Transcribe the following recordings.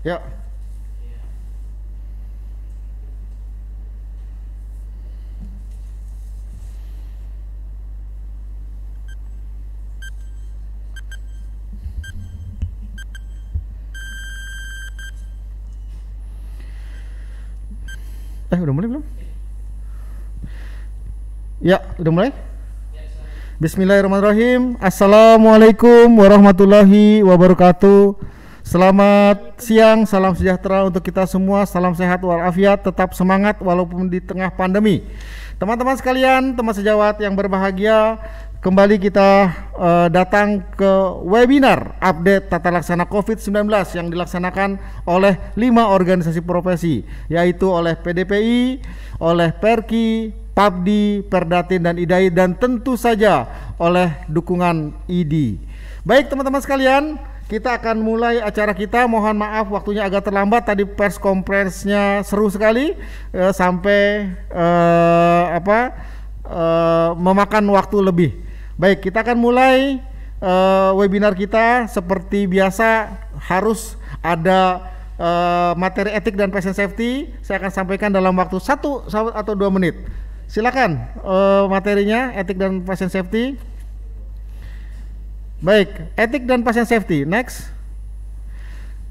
Ya. Eh udah mulai belum? Ya, udah mulai? Bismillahirrahmanirrahim. Assalamualaikum warahmatullahi wabarakatuh. Selamat siang, salam sejahtera untuk kita semua, salam sehat walafiat, tetap semangat walaupun di tengah pandemi. Teman-teman sekalian, teman sejawat yang berbahagia, kembali kita uh, datang ke webinar update tata laksana COVID-19 yang dilaksanakan oleh lima organisasi profesi yaitu oleh PDPI, oleh Perki, Pabdi, Perdatin dan IDAI dan tentu saja oleh dukungan ID. Baik teman-teman sekalian, kita akan mulai acara kita. Mohon maaf waktunya agak terlambat. Tadi pers nya seru sekali e, sampai e, apa e, memakan waktu lebih. Baik, kita akan mulai e, webinar kita seperti biasa harus ada e, materi etik dan patient safety. Saya akan sampaikan dalam waktu satu atau dua menit. Silakan e, materinya etik dan patient safety. Baik, etik dan pasien safety. Next.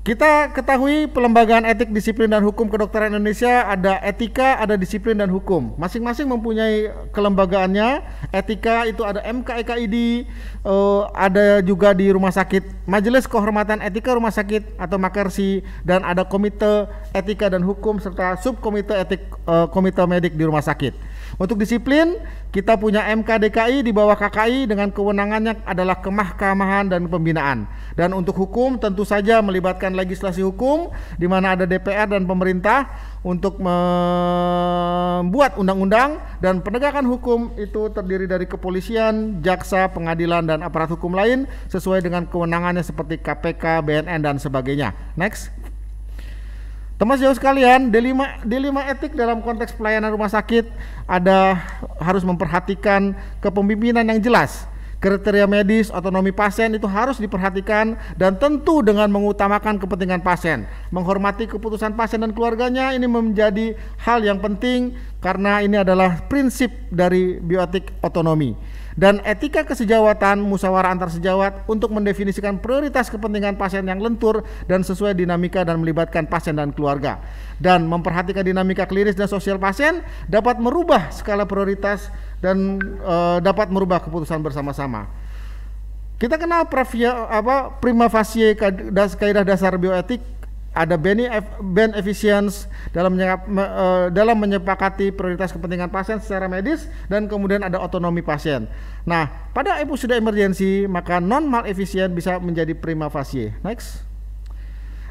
Kita ketahui pelembagaan etik, disiplin, dan hukum kedokteran Indonesia ada etika, ada disiplin, dan hukum. Masing-masing mempunyai kelembagaannya. Etika itu ada MKEKID, eh, ada juga di rumah sakit Majelis Kehormatan Etika Rumah Sakit atau Makersi dan ada komite etika dan hukum serta subkomite etik eh, komite medik di rumah sakit. Untuk disiplin, kita punya MKDKI di bawah KKI dengan kewenangannya adalah kemahkamahan dan pembinaan. Dan untuk hukum tentu saja melibatkan legislasi hukum di mana ada DPR dan pemerintah untuk membuat undang-undang dan penegakan hukum itu terdiri dari kepolisian, jaksa, pengadilan dan aparat hukum lain sesuai dengan kewenangannya seperti KPK, BNN dan sebagainya. Next. Teman sejauh sekalian, delima etik dalam konteks pelayanan rumah sakit ada harus memperhatikan kepemimpinan yang jelas. Kriteria medis, otonomi pasien itu harus diperhatikan dan tentu dengan mengutamakan kepentingan pasien. Menghormati keputusan pasien dan keluarganya ini menjadi hal yang penting karena ini adalah prinsip dari biotik otonomi dan etika kesejawatan musyawarah antar sejawat untuk mendefinisikan prioritas kepentingan pasien yang lentur dan sesuai dinamika dan melibatkan pasien dan keluarga dan memperhatikan dinamika klinis dan sosial pasien dapat merubah skala prioritas dan e, dapat merubah keputusan bersama-sama. Kita kenal previa, apa prima facie kaidah dasar bioetik ada benefit efisiens dalam uh, dalam menyepakati prioritas kepentingan pasien secara medis dan kemudian ada otonomi pasien. Nah, pada episode emergensi maka non mal efisien bisa menjadi prima facie. Next.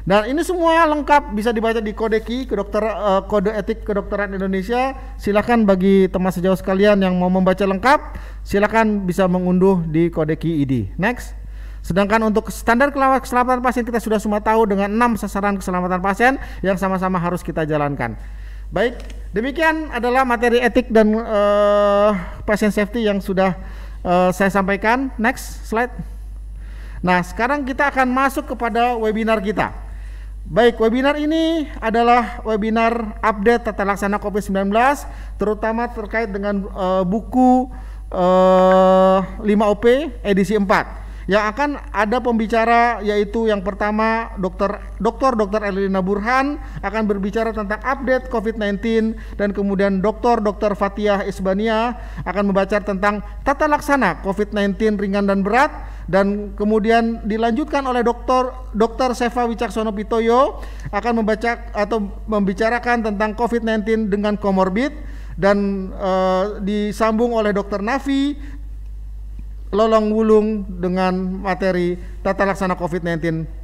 Dan ini semua lengkap bisa dibaca di Kodeki, kedokter, uh, eh, kode etik kedokteran Indonesia. Silakan bagi teman sejauh sekalian yang mau membaca lengkap, silakan bisa mengunduh di Kodeki ID. Next. Sedangkan untuk standar keselamatan pasien kita sudah semua tahu dengan enam sasaran keselamatan pasien yang sama-sama harus kita jalankan. Baik, demikian adalah materi etik dan uh, pasien safety yang sudah uh, saya sampaikan. Next slide. Nah, sekarang kita akan masuk kepada webinar kita. Baik, webinar ini adalah webinar update tata laksana COVID-19, terutama terkait dengan uh, buku uh, 5OP edisi 4 yang akan ada pembicara yaitu yang pertama dokter dokter Dr. Elina Burhan akan berbicara tentang update COVID-19 dan kemudian dokter dokter Fatihah Isbania akan membaca tentang tata laksana COVID-19 ringan dan berat dan kemudian dilanjutkan oleh dokter dokter Seva Wicaksono Pitoyo akan membaca atau membicarakan tentang COVID-19 dengan komorbid dan uh, disambung oleh Dr. Nafi lolong wulung dengan materi tata laksana COVID-19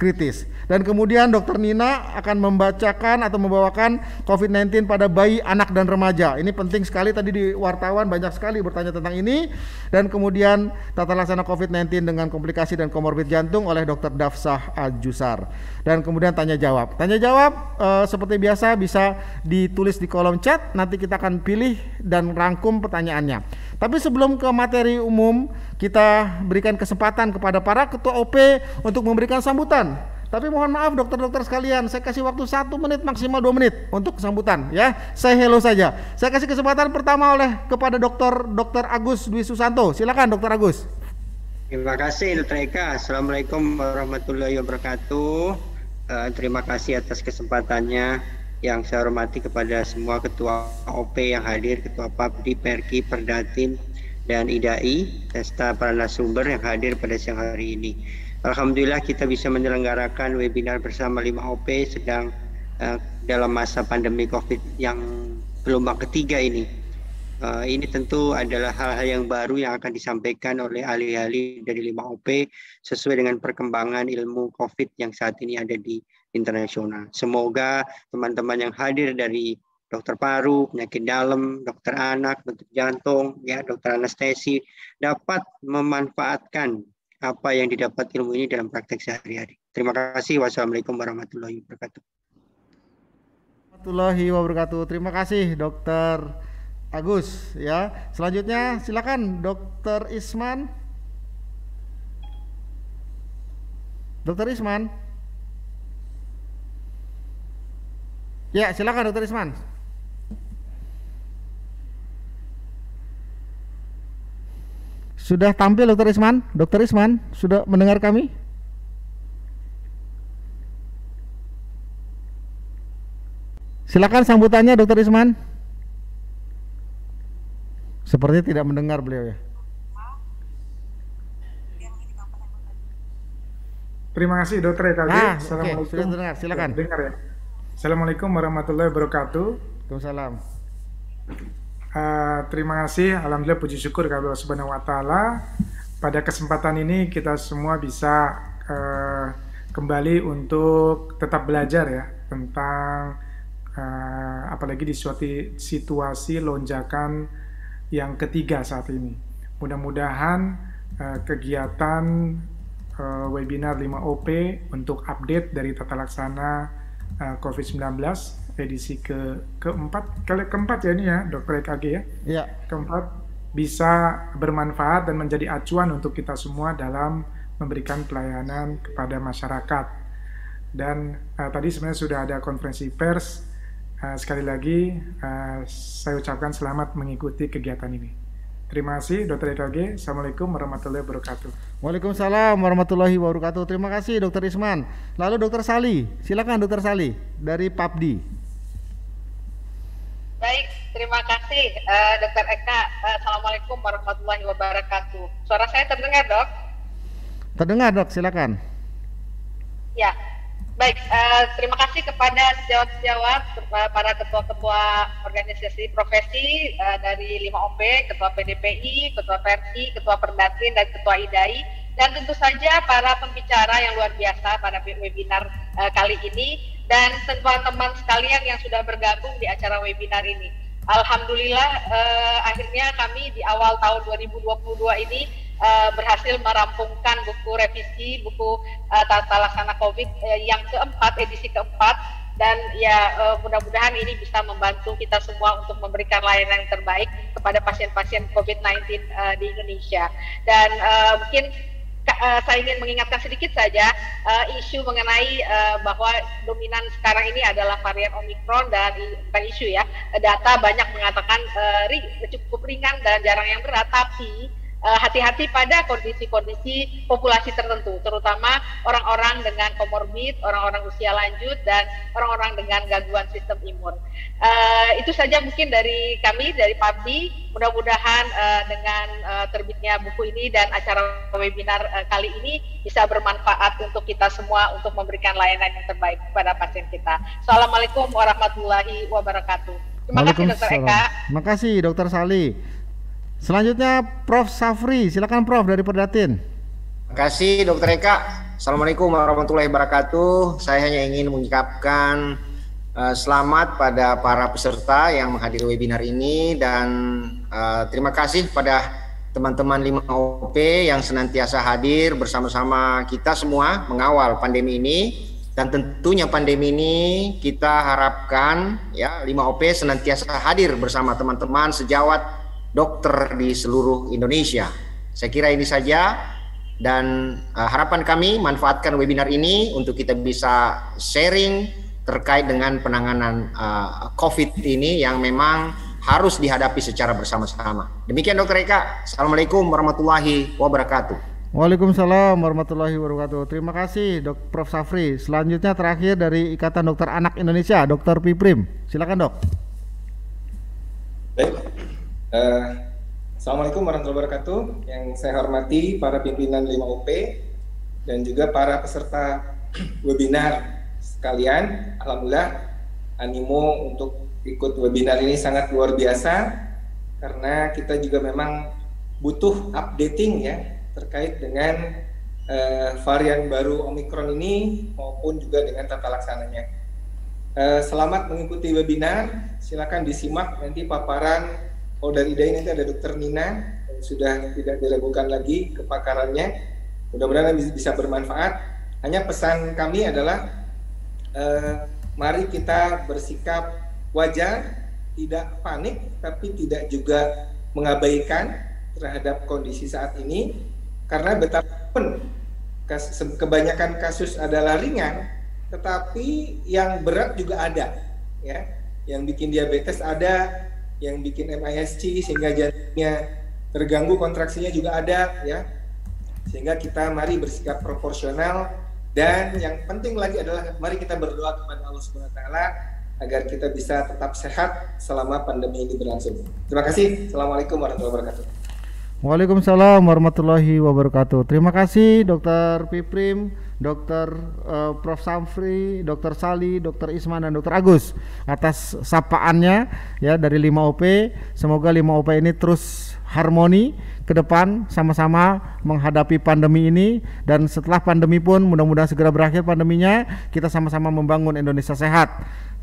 kritis. Dan kemudian dokter Nina akan membacakan atau membawakan COVID-19 pada bayi, anak, dan remaja. Ini penting sekali tadi di wartawan banyak sekali bertanya tentang ini. Dan kemudian tata laksana COVID-19 dengan komplikasi dan komorbid jantung oleh dokter Dafsah Jusar Dan kemudian tanya jawab. Tanya jawab e, seperti biasa bisa ditulis di kolom chat. Nanti kita akan pilih dan rangkum pertanyaannya. Tapi sebelum ke materi umum, kita berikan kesempatan kepada para ketua OP untuk memberikan sambutan. Tapi mohon maaf dokter-dokter sekalian, saya kasih waktu satu menit maksimal dua menit untuk sambutan ya. Saya hello saja. Saya kasih kesempatan pertama oleh kepada dokter dokter Agus Dwi Susanto. Silakan dokter Agus. Terima kasih Dr. Eka. Assalamualaikum warahmatullahi wabarakatuh. Uh, terima kasih atas kesempatannya yang saya hormati kepada semua ketua OP yang hadir, ketua PAPDI, Perki, Perdatin, dan IDAI, serta para narasumber yang hadir pada siang hari ini. Alhamdulillah kita bisa menyelenggarakan webinar bersama 5 OP sedang uh, dalam masa pandemi COVID yang gelombang ketiga ini. Uh, ini tentu adalah hal-hal yang baru yang akan disampaikan oleh ahli-ahli dari 5 OP sesuai dengan perkembangan ilmu COVID yang saat ini ada di internasional. Semoga teman-teman yang hadir dari dokter paru, penyakit dalam, dokter anak, dokter jantung, ya dokter anestesi dapat memanfaatkan apa yang didapat ilmu ini dalam praktek sehari-hari. Terima kasih. Wassalamualaikum warahmatullahi wabarakatuh. Warahmatullahi wabarakatuh. Terima kasih dokter Agus ya. Selanjutnya silakan dokter Isman. Dokter Isman. Ya, silakan Dokter Isman. Sudah tampil Dokter Isman? Dokter Isman sudah mendengar kami? Silakan sambutannya Dokter Isman. Seperti tidak mendengar beliau ya. Terima kasih Dokter Eka. Ya, nah, Assalamualaikum. Okay, silakan. Dengar ya. Assalamualaikum warahmatullahi wabarakatuh. Waalaikumsalam. Uh, terima kasih, alhamdulillah puji syukur kepada Allah Subhanahu wa taala. Pada kesempatan ini kita semua bisa uh, kembali untuk tetap belajar ya tentang uh, apalagi di suatu situasi lonjakan yang ketiga saat ini. Mudah-mudahan uh, kegiatan uh, webinar 5OP untuk update dari tata laksana Ah, COVID-19 edisi ke keempat kali keempat ya ini ya dokter EKG ya. Iya. Keempat bisa bermanfaat dan menjadi acuan untuk kita semua dalam memberikan pelayanan kepada masyarakat. Dan uh, tadi sebenarnya sudah ada konferensi pers. Uh, sekali lagi uh, saya ucapkan selamat mengikuti kegiatan ini. Terima kasih Dokter EKG. Assalamualaikum warahmatullahi wabarakatuh. Waalaikumsalam warahmatullahi wabarakatuh. Terima kasih Dokter Isman. Lalu Dokter Sali, silakan Dokter Sali dari PAPDI. Baik, terima kasih uh, Dokter Eka. Uh, eh, Assalamualaikum warahmatullahi wabarakatuh. Suara saya terdengar dok? Terdengar dok, silakan. Ya, Baik, uh, terima kasih kepada sejawat-sejawat, eh, para ketua-ketua organisasi profesi uh, dari 5OP, Ketua PDPI, Ketua Persi, Ketua Perdatin, dan Ketua IDAI, dan tentu saja para pembicara yang luar biasa pada webinar uh, kali ini, dan teman-teman sekalian yang sudah bergabung di acara webinar ini. Alhamdulillah, uh, akhirnya kami di awal tahun 2022 ini Eh, berhasil merampungkan buku revisi buku uh, tata laksana COVID uh, yang keempat edisi keempat dan ya uh, mudah-mudahan ini bisa membantu kita semua untuk memberikan layanan yang terbaik kepada pasien-pasien COVID-19 uh, di Indonesia dan uh, mungkin saya ingin mengingatkan sedikit saja uh, isu mengenai uh, bahwa dominan sekarang ini adalah varian Omicron dan bukan isu ya data banyak mengatakan uh, ri, cukup ringan dan jarang yang berat tapi Eh, hati-hati uh, pada kondisi-kondisi populasi tertentu, terutama orang-orang dengan komorbid, orang-orang usia lanjut, dan orang-orang dengan gangguan sistem imun. Uh, itu saja mungkin dari kami, dari Papi. Mudah-mudahan uh, dengan uh, terbitnya buku ini dan acara webinar uh, kali ini bisa bermanfaat untuk kita semua untuk memberikan layanan yang terbaik kepada pasien kita. Assalamualaikum warahmatullahi wabarakatuh. Terima kasih Dokter Eka. Terima kasih Dokter Sali. Selanjutnya Prof. Safri, silakan Prof. dari Perdatin. Terima kasih Dokter Eka. Assalamualaikum warahmatullahi wabarakatuh. Saya hanya ingin mengucapkan uh, selamat pada para peserta yang menghadiri webinar ini dan uh, terima kasih pada teman-teman 5OP yang senantiasa hadir bersama-sama kita semua mengawal pandemi ini dan tentunya pandemi ini kita harapkan ya 5OP senantiasa hadir bersama teman-teman sejawat dokter di seluruh Indonesia. Saya kira ini saja dan uh, harapan kami manfaatkan webinar ini untuk kita bisa sharing terkait dengan penanganan uh, COVID ini yang memang harus dihadapi secara bersama-sama. Demikian Dokter Eka. Assalamualaikum warahmatullahi wabarakatuh. Waalaikumsalam warahmatullahi wabarakatuh. Terima kasih Dok Prof Safri. Selanjutnya terakhir dari Ikatan Dokter Anak Indonesia, Dokter Piprim. Silakan, Dok. Baik. Uh, Assalamualaikum warahmatullahi wabarakatuh. Yang saya hormati para pimpinan 5UP dan juga para peserta webinar sekalian. Alhamdulillah animo untuk ikut webinar ini sangat luar biasa karena kita juga memang butuh updating ya terkait dengan uh, varian baru Omikron ini maupun juga dengan tata laksananya. Uh, selamat mengikuti webinar. Silakan disimak nanti paparan kalau oh, dari IDAI ini ada dokter Nina yang sudah tidak dilakukan lagi kepakarannya mudah-mudahan bisa bermanfaat hanya pesan kami adalah eh, mari kita bersikap wajar tidak panik tapi tidak juga mengabaikan terhadap kondisi saat ini karena betapapun kebanyakan kasus adalah ringan tetapi yang berat juga ada ya yang bikin diabetes ada yang bikin MISC sehingga jantungnya terganggu kontraksinya juga ada ya. Sehingga kita mari bersikap proporsional dan yang penting lagi adalah mari kita berdoa kepada Allah Subhanahu taala agar kita bisa tetap sehat selama pandemi ini berlangsung. Terima kasih. Assalamualaikum warahmatullahi wabarakatuh. Waalaikumsalam warahmatullahi wabarakatuh. Terima kasih Dr. Piprim. Dr. Uh, eh, Prof. Samfri, Dr. Sali, Dr. Isman dan Dr. Agus atas sapaannya ya dari 5OP. Semoga 5OP ini terus harmoni ke depan sama-sama menghadapi pandemi ini dan setelah pandemi pun mudah-mudahan segera berakhir pandeminya kita sama-sama membangun Indonesia sehat,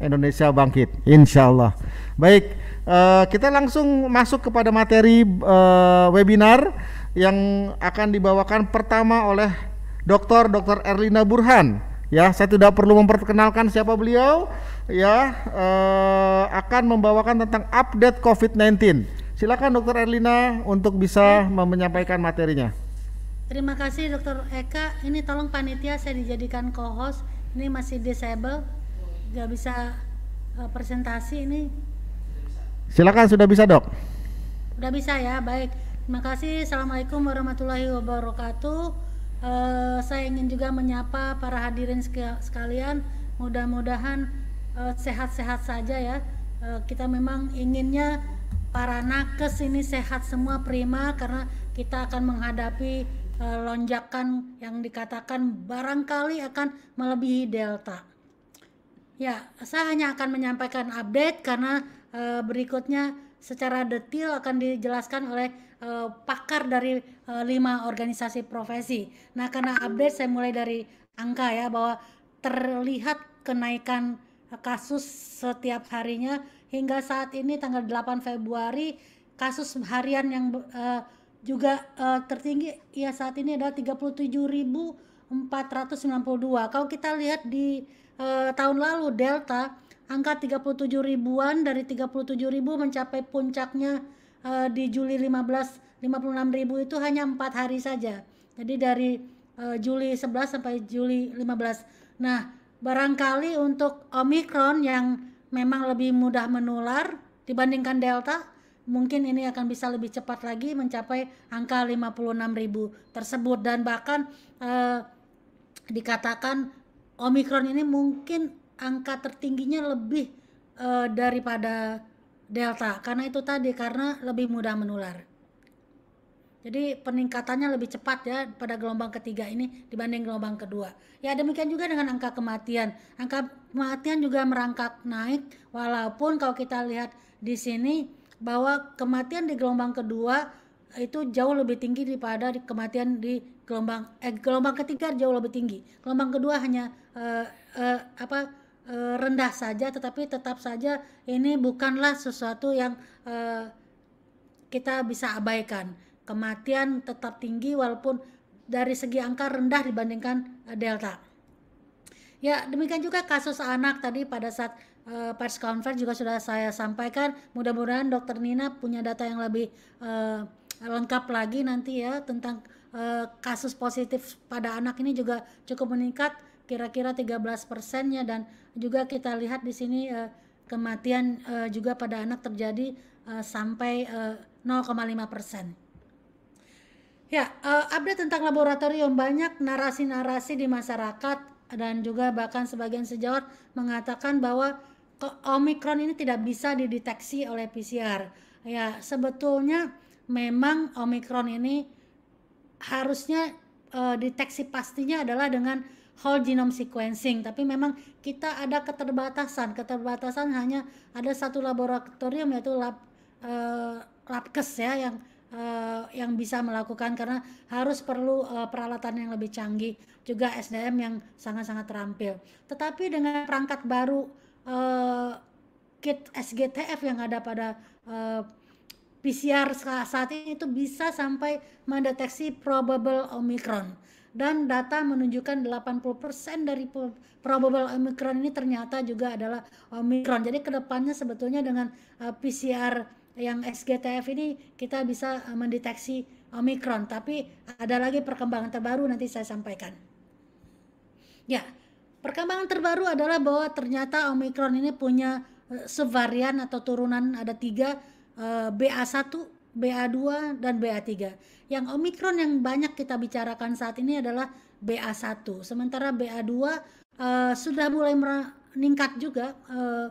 Indonesia bangkit insya Allah. Baik, uh, kita langsung masuk kepada materi uh, webinar yang akan dibawakan pertama oleh Dr. Dr. Erlina Burhan. Ya, saya tidak perlu memperkenalkan siapa beliau. Ya, eh, akan membawakan tentang update COVID-19. Silakan Dr. Erlina untuk bisa ya. menyampaikan materinya. Terima kasih Dr. Eka. Ini tolong panitia saya dijadikan co-host. Ini masih disable, nggak bisa uh, presentasi ini. Silakan sudah bisa dok. Sudah bisa ya, baik. Terima kasih. Assalamualaikum warahmatullahi wabarakatuh uh, saya ingin juga menyapa para hadirin sekalian mudah-mudahan uh, sehat-sehat saja ya uh, kita memang inginnya para nakes ini sehat semua prima karena kita akan menghadapi uh, lonjakan yang dikatakan barangkali akan melebihi delta ya saya hanya akan menyampaikan update karena uh, berikutnya secara detail akan dijelaskan oleh uh, pakar dari uh, lima organisasi profesi. Nah, karena update saya mulai dari angka ya bahwa terlihat kenaikan kasus setiap harinya hingga saat ini tanggal 8 Februari kasus harian yang uh, juga uh, tertinggi ya saat ini adalah 37.492. Kalau kita lihat di uh, tahun lalu Delta angka 37 ribuan dari 37 ribu mencapai puncaknya uh, di Juli 15 56 ribu itu hanya empat hari saja jadi dari uh, Juli 11 sampai Juli 15 nah barangkali untuk Omicron yang memang lebih mudah menular dibandingkan Delta mungkin ini akan bisa lebih cepat lagi mencapai angka 56 ribu tersebut dan bahkan eh, dikatakan Omikron ini mungkin angka tertingginya lebih uh, daripada delta karena itu tadi karena lebih mudah menular. Jadi peningkatannya lebih cepat ya pada gelombang ketiga ini dibanding gelombang kedua. Ya demikian juga dengan angka kematian. Angka kematian juga merangkak naik walaupun kalau kita lihat di sini bahwa kematian di gelombang kedua itu jauh lebih tinggi daripada kematian di gelombang eh gelombang ketiga jauh lebih tinggi. Gelombang kedua hanya eh, eh, apa Eh, rendah saja tetapi tetap saja ini bukanlah sesuatu yang eh, kita bisa abaikan. Kematian tetap tinggi walaupun dari segi angka rendah dibandingkan eh, delta. Ya, demikian juga kasus anak tadi pada saat pers press conference juga sudah saya sampaikan. Mudah-mudahan Dokter Nina punya data yang lebih lengkap lagi nanti ya tentang kasus positif pada anak ini juga cukup meningkat kira-kira 13 persennya dan juga kita lihat di sini uh, kematian uh, juga pada anak terjadi uh, sampai uh, 0,5 persen. Ya, uh, update tentang laboratorium banyak narasi-narasi di masyarakat dan juga bahkan sebagian sejawat mengatakan bahwa Omikron ini tidak bisa dideteksi oleh PCR. Ya, sebetulnya memang Omikron ini harusnya uh, deteksi pastinya adalah dengan whole genome sequencing, tapi memang kita ada keterbatasan. Keterbatasan hanya ada satu laboratorium yaitu lab uh, labkes ya yang uh, yang bisa melakukan karena harus perlu uh, peralatan yang lebih canggih, juga SDM yang sangat-sangat terampil. Tetapi dengan perangkat baru uh, kit SGTF yang ada pada uh, PCR saat ini itu bisa sampai mendeteksi probable Omicron dan data menunjukkan 80% dari probable omicron ini ternyata juga adalah omicron. Jadi kedepannya sebetulnya dengan uh, eh, PCR yang SGTF ini kita bisa uh, mendeteksi omicron. Tapi ada lagi perkembangan terbaru nanti saya sampaikan. Ya, perkembangan terbaru adalah bahwa ternyata omicron ini punya uh, subvarian atau turunan ada tiga BA1, BA2 dan BA3. Yang Omikron yang banyak kita bicarakan saat ini adalah BA1. Sementara BA2 uh, eh, sudah mulai meningkat juga uh,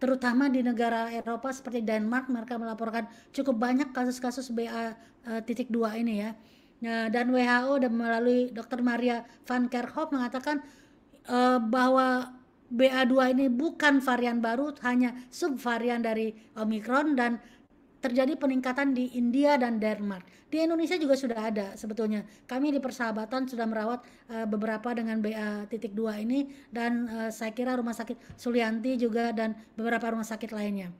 terutama di negara Eropa seperti Denmark mereka melaporkan cukup banyak kasus-kasus BA uh, eh, ini ya. Nah, dan WHO dan melalui Dr. Maria van Kerkhove mengatakan uh, bahwa BA2 ini bukan varian baru, hanya subvarian dari Omikron dan terjadi peningkatan di India dan Denmark. Di Indonesia juga sudah ada sebetulnya. Kami di persahabatan sudah merawat uh, beberapa dengan BA titik ini dan uh, saya kira rumah sakit Sulianti juga dan beberapa rumah sakit lainnya.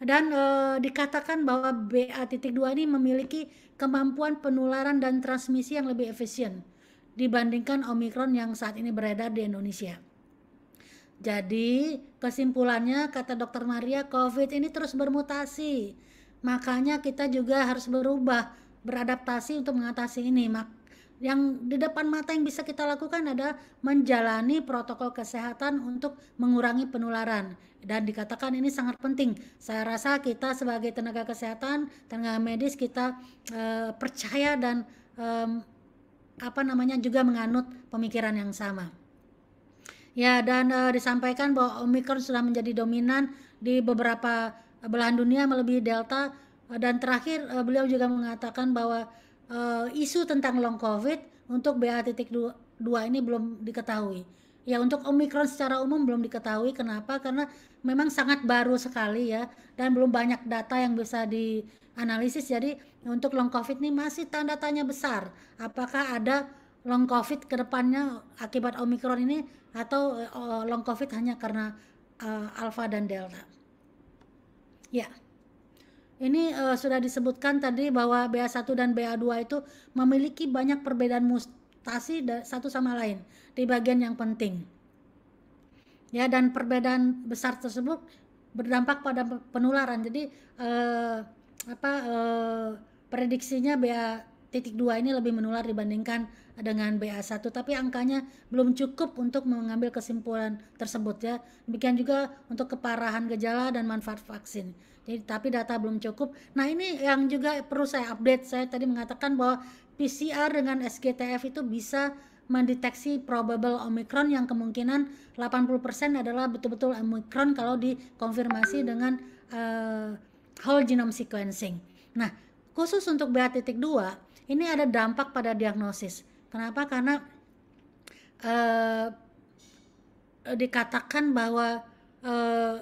Dan eh, dikatakan bahwa BA titik ini memiliki kemampuan penularan dan transmisi yang lebih efisien dibandingkan Omikron yang saat ini beredar di Indonesia. Jadi, kesimpulannya kata Dr. Maria, COVID ini terus bermutasi Makanya kita juga harus berubah, beradaptasi untuk mengatasi ini. Yang di depan mata yang bisa kita lakukan adalah menjalani protokol kesehatan untuk mengurangi penularan. Dan dikatakan ini sangat penting. Saya rasa kita sebagai tenaga kesehatan, tenaga medis kita e, percaya dan e, apa namanya juga menganut pemikiran yang sama. Ya, dan e, disampaikan bahwa Omikron sudah menjadi dominan di beberapa belahan dunia melebihi delta eh, dan terakhir eh, beliau juga mengatakan bahwa eh, isu tentang long covid untuk BA.2 ini belum diketahui. Ya untuk Omikron secara umum belum diketahui kenapa karena memang sangat baru sekali ya dan belum banyak data yang bisa dianalisis jadi untuk long covid ini masih tanda tanya besar apakah ada long covid ke depannya akibat Omikron ini atau oh, long covid hanya karena uh, alfa dan delta. Ya. Ini uh, sudah disebutkan tadi bahwa BA1 dan BA2 itu memiliki banyak perbedaan mutasi satu sama lain di bagian yang penting. Ya, dan perbedaan besar tersebut berdampak pada penularan. Jadi uh, apa uh, prediksinya BA titik dua ini lebih menular dibandingkan dengan BA1 tapi angkanya belum cukup untuk mengambil kesimpulan tersebut ya. Demikian juga untuk keparahan gejala dan manfaat vaksin. Jadi tapi data belum cukup. Nah, ini yang juga perlu saya update. Saya tadi mengatakan bahwa PCR dengan SGTF itu bisa mendeteksi probable omicron yang kemungkinan 80% adalah betul-betul omicron kalau dikonfirmasi dengan uh, whole genome sequencing. Nah, khusus untuk BA.2 ini ada dampak pada diagnosis. Kenapa? Karena uh, dikatakan bahwa uh,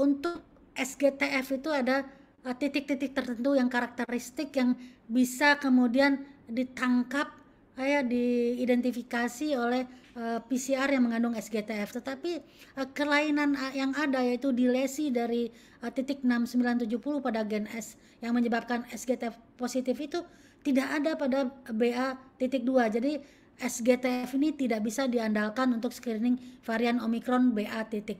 untuk SGTF itu ada eh, titik-titik tertentu yang karakteristik yang bisa kemudian ditangkap ya diidentifikasi oleh uh, PCR yang mengandung SGTF. Tetapi uh, kelainan yang ada yaitu dilesi dari uh, titik 6970 pada gen S yang menyebabkan SGTF positif itu tidak ada pada BA titik Jadi SGTF ini tidak bisa diandalkan untuk screening varian Omikron BA titik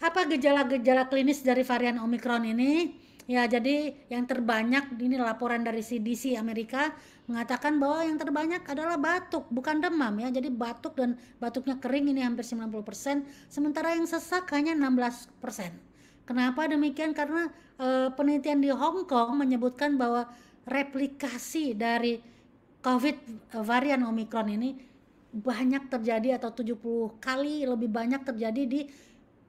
Apa gejala-gejala klinis dari varian Omikron ini? Ya, jadi yang terbanyak ini laporan dari CDC Amerika mengatakan bahwa yang terbanyak adalah batuk, bukan demam ya. Jadi batuk dan batuknya kering ini hampir 90%, sementara yang sesak hanya 16%. Kenapa demikian? Karena e, penelitian di Hong Kong menyebutkan bahwa replikasi dari COVID varian Omicron ini banyak terjadi atau 70 kali lebih banyak terjadi di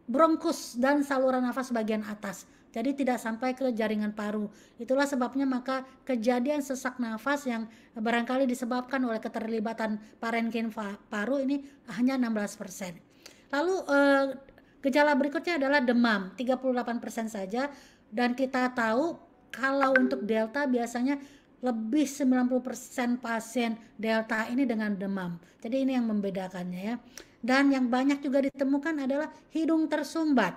bronkus dan saluran nafas bagian atas. Jadi tidak sampai ke jaringan paru. Itulah sebabnya maka kejadian sesak nafas yang barangkali disebabkan oleh keterlibatan parenkim paru ini hanya 16%. Lalu eh, Gejala berikutnya adalah demam, 38% saja dan kita tahu kalau untuk delta biasanya lebih 90% pasien delta ini dengan demam. Jadi ini yang membedakannya ya. Dan yang banyak juga ditemukan adalah hidung tersumbat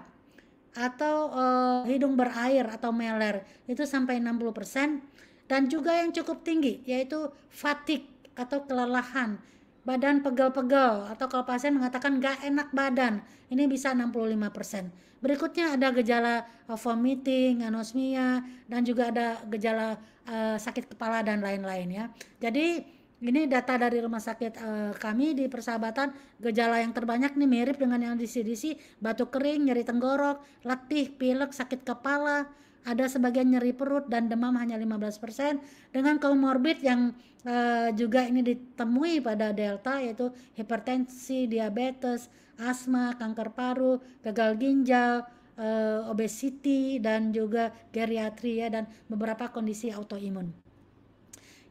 atau uh, hidung berair atau meler itu sampai 60% dan juga yang cukup tinggi yaitu fatigue atau kelelahan badan pegel-pegel atau kalau pasien mengatakan gak enak badan, ini bisa 65%. Berikutnya ada gejala eh, vomiting, anosmia, dan juga ada gejala uh, sakit kepala dan lain-lain ya. Jadi ini data dari rumah sakit uh, kami di persahabatan gejala yang terbanyak nih mirip dengan yang di CDC batuk kering nyeri tenggorok letih pilek sakit kepala ada sebagian nyeri perut dan demam hanya 15% dengan komorbid yang uh, juga ini ditemui pada delta yaitu hipertensi, diabetes, asma, kanker paru, gagal ginjal, uh, eh, obesity dan juga geriatri ya dan beberapa kondisi autoimun.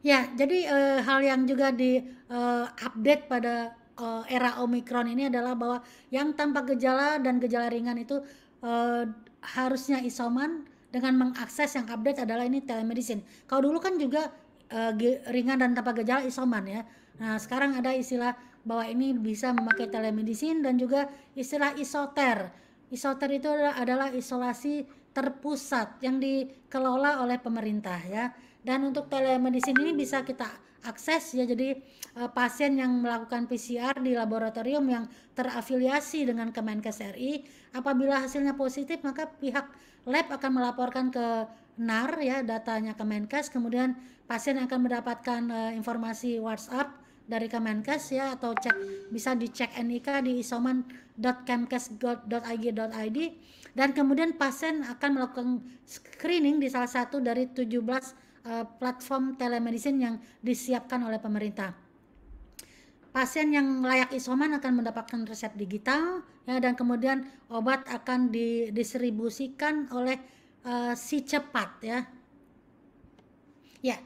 Ya, jadi uh, hal yang juga di uh, update pada uh, era Omikron ini adalah bahwa yang tanpa gejala dan gejala ringan itu uh, harusnya isoman dengan mengakses yang update adalah ini telemedicine. Kalau dulu kan juga uh, ringan dan tanpa gejala isoman ya. Nah, sekarang ada istilah bahwa ini bisa memakai telemedicine dan juga istilah isoter. Isoter itu adalah, adalah isolasi terpusat yang dikelola oleh pemerintah ya. Dan untuk telemedicine ini bisa kita akses ya jadi uh, pasien yang melakukan PCR di laboratorium yang terafiliasi dengan Kemenkes RI apabila hasilnya positif maka pihak lab akan melaporkan ke NAR ya datanya ke Menkes. kemudian pasien akan mendapatkan uh, informasi WhatsApp dari Kemenkes ya atau cek bisa dicek NIK di isoman.kemkes.id.id dan kemudian pasien akan melakukan screening di salah satu dari 17 uh, eh, platform telemedicine yang disiapkan oleh pemerintah pasien yang layak isoman akan mendapatkan resep digital ya dan kemudian obat akan didistribusikan oleh uh, si cepat ya. Ya,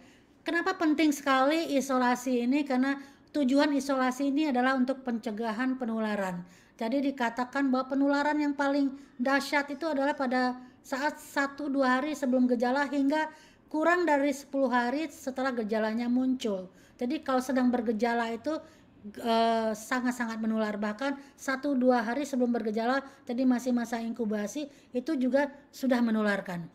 kenapa penting sekali isolasi ini karena tujuan isolasi ini adalah untuk pencegahan penularan. Jadi dikatakan bahwa penularan yang paling dahsyat itu adalah pada saat 1-2 hari sebelum gejala hingga kurang dari 10 hari setelah gejalanya muncul. Jadi kalau sedang bergejala itu Eh, sangat-sangat uh, menular bahkan satu dua hari sebelum bergejala jadi masih masa inkubasi itu juga sudah menularkan.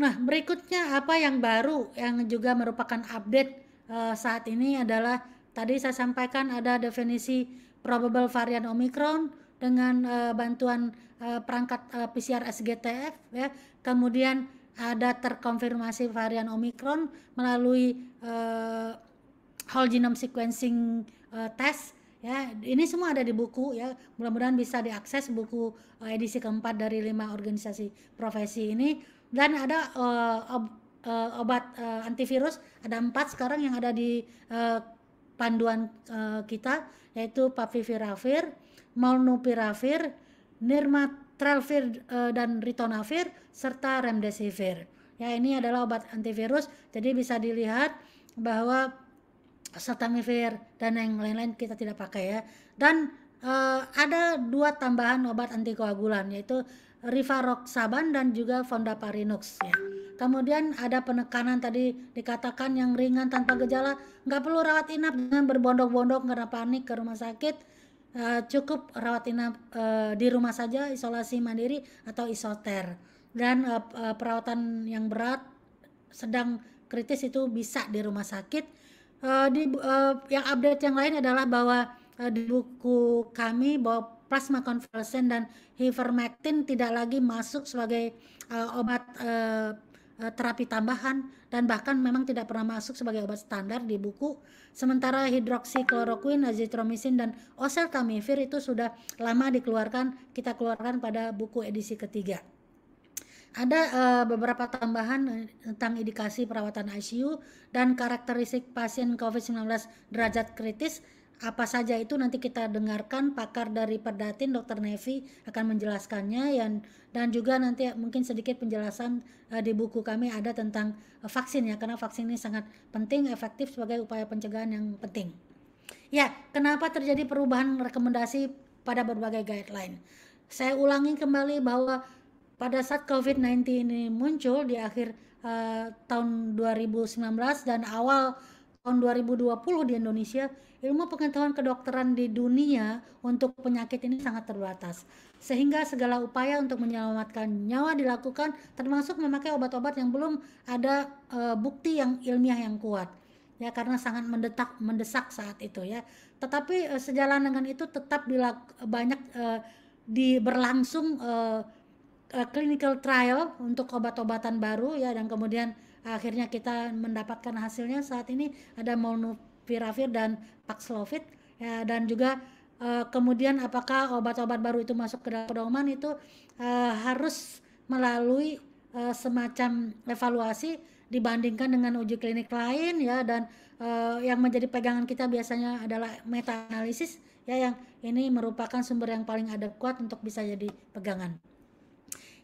Nah berikutnya apa yang baru yang juga merupakan update uh, saat ini adalah tadi saya sampaikan ada definisi probable varian omikron dengan uh, bantuan uh, perangkat uh, PCR SGTF ya kemudian ada terkonfirmasi varian omikron melalui uh, whole genome sequencing uh, test ya ini semua ada di buku ya mudah-mudahan bisa diakses buku uh, edisi keempat dari lima organisasi profesi ini dan ada uh, ob, uh, obat uh, antivirus ada empat sekarang yang ada di uh, panduan uh, kita yaitu papiviravir, molnupiravir, nirmatrelvir uh, dan ritonavir serta remdesivir ya ini adalah obat antivirus jadi bisa dilihat bahwa Satamever dan yang lain-lain kita tidak pakai ya. Dan uh, ada dua tambahan obat antikoagulan yaitu rivaroxaban dan juga fondaparinux ya. Kemudian ada penekanan tadi dikatakan yang ringan tanpa gejala nggak perlu rawat inap dengan berbondok-bondok karena panik ke rumah sakit. Uh, cukup rawat inap uh, di rumah saja isolasi mandiri atau isoter dan uh, perawatan yang berat sedang kritis itu bisa di rumah sakit Uh, di uh, yang update yang lain adalah bahwa uh, di buku kami bahwa plasma konvalesen dan hivermectin tidak lagi masuk sebagai uh, obat uh, terapi tambahan dan bahkan memang tidak pernah masuk sebagai obat standar di buku. Sementara hidroksikloroquine, azitromisin dan oseltamivir itu sudah lama dikeluarkan, kita keluarkan pada buku edisi ketiga. Ada uh, beberapa tambahan eh, tentang indikasi perawatan ICU dan karakteristik pasien COVID-19 derajat kritis. Apa saja itu nanti kita dengarkan pakar dari Perdatin Dr. Nevi akan menjelaskannya yang, dan juga nanti mungkin sedikit penjelasan uh, di buku kami ada tentang uh, vaksin ya karena vaksin ini sangat penting efektif sebagai upaya pencegahan yang penting. Ya, kenapa terjadi perubahan rekomendasi pada berbagai guideline? Saya ulangi kembali bahwa pada saat COVID-19 ini muncul di akhir uh, tahun 2019 dan awal tahun 2020 di Indonesia, ilmu pengetahuan kedokteran di dunia untuk penyakit ini sangat terbatas. Sehingga segala upaya untuk menyelamatkan nyawa dilakukan termasuk memakai obat-obat yang belum ada uh, bukti yang ilmiah yang kuat. Ya karena sangat mendetak mendesak saat itu ya. Tetapi uh, sejalan dengan itu tetap dilak, banyak uh, di berlangsung uh, clinical trial untuk obat-obatan baru ya dan kemudian akhirnya kita mendapatkan hasilnya saat ini ada molnupiravir dan Paxlovid ya, dan juga uh, kemudian apakah obat-obat baru itu masuk ke dalam pedoman itu uh, harus melalui uh, semacam evaluasi dibandingkan dengan uji klinik lain ya dan uh, yang menjadi pegangan kita biasanya adalah meta analisis ya yang ini merupakan sumber yang paling adekuat untuk bisa jadi pegangan.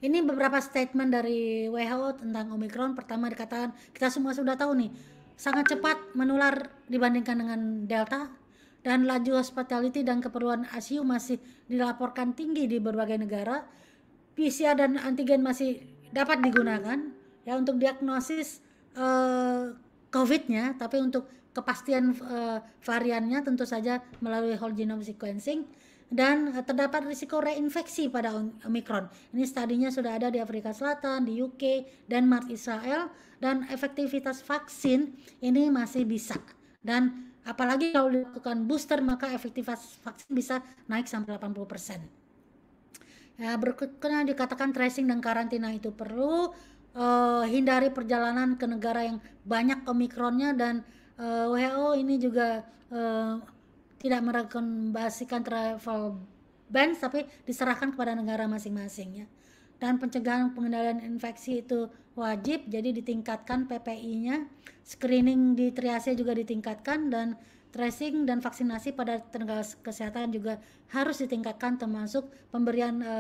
Ini beberapa statement dari WHO tentang Omicron. Pertama dikatakan kita semua sudah tahu nih sangat cepat menular dibandingkan dengan Delta dan laju hospitality dan keperluan ICU masih dilaporkan tinggi di berbagai negara. PCR dan antigen masih dapat digunakan ya untuk diagnosis uh, COVID-nya, tapi untuk kepastian uh, variannya tentu saja melalui whole genome sequencing dan eh, terdapat risiko reinfeksi pada Omicron. Ini studinya sudah ada di Afrika Selatan, di UK, Denmark, Israel dan efektivitas vaksin ini masih bisa dan apalagi kalau dilakukan booster maka efektivitas vaksin bisa naik sampai 80%. Ya, berkenaan dikatakan tracing dan karantina itu perlu uh, hindari perjalanan ke negara yang banyak omikronnya dan uh, eh, WHO ini juga uh, tidak merekomendasikan travel ban tapi diserahkan kepada negara masing-masing ya. Dan pencegahan pengendalian infeksi itu wajib jadi ditingkatkan PPI-nya, screening di triase juga ditingkatkan dan tracing dan vaksinasi pada tenaga kesehatan juga harus ditingkatkan termasuk pemberian e,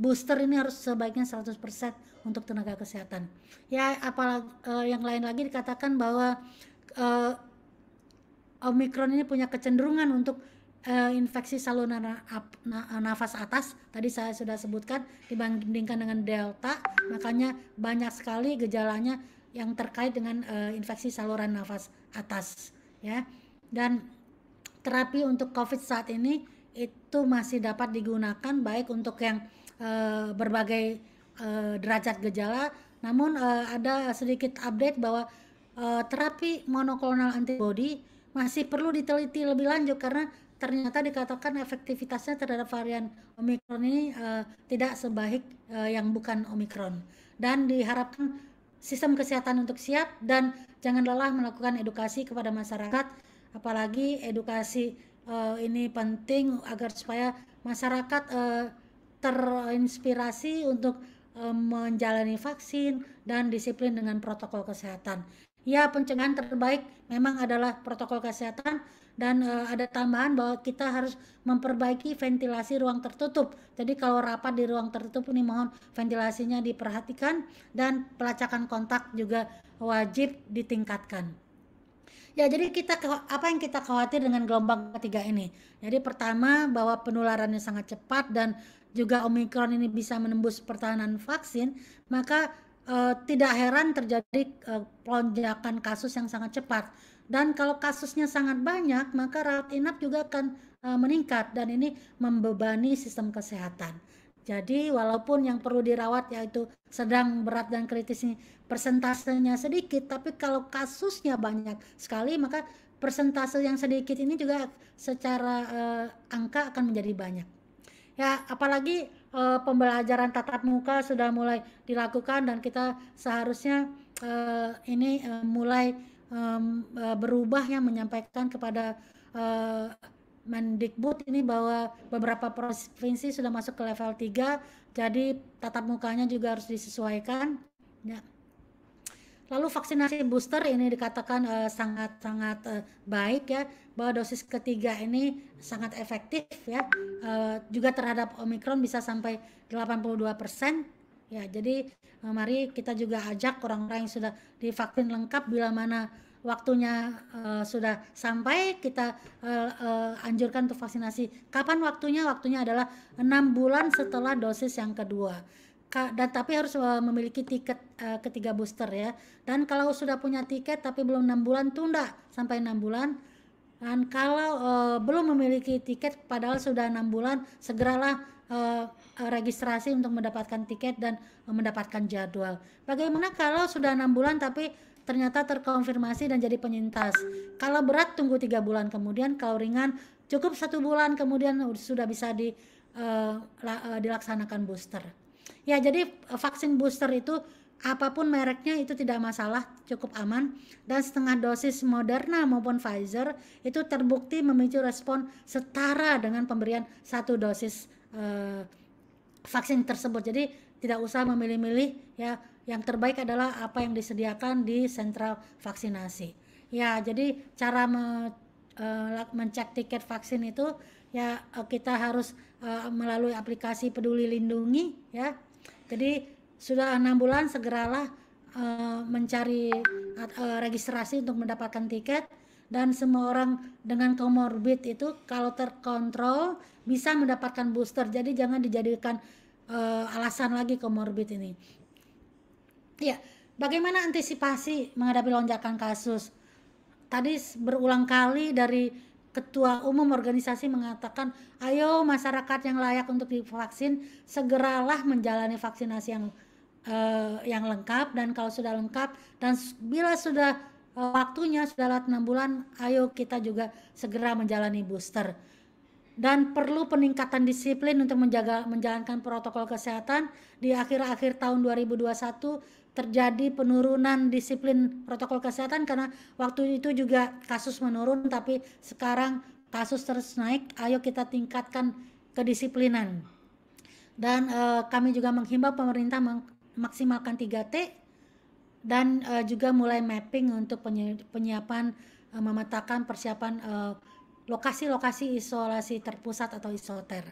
booster ini harus sebaiknya 100% untuk tenaga kesehatan. Ya apalagi e, yang lain lagi dikatakan bahwa e, Omikron ini punya kecenderungan untuk uh, infeksi saluran nafas atas tadi saya sudah sebutkan dibandingkan dengan delta makanya banyak sekali gejalanya yang terkait dengan uh, infeksi saluran nafas atas ya dan terapi untuk covid saat ini itu masih dapat digunakan baik untuk yang uh, berbagai uh, derajat gejala namun uh, ada sedikit update bahwa uh, terapi monoklonal antibody masih perlu diteliti lebih lanjut karena ternyata dikatakan efektivitasnya terhadap varian Omikron ini uh, tidak sebaik uh, yang bukan Omikron. Dan diharapkan sistem kesehatan untuk siap dan jangan lelah melakukan edukasi kepada masyarakat, apalagi edukasi uh, ini penting agar supaya masyarakat uh, terinspirasi untuk menjalani vaksin dan disiplin dengan protokol kesehatan ya pencegahan terbaik memang adalah protokol kesehatan dan e, ada tambahan bahwa kita harus memperbaiki ventilasi ruang tertutup. Jadi kalau rapat di ruang tertutup ini mohon ventilasinya diperhatikan dan pelacakan kontak juga wajib ditingkatkan. Ya, jadi kita apa yang kita khawatir dengan gelombang ketiga ini? Jadi pertama bahwa penularannya sangat cepat dan juga Omikron ini bisa menembus pertahanan vaksin, maka uh, tidak heran terjadi uh, lonjakan kasus yang sangat cepat. Dan kalau kasusnya sangat banyak, maka rawat inap juga akan uh, meningkat dan ini membebani sistem kesehatan. Jadi walaupun yang perlu dirawat yaitu sedang, berat dan kritis ini persentasenya sedikit, tapi kalau kasusnya banyak sekali maka persentase yang sedikit ini juga secara uh, angka akan menjadi banyak. Ya, apalagi uh, pembelajaran tatap muka sudah mulai dilakukan dan kita seharusnya uh, ini uh, mulai um, uh, berubah yang menyampaikan kepada uh, Mendikbud ini bahwa beberapa provinsi sudah masuk ke level 3 jadi tatap mukanya juga harus disesuaikan ya Lalu vaksinasi booster ini dikatakan sangat-sangat eh, uh, eh, uh, baik ya bahwa dosis ketiga ini sangat efektif ya uh, juga terhadap Omikron bisa sampai 82 persen ya jadi uh, mari kita juga ajak orang-orang yang sudah divaksin lengkap bila mana waktunya uh, sudah sampai kita uh, uh, anjurkan untuk vaksinasi kapan waktunya waktunya adalah enam bulan setelah dosis yang kedua dan tapi harus eh, memiliki tiket eh, ketiga booster ya. Dan kalau sudah punya tiket tapi belum enam bulan tunda sampai enam bulan. Dan kalau eh, belum memiliki tiket padahal sudah enam bulan segeralah registrasi untuk mendapatkan tiket dan mendapatkan jadwal. Bagaimana kalau sudah enam bulan tapi ternyata terkonfirmasi dan jadi penyintas. Kalau berat tunggu tiga bulan kemudian, kalau ringan cukup satu bulan kemudian sudah bisa di, uh, la, uh, dilaksanakan booster. Ya, jadi e, vaksin booster itu apapun mereknya itu tidak masalah, cukup aman dan setengah dosis Moderna maupun Pfizer itu terbukti memicu respon setara dengan pemberian satu dosis eh, vaksin tersebut. Jadi tidak usah memilih-milih ya, yang terbaik adalah apa yang disediakan di sentral vaksinasi. Ya, jadi cara me, eh, mencek tiket vaksin itu ya e, kita harus uh, melalui aplikasi Peduli Lindungi ya. Jadi sudah enam bulan segeralah uh, mencari uh, registrasi untuk mendapatkan tiket dan semua orang dengan komorbid itu kalau terkontrol bisa mendapatkan booster. Jadi jangan dijadikan uh, alasan lagi komorbid ini. Ya, bagaimana antisipasi menghadapi lonjakan kasus? Tadi berulang kali dari Ketua Umum organisasi mengatakan, ayo masyarakat yang layak untuk divaksin segeralah menjalani vaksinasi yang uh, yang lengkap dan kalau sudah lengkap dan bila sudah uh, waktunya sudah lewat 6 bulan, ayo kita juga segera menjalani booster. Dan perlu peningkatan disiplin untuk menjaga menjalankan protokol kesehatan di akhir-akhir tahun 2021 terjadi penurunan disiplin protokol kesehatan karena waktu itu juga kasus menurun tapi sekarang kasus terus naik ayo kita tingkatkan kedisiplinan dan e, kami juga menghimbau pemerintah memaksimalkan 3T dan e, juga mulai mapping untuk penyiapan e, memetakan persiapan lokasi-lokasi isolasi terpusat atau isoter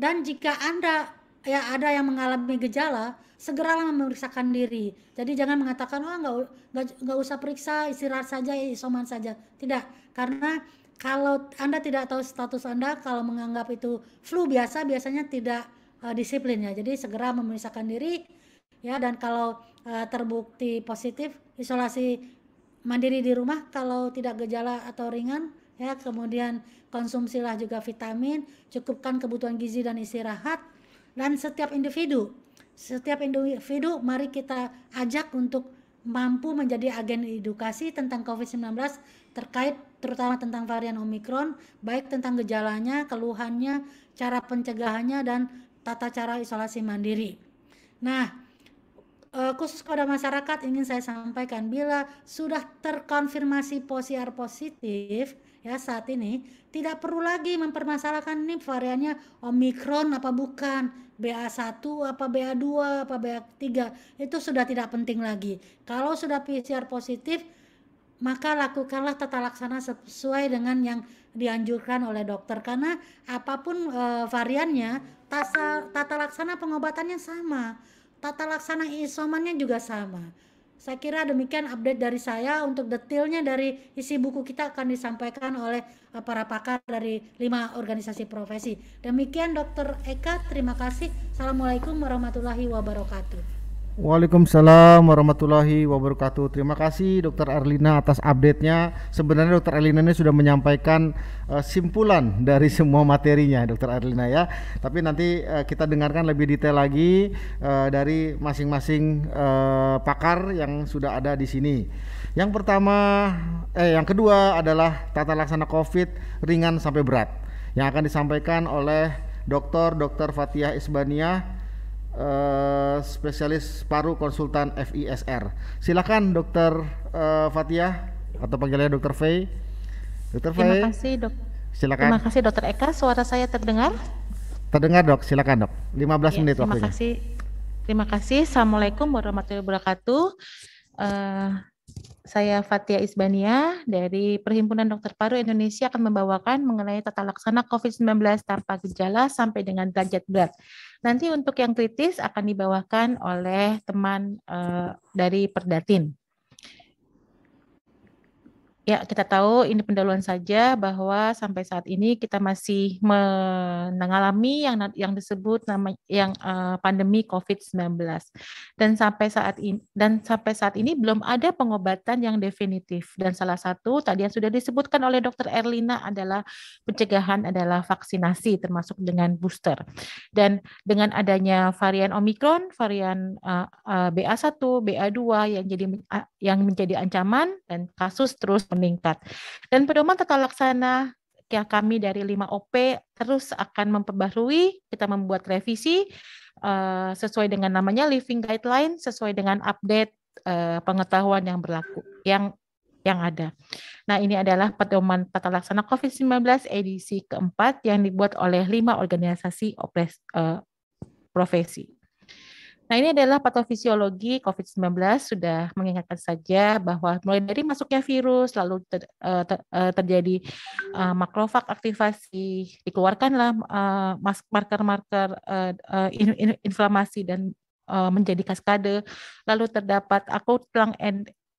dan jika Anda ya ada yang mengalami gejala, segeralah memeriksakan diri. Jadi jangan mengatakan oh, nggak nggak usah periksa, istirahat saja, isoman saja. Tidak, karena kalau anda tidak tahu status anda, kalau menganggap itu flu biasa, biasanya tidak uh, disiplin ya. Jadi segera memeriksakan diri ya dan kalau uh, terbukti positif, isolasi mandiri di rumah kalau tidak gejala atau ringan ya kemudian konsumsilah juga vitamin cukupkan kebutuhan gizi dan istirahat dan setiap individu. Setiap individu mari kita ajak untuk mampu menjadi agen edukasi tentang COVID-19 terkait terutama tentang varian Omicron, baik tentang gejalanya, keluhannya, cara pencegahannya, dan tata cara isolasi mandiri. Nah, eh, khusus kepada masyarakat ingin saya sampaikan bila sudah terkonfirmasi PCR positif ya saat ini tidak perlu lagi mempermasalahkan ini variannya Omikron apa bukan BA1 apa BA2 apa BA3 itu sudah tidak penting lagi. Kalau sudah PCR positif maka lakukanlah tata laksana sesuai dengan yang dianjurkan oleh dokter karena apapun e, variannya tata, tata laksana pengobatannya sama, tata laksana isomannya juga sama. Saya kira demikian update dari saya. Untuk detailnya dari isi buku kita akan disampaikan oleh eh, para pakar dari lima organisasi profesi. Demikian Dr. Eka, terima kasih. Assalamualaikum warahmatullahi wabarakatuh. Waalaikumsalam warahmatullahi wabarakatuh. Terima kasih Dokter Erlina atas update-nya. Sebenarnya Dokter Erlina ini sudah menyampaikan uh, simpulan dari semua materinya Dokter Arlina ya. Tapi nanti uh, kita dengarkan lebih detail lagi uh, dari masing-masing uh, pakar yang sudah ada di sini. Yang pertama eh yang kedua adalah tata laksana Covid ringan sampai berat yang akan disampaikan oleh Dokter Dokter Fatia Isbaniah Eh, spesialis paru konsultan FISR. Silakan Dokter uh, eh, Fatia atau panggilannya Dokter V. Dokter V. Terima kasih dok. Silakan. Terima kasih Dokter Eka. Suara saya terdengar? Terdengar dok. Silakan dok. 15 ya, menit terima waktunya. Terima kasih. Terima kasih. Assalamualaikum warahmatullahi wabarakatuh. Uh, saya Fatia Isbania dari Perhimpunan Dokter Paru Indonesia akan membawakan mengenai tata laksana COVID-19 tanpa gejala sampai dengan derajat berat. Nanti untuk yang kritis akan dibawakan oleh teman uh, dari Perdatin. Ya, kita tahu ini pendahuluan saja bahwa sampai saat ini kita masih mengalami yang yang disebut nama yang uh, pandemi COVID-19. Dan sampai saat ini dan sampai saat ini belum ada pengobatan yang definitif dan salah satu tadi yang sudah disebutkan oleh Dr. Erlina adalah pencegahan adalah vaksinasi termasuk dengan booster. Dan dengan adanya varian Omicron, varian uh, eh, uh, eh, BA1, BA2 yang jadi uh, yang menjadi ancaman dan kasus terus meningkat. Dan pedoman tata laksana ya kami dari 5 OP terus akan memperbarui, kita membuat revisi eh, sesuai dengan namanya living guideline sesuai dengan update eh, pengetahuan yang berlaku yang yang ada. Nah, ini adalah pedoman tata laksana COVID-19 edisi keempat yang dibuat oleh lima organisasi opres, uh, profesi. Nah, ini adalah patofisiologi COVID-19 sudah mengingatkan saja bahwa mulai dari masuknya virus lalu ter, eh, ter, eh, terjadi uh, makrofag aktivasi, dikeluarkanlah uh, marker-marker uh, uh, inflamasi dan uh, menjadi kaskade, lalu terdapat akut lung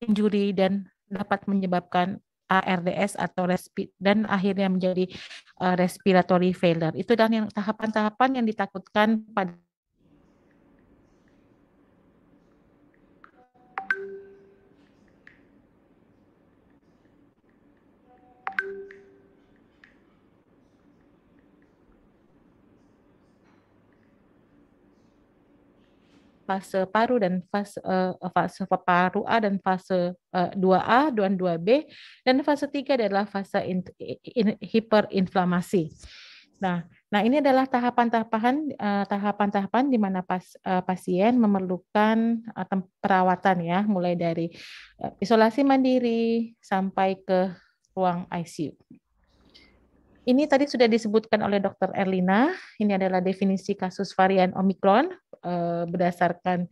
injury dan dapat menyebabkan ARDS atau respi dan akhirnya menjadi uh, respiratory failure. Itu dan yang tahapan-tahapan yang ditakutkan pada fase paru dan fase uh, fase paru A dan fase uh, eh, 2A dan 2B dan fase 3 adalah fase in, in, hiperinflamasi. Nah, nah ini adalah tahapan-tahapan uh, tahapan-tahapan di mana pas, uh, pasien memerlukan uh, perawatan ya, mulai dari uh, isolasi mandiri sampai ke ruang ICU. Ini tadi sudah disebutkan oleh Dr. Erlina. Ini adalah definisi kasus varian Omikron uh, berdasarkan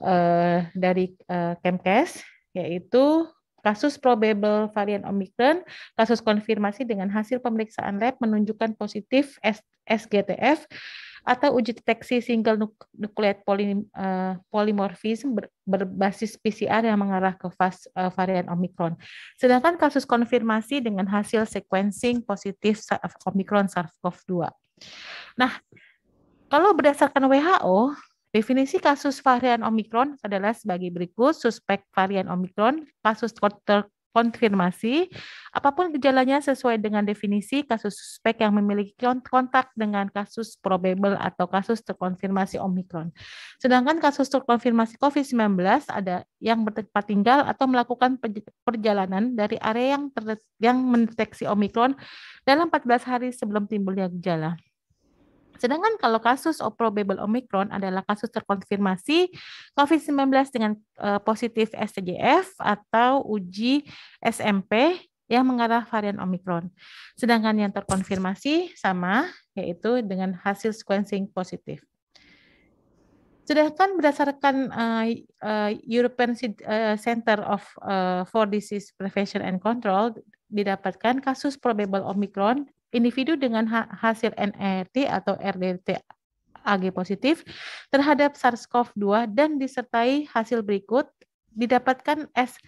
uh, dari uh, Kemkes yaitu kasus probable varian Omicron, kasus konfirmasi dengan hasil pemeriksaan lab menunjukkan positif SGTF atau uji deteksi single nucleate poly, uh, polymorphism ber, berbasis PCR yang mengarah ke fas, uh, varian Omicron. Sedangkan kasus konfirmasi dengan hasil sequencing positif Omicron SARS-CoV-2. Nah, kalau berdasarkan WHO, Definisi kasus varian Omikron adalah sebagai berikut, suspek varian Omikron, kasus terkonfirmasi, apapun gejalanya sesuai dengan definisi kasus suspek yang memiliki kontak dengan kasus probable atau kasus terkonfirmasi Omikron. Sedangkan kasus terkonfirmasi COVID-19 ada yang bertempat tinggal atau melakukan perjalanan dari area yang, yang mendeteksi Omikron dalam 14 hari sebelum timbulnya gejala. Sedangkan kalau kasus probable Omicron adalah kasus terkonfirmasi COVID-19 dengan eh, positif STJF atau uji SMP yang mengarah varian Omicron. Sedangkan yang terkonfirmasi sama, yaitu dengan hasil sequencing positif. Sedangkan berdasarkan uh, uh, European Center of uh, for Disease Prevention and Control didapatkan kasus probable Omicron individu dengan hasil NRT e atau RDT Ag positif terhadap SARS-CoV-2 dan disertai hasil berikut didapatkan S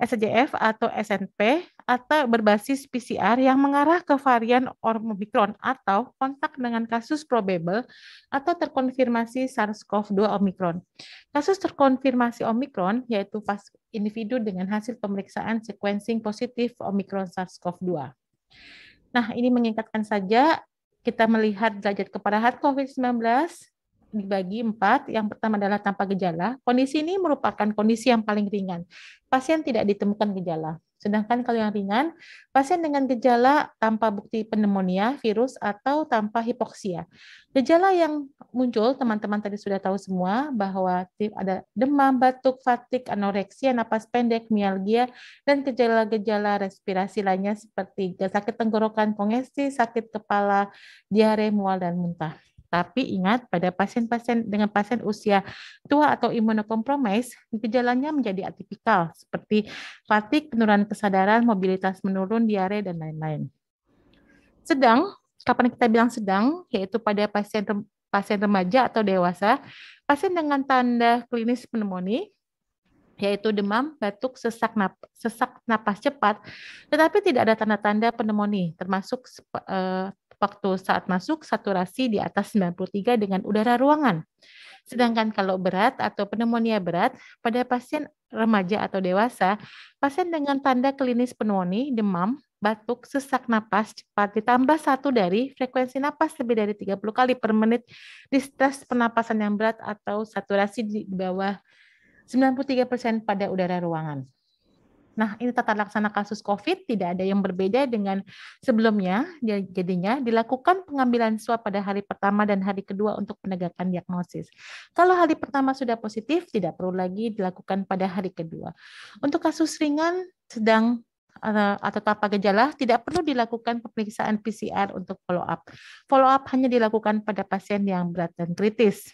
SJF atau SNP atau berbasis PCR yang mengarah ke varian Omicron atau kontak dengan kasus probable atau terkonfirmasi SARS-CoV-2 Omicron. Kasus terkonfirmasi Omicron yaitu pas individu dengan hasil pemeriksaan sequencing positif Omicron SARS-CoV-2. Nah, ini mengingatkan saja kita melihat derajat keparahan COVID-19 dibagi empat. Yang pertama adalah tanpa gejala. Kondisi ini merupakan kondisi yang paling ringan. Pasien tidak ditemukan gejala. Sedangkan kalau yang ringan, pasien dengan gejala tanpa bukti pneumonia, virus, atau tanpa hipoksia. Gejala yang muncul, teman-teman tadi sudah tahu semua, bahwa ada demam, batuk, fatik, anoreksia, napas pendek, mialgia, dan gejala-gejala respirasi lainnya seperti sakit tenggorokan, kongesi, sakit kepala, diare, mual, dan muntah. Tapi ingat pada pasien-pasien dengan pasien usia tua atau imunokompromis, gejalanya menjadi atipikal seperti fatigue, penurunan kesadaran, mobilitas menurun, diare dan lain-lain. Sedang, kapan kita bilang sedang, yaitu pada pasien pasien remaja atau dewasa, pasien dengan tanda klinis pneumonia yaitu demam, batuk, sesak, nap sesak napas cepat, tetapi tidak ada tanda-tanda pneumonia, termasuk eh, waktu saat masuk saturasi di atas 93 dengan udara ruangan. Sedangkan kalau berat atau pneumonia berat, pada pasien remaja atau dewasa, pasien dengan tanda klinis pneumonia, demam, batuk, sesak napas cepat ditambah satu dari frekuensi napas lebih dari 30 kali per menit di stres penapasan yang berat atau saturasi di bawah 93% pada udara ruangan. Nah, ini tata laksana kasus COVID tidak ada yang berbeda dengan sebelumnya. Jadinya dilakukan pengambilan swab pada hari pertama dan hari kedua untuk penegakan diagnosis. Kalau hari pertama sudah positif, tidak perlu lagi dilakukan pada hari kedua. Untuk kasus ringan, sedang eh, atau tanpa gejala tidak perlu dilakukan pemeriksaan PCR untuk follow up. Follow up hanya dilakukan pada pasien yang berat dan kritis.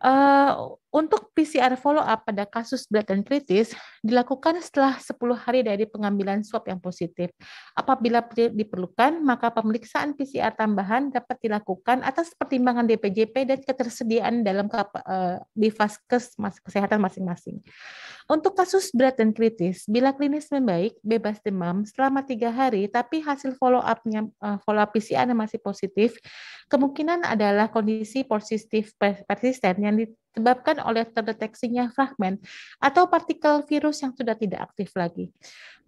Uh, untuk PCR follow up pada kasus berat dan kritis dilakukan setelah 10 hari dari pengambilan swab yang positif. Apabila diperlukan, maka pemeriksaan PCR tambahan dapat dilakukan atas pertimbangan DPJP dan ketersediaan dalam di eh, vaskes kesehatan masing-masing. Untuk kasus berat dan kritis, bila klinis membaik, bebas demam selama tiga hari, tapi hasil follow upnya eh, follow up PCR masih positif, kemungkinan adalah kondisi positif persisten yang disebabkan oleh terdeteksinya fragmen atau partikel virus yang sudah tidak aktif lagi.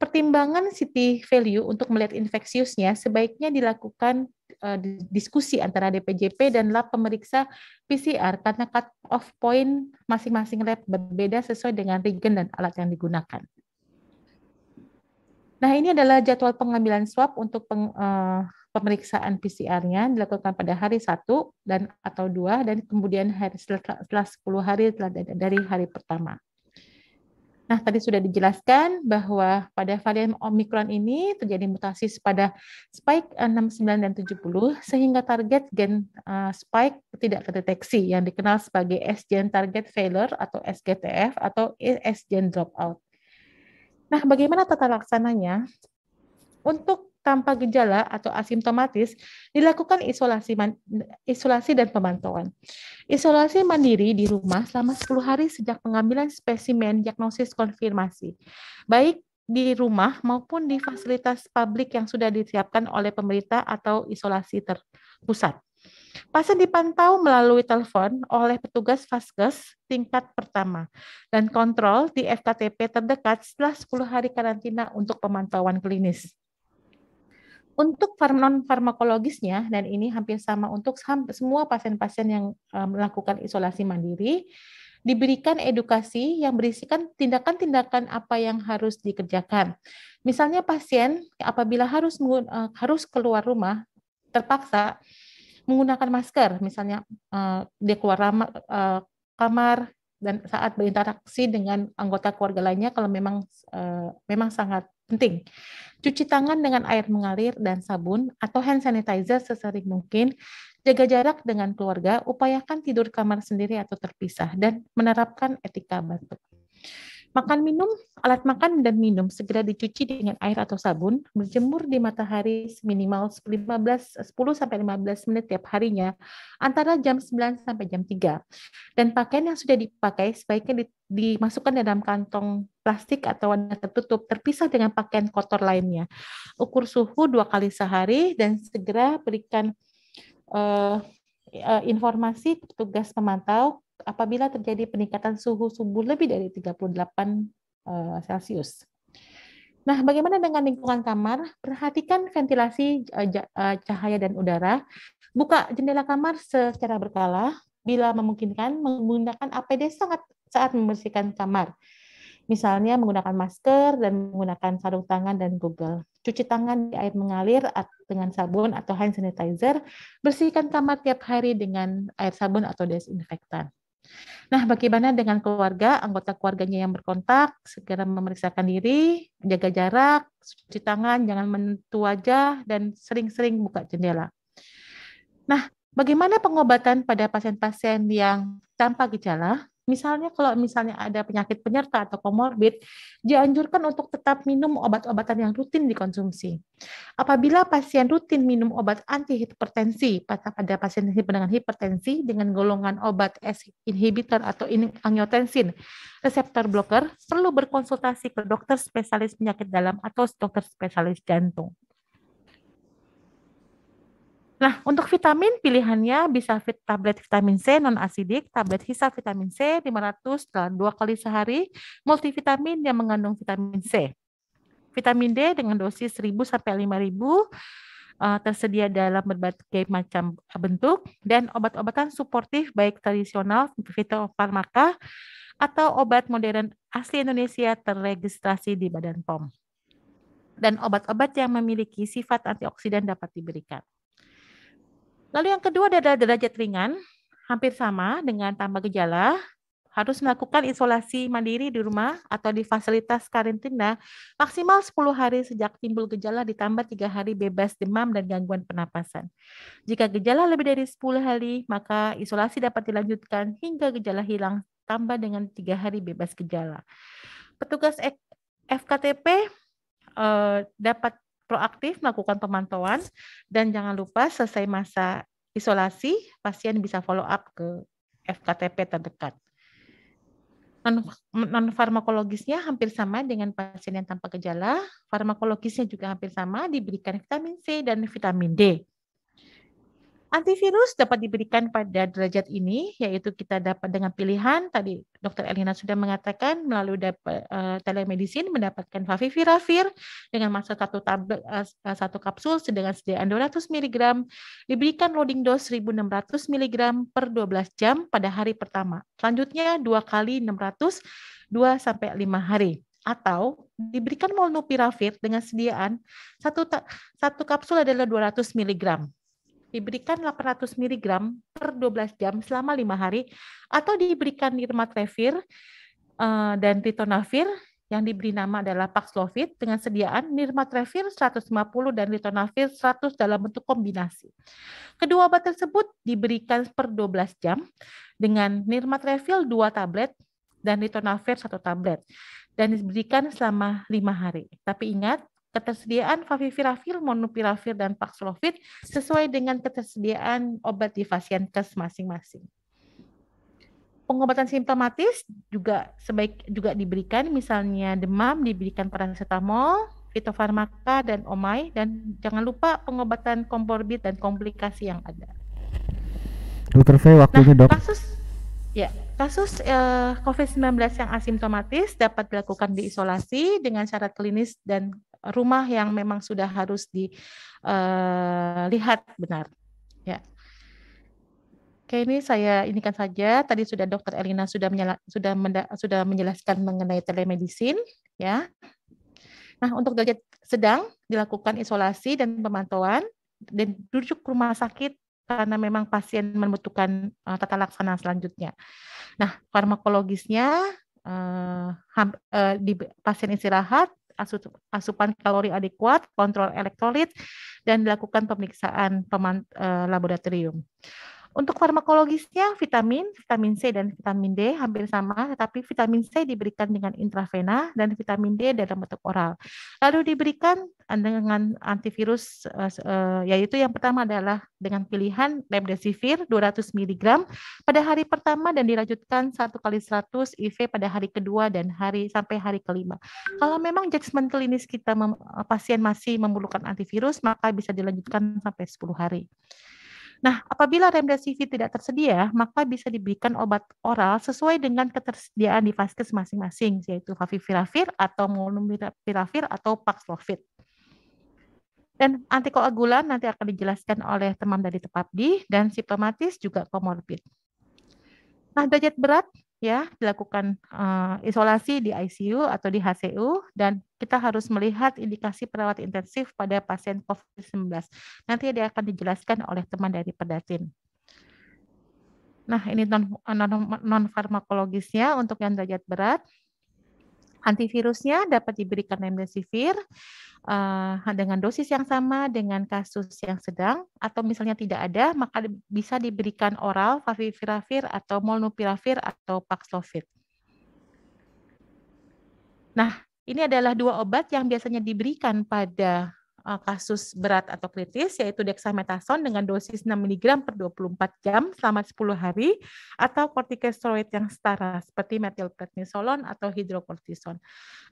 Pertimbangan Ct value untuk melihat infeksiusnya sebaiknya dilakukan eh, diskusi antara DPJP dan lab pemeriksa PCR karena cut off point masing-masing lab berbeda sesuai dengan regen dan alat yang digunakan. Nah, ini adalah jadwal pengambilan swab untuk peng, uh, pemeriksaan PCR-nya dilakukan pada hari 1 dan atau 2 dan kemudian hari setelah 10 hari dari hari pertama. Nah, tadi sudah dijelaskan bahwa pada varian Omicron ini terjadi mutasi pada spike 69 dan 70 sehingga target gen eh, spike tidak terdeteksi yang dikenal sebagai S-gen target failure atau SGTF atau S-gen dropout. Nah, bagaimana tata laksananya? Untuk tanpa gejala atau asimptomatis dilakukan isolasi isolasi dan pemantauan. Isolasi mandiri di rumah selama 10 hari sejak pengambilan spesimen diagnosis konfirmasi. Baik di rumah maupun di fasilitas publik yang sudah disiapkan oleh pemerintah atau isolasi terpusat. Pasien dipantau melalui telepon oleh petugas Faskes tingkat pertama dan kontrol di FKTP terdekat setelah 10 hari karantina untuk pemantauan klinis. Untuk non farmakologisnya dan ini hampir sama untuk semua pasien-pasien yang eh, melakukan isolasi mandiri diberikan edukasi yang berisikan tindakan-tindakan apa yang harus dikerjakan. Misalnya pasien apabila harus eh, harus keluar rumah terpaksa menggunakan masker, misalnya eh, dia keluar rama, kamar dan saat berinteraksi dengan anggota keluarga lainnya kalau memang memang sangat penting. Cuci tangan dengan air mengalir dan sabun atau hand sanitizer sesering mungkin. Jaga jarak dengan keluarga, upayakan tidur kamar sendiri atau terpisah, dan menerapkan etika batuk. Makan minum, alat makan dan minum segera dicuci dengan air atau sabun, berjemur di matahari minimal 15 10 15 menit tiap harinya antara jam 9 sampai jam 3. Dan pakaian yang sudah dipakai sebaiknya dimasukkan dalam kantong plastik atau wadah tertutup terpisah dengan pakaian kotor lainnya. Ukur suhu dua kali sehari dan segera berikan uh, informasi petugas pemantau apabila terjadi peningkatan suhu subuh lebih dari 38 uh, eh, Celcius. Nah, bagaimana dengan lingkungan kamar? Perhatikan ventilasi uh, cahaya dan udara. Buka jendela kamar secara berkala bila memungkinkan menggunakan APD sangat saat membersihkan kamar. Misalnya menggunakan masker dan menggunakan sarung tangan dan Google. Cuci tangan di air mengalir dengan sabun atau hand sanitizer. Bersihkan kamar tiap hari dengan air sabun atau desinfektan. Nah, bagaimana dengan keluarga, anggota keluarganya yang berkontak, segera memeriksakan diri, jaga jarak, cuci tangan, jangan mentu wajah, dan sering-sering buka jendela. Nah, bagaimana pengobatan pada pasien-pasien yang tanpa gejala? Misalnya kalau misalnya ada penyakit penyerta atau komorbid, dianjurkan untuk tetap minum obat-obatan yang rutin dikonsumsi. Apabila pasien rutin minum obat antihipertensi pada pasien dengan hipertensi dengan golongan obat S inhibitor atau angiotensin reseptor blocker, perlu berkonsultasi ke dokter spesialis penyakit dalam atau dokter spesialis jantung. Nah, untuk vitamin pilihannya bisa fit, tablet vitamin C non asidik, tablet hisap vitamin C 500 dalam dua kali sehari, multivitamin yang mengandung vitamin C. Vitamin D dengan dosis 1000 sampai 5000 uh, eh, tersedia dalam berbagai macam bentuk dan obat-obatan suportif baik tradisional fitofarmaka atau obat modern asli Indonesia terregistrasi di Badan POM. Dan obat-obat yang memiliki sifat antioksidan dapat diberikan. Lalu yang kedua adalah derajat ringan, hampir sama dengan tanpa gejala, harus melakukan isolasi mandiri di rumah atau di fasilitas karantina maksimal 10 hari sejak timbul gejala ditambah tiga hari bebas demam dan gangguan penapasan. Jika gejala lebih dari 10 hari, maka isolasi dapat dilanjutkan hingga gejala hilang tambah dengan tiga hari bebas gejala. Petugas FKTP eh, dapat proaktif melakukan pemantauan, dan jangan lupa selesai masa isolasi, pasien bisa follow up ke FKTP terdekat. Non-farmakologisnya hampir sama dengan pasien yang tanpa gejala, farmakologisnya juga hampir sama, diberikan vitamin C dan vitamin D. Antivirus dapat diberikan pada derajat ini, yaitu kita dapat dengan pilihan, tadi Dr. Elina sudah mengatakan, melalui dapat, uh, eh, telemedicine mendapatkan favipiravir dengan masa satu, tablet, uh, satu kapsul, sedangkan sediaan 200 mg, diberikan loading dose 1600 mg per 12 jam pada hari pertama. Selanjutnya, dua kali 600, 2 sampai 5 hari atau diberikan molnupiravir dengan sediaan satu, satu kapsul adalah 200 mg diberikan 800 mg per 12 jam selama lima hari atau diberikan nirmatrevir eh, dan ritonavir yang diberi nama adalah Paxlovid dengan sediaan nirmatrevir 150 dan ritonavir 100 dalam bentuk kombinasi. Kedua obat tersebut diberikan per 12 jam dengan nirmatrevir 2 tablet dan ritonavir 1 tablet dan diberikan selama lima hari. Tapi ingat, ketersediaan favipiravir, monopiravir, dan Paxlovid sesuai dengan ketersediaan obat di kes masing-masing. Pengobatan simptomatis juga sebaik juga diberikan, misalnya demam diberikan paracetamol, fitofarmaka dan omai dan jangan lupa pengobatan komorbid dan komplikasi yang ada. Dokter V waktunya nah, dok. Kasus ya kasus eh, COVID-19 yang asimptomatis dapat dilakukan di isolasi dengan syarat klinis dan rumah yang memang sudah harus dilihat eh, benar. Ya. Oke, ini saya ini kan saja. Tadi sudah Dokter Elina sudah menyala, sudah menda, sudah menjelaskan mengenai telemedicine, ya. Nah, untuk derajat sedang dilakukan isolasi dan pemantauan dan rujuk rumah sakit karena memang pasien membutuhkan uh, tata laksana selanjutnya. Nah, farmakologisnya uh, ham, uh, di pasien istirahat asupan kalori adekuat, kontrol elektrolit, dan dilakukan pemeriksaan eh, laboratorium. Untuk farmakologisnya vitamin, vitamin C dan vitamin D hampir sama, tetapi vitamin C diberikan dengan intravena dan vitamin D dalam bentuk oral. Lalu diberikan dengan antivirus eh, yaitu yang pertama adalah dengan pilihan remdesivir 200 mg pada hari pertama dan dilanjutkan 1 kali 100 IV pada hari kedua dan hari sampai hari kelima. Kalau memang judgement klinis kita eh, pasien masih memerlukan antivirus maka bisa dilanjutkan sampai 10 hari. Nah, apabila remdesivir tidak tersedia, maka bisa diberikan obat oral sesuai dengan ketersediaan di vaskes masing-masing, yaitu favipiravir atau molnupiravir atau Paxlovid. Dan antikoagulan nanti akan dijelaskan oleh teman dari Tepapdi dan simptomatis juga komorbid. Nah, derajat berat ya dilakukan uh, isolasi di ICU atau di HCU dan kita harus melihat indikasi perawat intensif pada pasien COVID-19. Nanti dia akan dijelaskan oleh teman dari Pedatin. Nah, ini non, eh, non, non farmakologisnya untuk yang derajat berat. Antivirusnya dapat diberikan remdesivir uh, dengan dosis yang sama dengan kasus yang sedang atau misalnya tidak ada maka bisa diberikan oral favipiravir atau molnupiravir atau Paxlovid. Nah, ini adalah dua obat yang biasanya diberikan pada Eh, kasus berat atau kritis yaitu dexamethasone dengan dosis 6 mg per 24 jam selama 10 hari atau kortikosteroid yang setara seperti metilprednisolon atau hidrokortison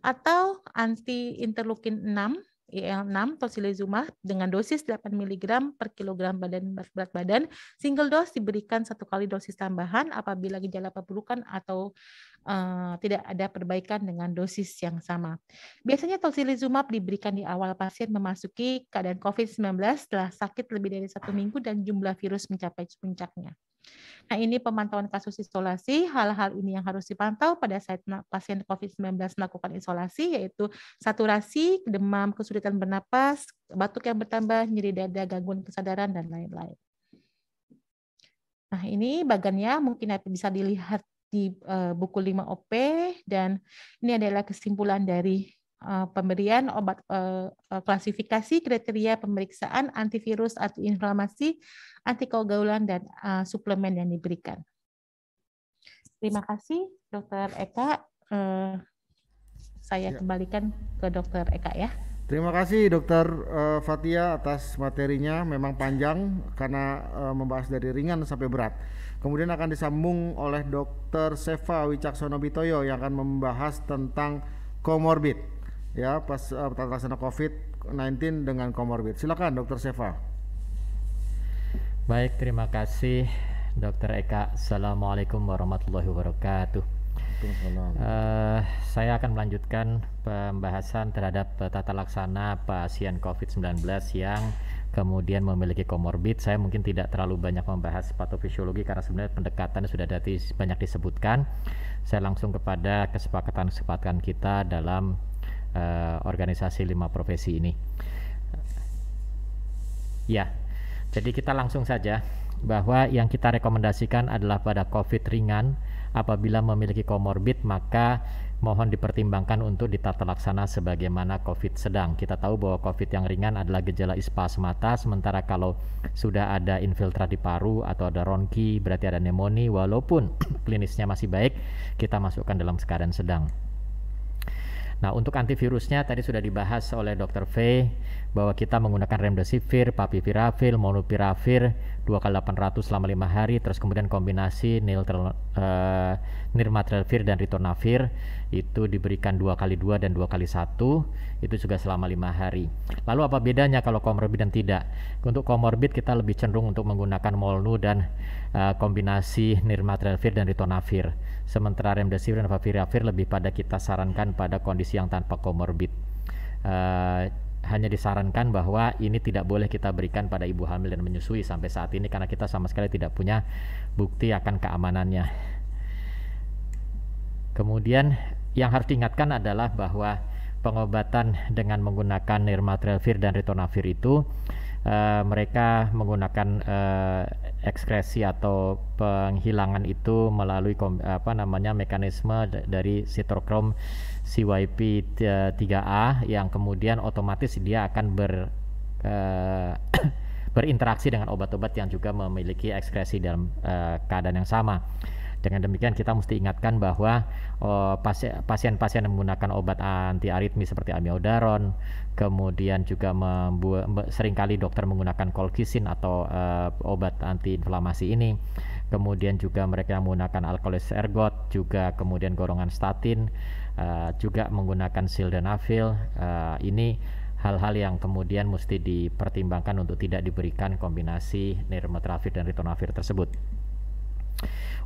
atau anti interleukin 6 IL6 iya, tocilizumab dengan dosis 8 mg per kilogram badan berat badan. Single dose diberikan satu kali dosis tambahan apabila gejala perburukan atau uh, tidak ada perbaikan dengan dosis yang sama. Biasanya tocilizumab diberikan di awal pasien memasuki keadaan COVID-19 setelah sakit lebih dari satu minggu dan jumlah virus mencapai puncaknya. Nah, ini pemantauan kasus isolasi. Hal-hal ini yang harus dipantau pada saat pasien COVID-19 melakukan isolasi, yaitu saturasi, demam, kesulitan bernapas, batuk yang bertambah, nyeri dada, gangguan kesadaran, dan lain-lain. Nah, ini bagannya mungkin bisa dilihat di eh, buku 5 OP, dan ini adalah kesimpulan dari Eh, pemberian obat eh, eh, klasifikasi kriteria pemeriksaan antivirus atau inflamasi, antikoagulan dan suplemen yang diberikan. Terima kasih Dokter Eka. Saya ya. kembalikan ke Dokter Eka ya. Terima kasih Dokter Fatia atas materinya memang panjang karena membahas dari ringan sampai berat. Kemudian akan disambung oleh Dokter Seva Wicaksono Bitoyo yang akan membahas tentang komorbid ya pas uh, eh, laksana COVID-19 dengan komorbid. Silakan Dokter Seva. Baik, terima kasih Dokter Eka. Assalamualaikum warahmatullahi wabarakatuh. Uh, saya akan melanjutkan pembahasan terhadap eh, tata laksana pasien COVID-19 yang kemudian memiliki komorbid. Saya mungkin tidak terlalu banyak membahas patofisiologi karena sebenarnya pendekatan sudah banyak disebutkan. Saya langsung kepada kesepakatan-kesepakatan kita dalam uh, organisasi lima profesi ini. Ya, jadi kita langsung saja bahwa yang kita rekomendasikan adalah pada COVID ringan apabila memiliki komorbid maka mohon dipertimbangkan untuk ditata laksana sebagaimana COVID sedang. Kita tahu bahwa COVID yang ringan adalah gejala ispa semata, sementara kalau sudah ada infiltrat di paru atau ada ronki, berarti ada pneumonia, walaupun klinisnya masih baik, kita masukkan dalam sekadar sedang. Nah, untuk antivirusnya tadi sudah dibahas oleh Dr. V bahwa kita menggunakan remdesivir, papiviravir, molnupiravir 2 kali 800 selama 5 hari terus kemudian kombinasi eh, nirmatrelvir dan ritonavir itu diberikan 2 kali 2 dan 2 kali 1 itu juga selama 5 hari. Lalu apa bedanya kalau komorbid dan tidak? Untuk komorbid kita lebih cenderung untuk menggunakan molnu dan uh, kombinasi nirmatrelvir dan ritonavir. Sementara remdesivir dan favipiravir lebih pada kita sarankan pada kondisi yang tanpa komorbid. Uh, hanya disarankan bahwa ini tidak boleh kita berikan pada ibu hamil dan menyusui sampai saat ini karena kita sama sekali tidak punya bukti akan keamanannya. Kemudian yang harus diingatkan adalah bahwa pengobatan dengan menggunakan nirmatrelvir dan ritonavir itu uh, mereka menggunakan eh, ekskresi atau penghilangan itu melalui apa namanya mekanisme dari sitokrom CYP 3A yang kemudian otomatis dia akan ber eh, berinteraksi dengan obat-obat yang juga memiliki ekskresi dalam uh, keadaan yang sama. Dengan demikian kita mesti ingatkan bahwa oh, pasien-pasien yang menggunakan obat anti aritmi seperti amiodaron, kemudian juga seringkali dokter menggunakan kolkisin atau uh, obat inflamasi ini. Kemudian juga mereka yang menggunakan alkoholis ergot, juga kemudian gorongan statin, uh, juga menggunakan sildenafil. Uh, ini hal-hal yang kemudian mesti dipertimbangkan untuk tidak diberikan kombinasi nirmatrelvir dan ritonavir tersebut.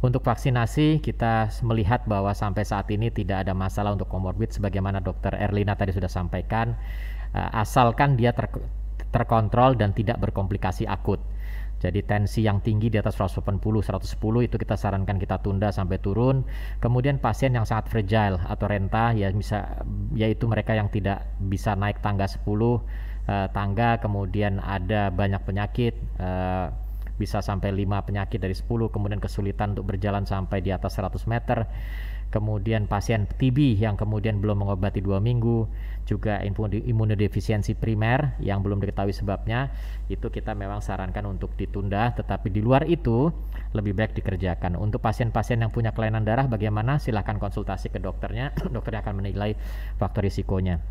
Untuk vaksinasi, kita melihat bahwa sampai saat ini tidak ada masalah untuk komorbid, sebagaimana dokter Erlina tadi sudah sampaikan, eh, asalkan dia ter terkontrol dan tidak berkomplikasi akut. Jadi tensi yang tinggi di atas 180, 110 itu kita sarankan kita tunda sampai turun. Kemudian pasien yang sangat fragile atau renta ya bisa yaitu mereka yang tidak bisa naik tangga 10 eh, tangga kemudian ada banyak penyakit eh, bisa sampai 5 penyakit dari 10, kemudian kesulitan untuk berjalan sampai di atas 100 meter, kemudian pasien TB yang kemudian belum mengobati dua minggu, juga imunodefisiensi primer yang belum diketahui sebabnya, itu kita memang sarankan untuk ditunda, tetapi di luar itu lebih baik dikerjakan. Untuk pasien-pasien yang punya kelainan darah bagaimana? Silahkan konsultasi ke dokternya, dokternya akan menilai faktor risikonya.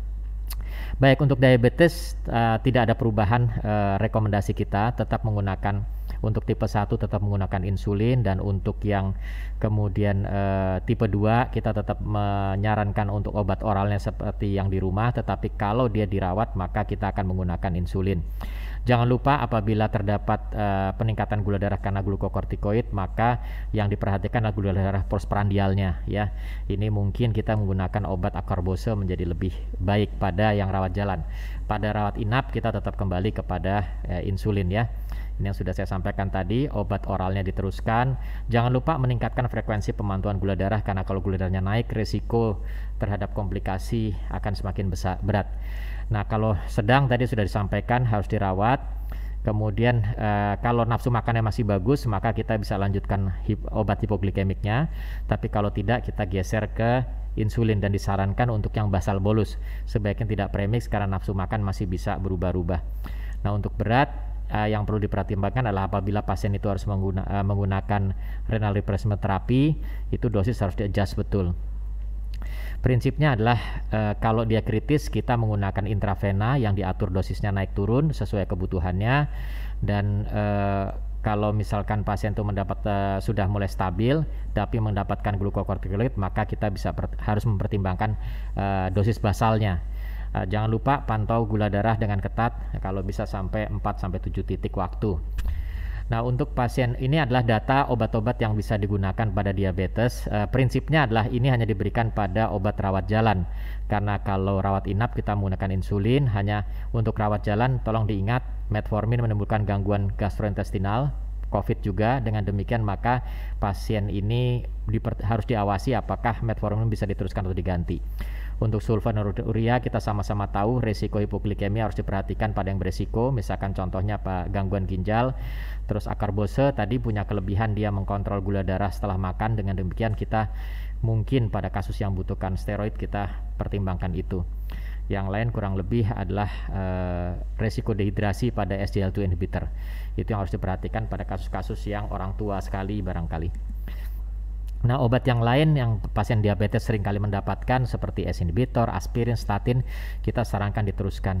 Baik untuk diabetes uh, tidak ada perubahan uh, rekomendasi kita tetap menggunakan untuk tipe 1 tetap menggunakan insulin dan untuk yang kemudian eh, tipe 2 kita tetap menyarankan untuk obat oralnya seperti yang di rumah tetapi kalau dia dirawat maka kita akan menggunakan insulin. Jangan lupa apabila terdapat uh, peningkatan gula darah karena glukokortikoid, maka yang diperhatikan adalah gula darah postprandialnya ya. Ini mungkin kita menggunakan obat akarbose menjadi lebih baik pada yang rawat jalan. Pada rawat inap kita tetap kembali kepada uh, insulin ya. Ini yang sudah saya sampaikan tadi, obat oralnya diteruskan. Jangan lupa meningkatkan frekuensi pemantauan gula darah karena kalau gula darahnya naik, risiko terhadap komplikasi akan semakin besar berat. Nah, kalau sedang tadi sudah disampaikan harus dirawat. Kemudian eh, kalau nafsu makannya masih bagus, maka kita bisa lanjutkan hip, obat hipoglikemiknya. Tapi kalau tidak, kita geser ke insulin dan disarankan untuk yang basal bolus. Sebaiknya tidak premix karena nafsu makan masih bisa berubah-ubah. Nah, untuk berat uh, yang perlu dipertimbangkan adalah apabila pasien itu harus mengguna, uh, menggunakan renal replacement therapy, itu dosis harus diadjust betul. Prinsipnya adalah e, kalau dia kritis kita menggunakan intravena yang diatur dosisnya naik turun sesuai kebutuhannya dan e, kalau misalkan pasien itu mendapat e, sudah mulai stabil tapi mendapatkan glukokortikoid maka kita bisa per, harus mempertimbangkan e, dosis basalnya Uh, jangan lupa pantau gula darah dengan ketat kalau bisa sampai 4 sampai 7 titik waktu. Nah, untuk pasien ini adalah data obat-obat yang bisa digunakan pada diabetes. E, prinsipnya adalah ini hanya diberikan pada obat rawat jalan. Karena kalau rawat inap kita menggunakan insulin, hanya untuk rawat jalan tolong diingat metformin menimbulkan gangguan gastrointestinal, COVID juga. Dengan demikian maka pasien ini diper, harus diawasi apakah metformin bisa diteruskan atau diganti. Untuk sulfonylurea kita sama-sama tahu resiko hipoglikemia harus diperhatikan pada yang beresiko, misalkan contohnya apa gangguan ginjal. Terus akar akarbose tadi punya kelebihan dia mengkontrol gula darah setelah makan. Dengan demikian kita mungkin pada kasus yang butuhkan steroid kita pertimbangkan itu. Yang lain kurang lebih adalah e, resiko dehidrasi pada SGLT2 inhibitor. Itu yang harus diperhatikan pada kasus-kasus yang orang tua sekali barangkali. Nah, obat yang lain yang pasien diabetes seringkali mendapatkan seperti S inhibitor, aspirin, statin, kita sarankan diteruskan.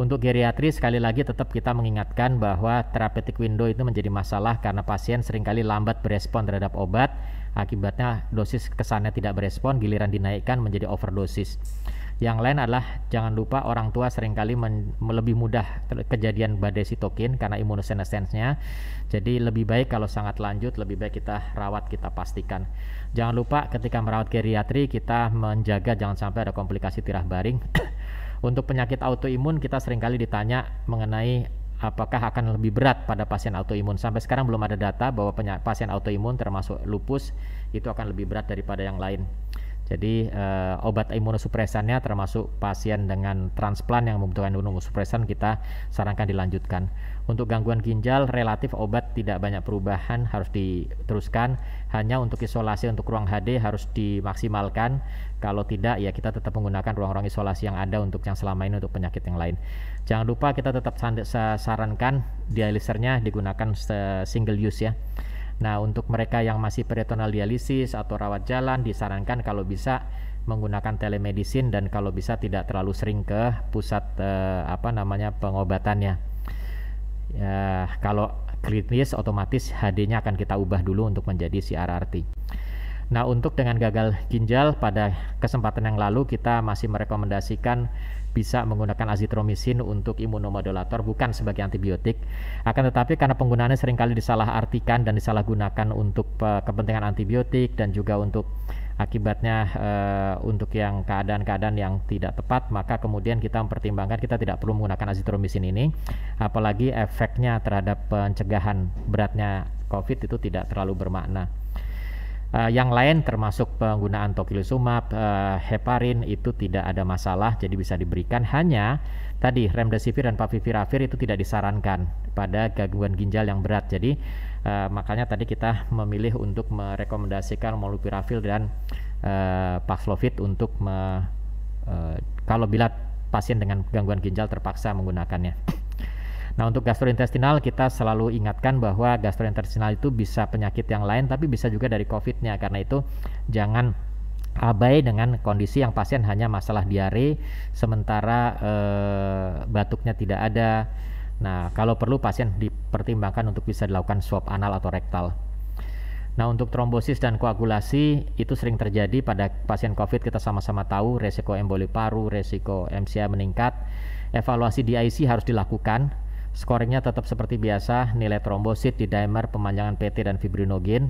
Untuk geriatri sekali lagi tetap kita mengingatkan bahwa terapeutik window itu menjadi masalah karena pasien seringkali lambat berespon terhadap obat, akibatnya dosis kesannya tidak berespon, giliran dinaikkan menjadi overdosis. Yang lain adalah jangan lupa orang tua seringkali men, lebih mudah kejadian badai sitokin karena imunosenesensnya. Jadi lebih baik kalau sangat lanjut lebih baik kita rawat kita pastikan. Jangan lupa ketika merawat geriatri kita menjaga jangan sampai ada komplikasi tirah baring. Untuk penyakit autoimun kita seringkali ditanya mengenai apakah akan lebih berat pada pasien autoimun. Sampai sekarang belum ada data bahwa pasien autoimun termasuk lupus itu akan lebih berat daripada yang lain. Jadi eh, obat imunosupresannya termasuk pasien dengan transplant yang membutuhkan imunosupresan kita sarankan dilanjutkan. Untuk gangguan ginjal relatif obat tidak banyak perubahan harus diteruskan. Hanya untuk isolasi untuk ruang HD harus dimaksimalkan. Kalau tidak ya kita tetap menggunakan ruang-ruang isolasi yang ada untuk yang selama ini untuk penyakit yang lain. Jangan lupa kita tetap sarankan dialisernya digunakan single use ya. Nah, untuk mereka yang masih peritoneal dialisis atau rawat jalan disarankan kalau bisa menggunakan telemedicine dan kalau bisa tidak terlalu sering ke pusat eh, apa namanya pengobatannya. Ya, kalau kritis otomatis HD-nya akan kita ubah dulu untuk menjadi CRRT. Nah, untuk dengan gagal ginjal pada kesempatan yang lalu kita masih merekomendasikan bisa menggunakan azitromisin untuk imunomodulator bukan sebagai antibiotik. Akan tetapi karena penggunaannya seringkali disalahartikan dan disalahgunakan untuk eh, kepentingan antibiotik dan juga untuk akibatnya uh, untuk yang keadaan-keadaan yang tidak tepat maka kemudian kita mempertimbangkan kita tidak perlu menggunakan azitromisin ini apalagi efeknya terhadap pencegahan beratnya COVID itu tidak terlalu bermakna. Uh, yang lain termasuk penggunaan tokilizumab, uh, heparin itu tidak ada masalah, jadi bisa diberikan. Hanya tadi remdesivir dan papiviravir itu tidak disarankan pada gangguan ginjal yang berat. Jadi uh, makanya tadi kita memilih untuk merekomendasikan molnupiravir dan uh, paxlovid untuk me, uh, kalau bila pasien dengan gangguan ginjal terpaksa menggunakannya. Nah, untuk gastrointestinal kita selalu ingatkan bahwa gastrointestinal itu bisa penyakit yang lain tapi bisa juga dari COVID-nya. Karena itu jangan abai dengan kondisi yang pasien hanya masalah diare sementara eh, batuknya tidak ada. Nah, kalau perlu pasien dipertimbangkan untuk bisa dilakukan swab anal atau rektal. Nah, untuk trombosis dan koagulasi itu sering terjadi pada pasien COVID. Kita sama-sama tahu resiko emboli paru, resiko MCA meningkat. Evaluasi dic harus dilakukan Scoringnya tetap seperti biasa, nilai trombosit di dimer, pemanjangan PT dan fibrinogen.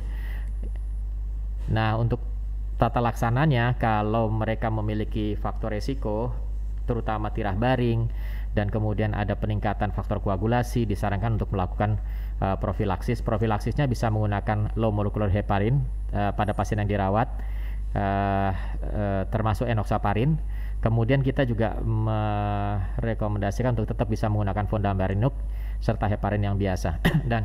Nah, untuk tata laksananya kalau mereka memiliki faktor resiko terutama tirah baring dan kemudian ada peningkatan faktor koagulasi disarankan untuk melakukan uh, profilaksis. Profilaksisnya bisa menggunakan low molecular heparin uh, pada pasien yang dirawat uh, uh, termasuk enoxaparin Kemudian kita juga merekomendasikan untuk tetap bisa menggunakan barinuk serta heparin yang biasa. Dan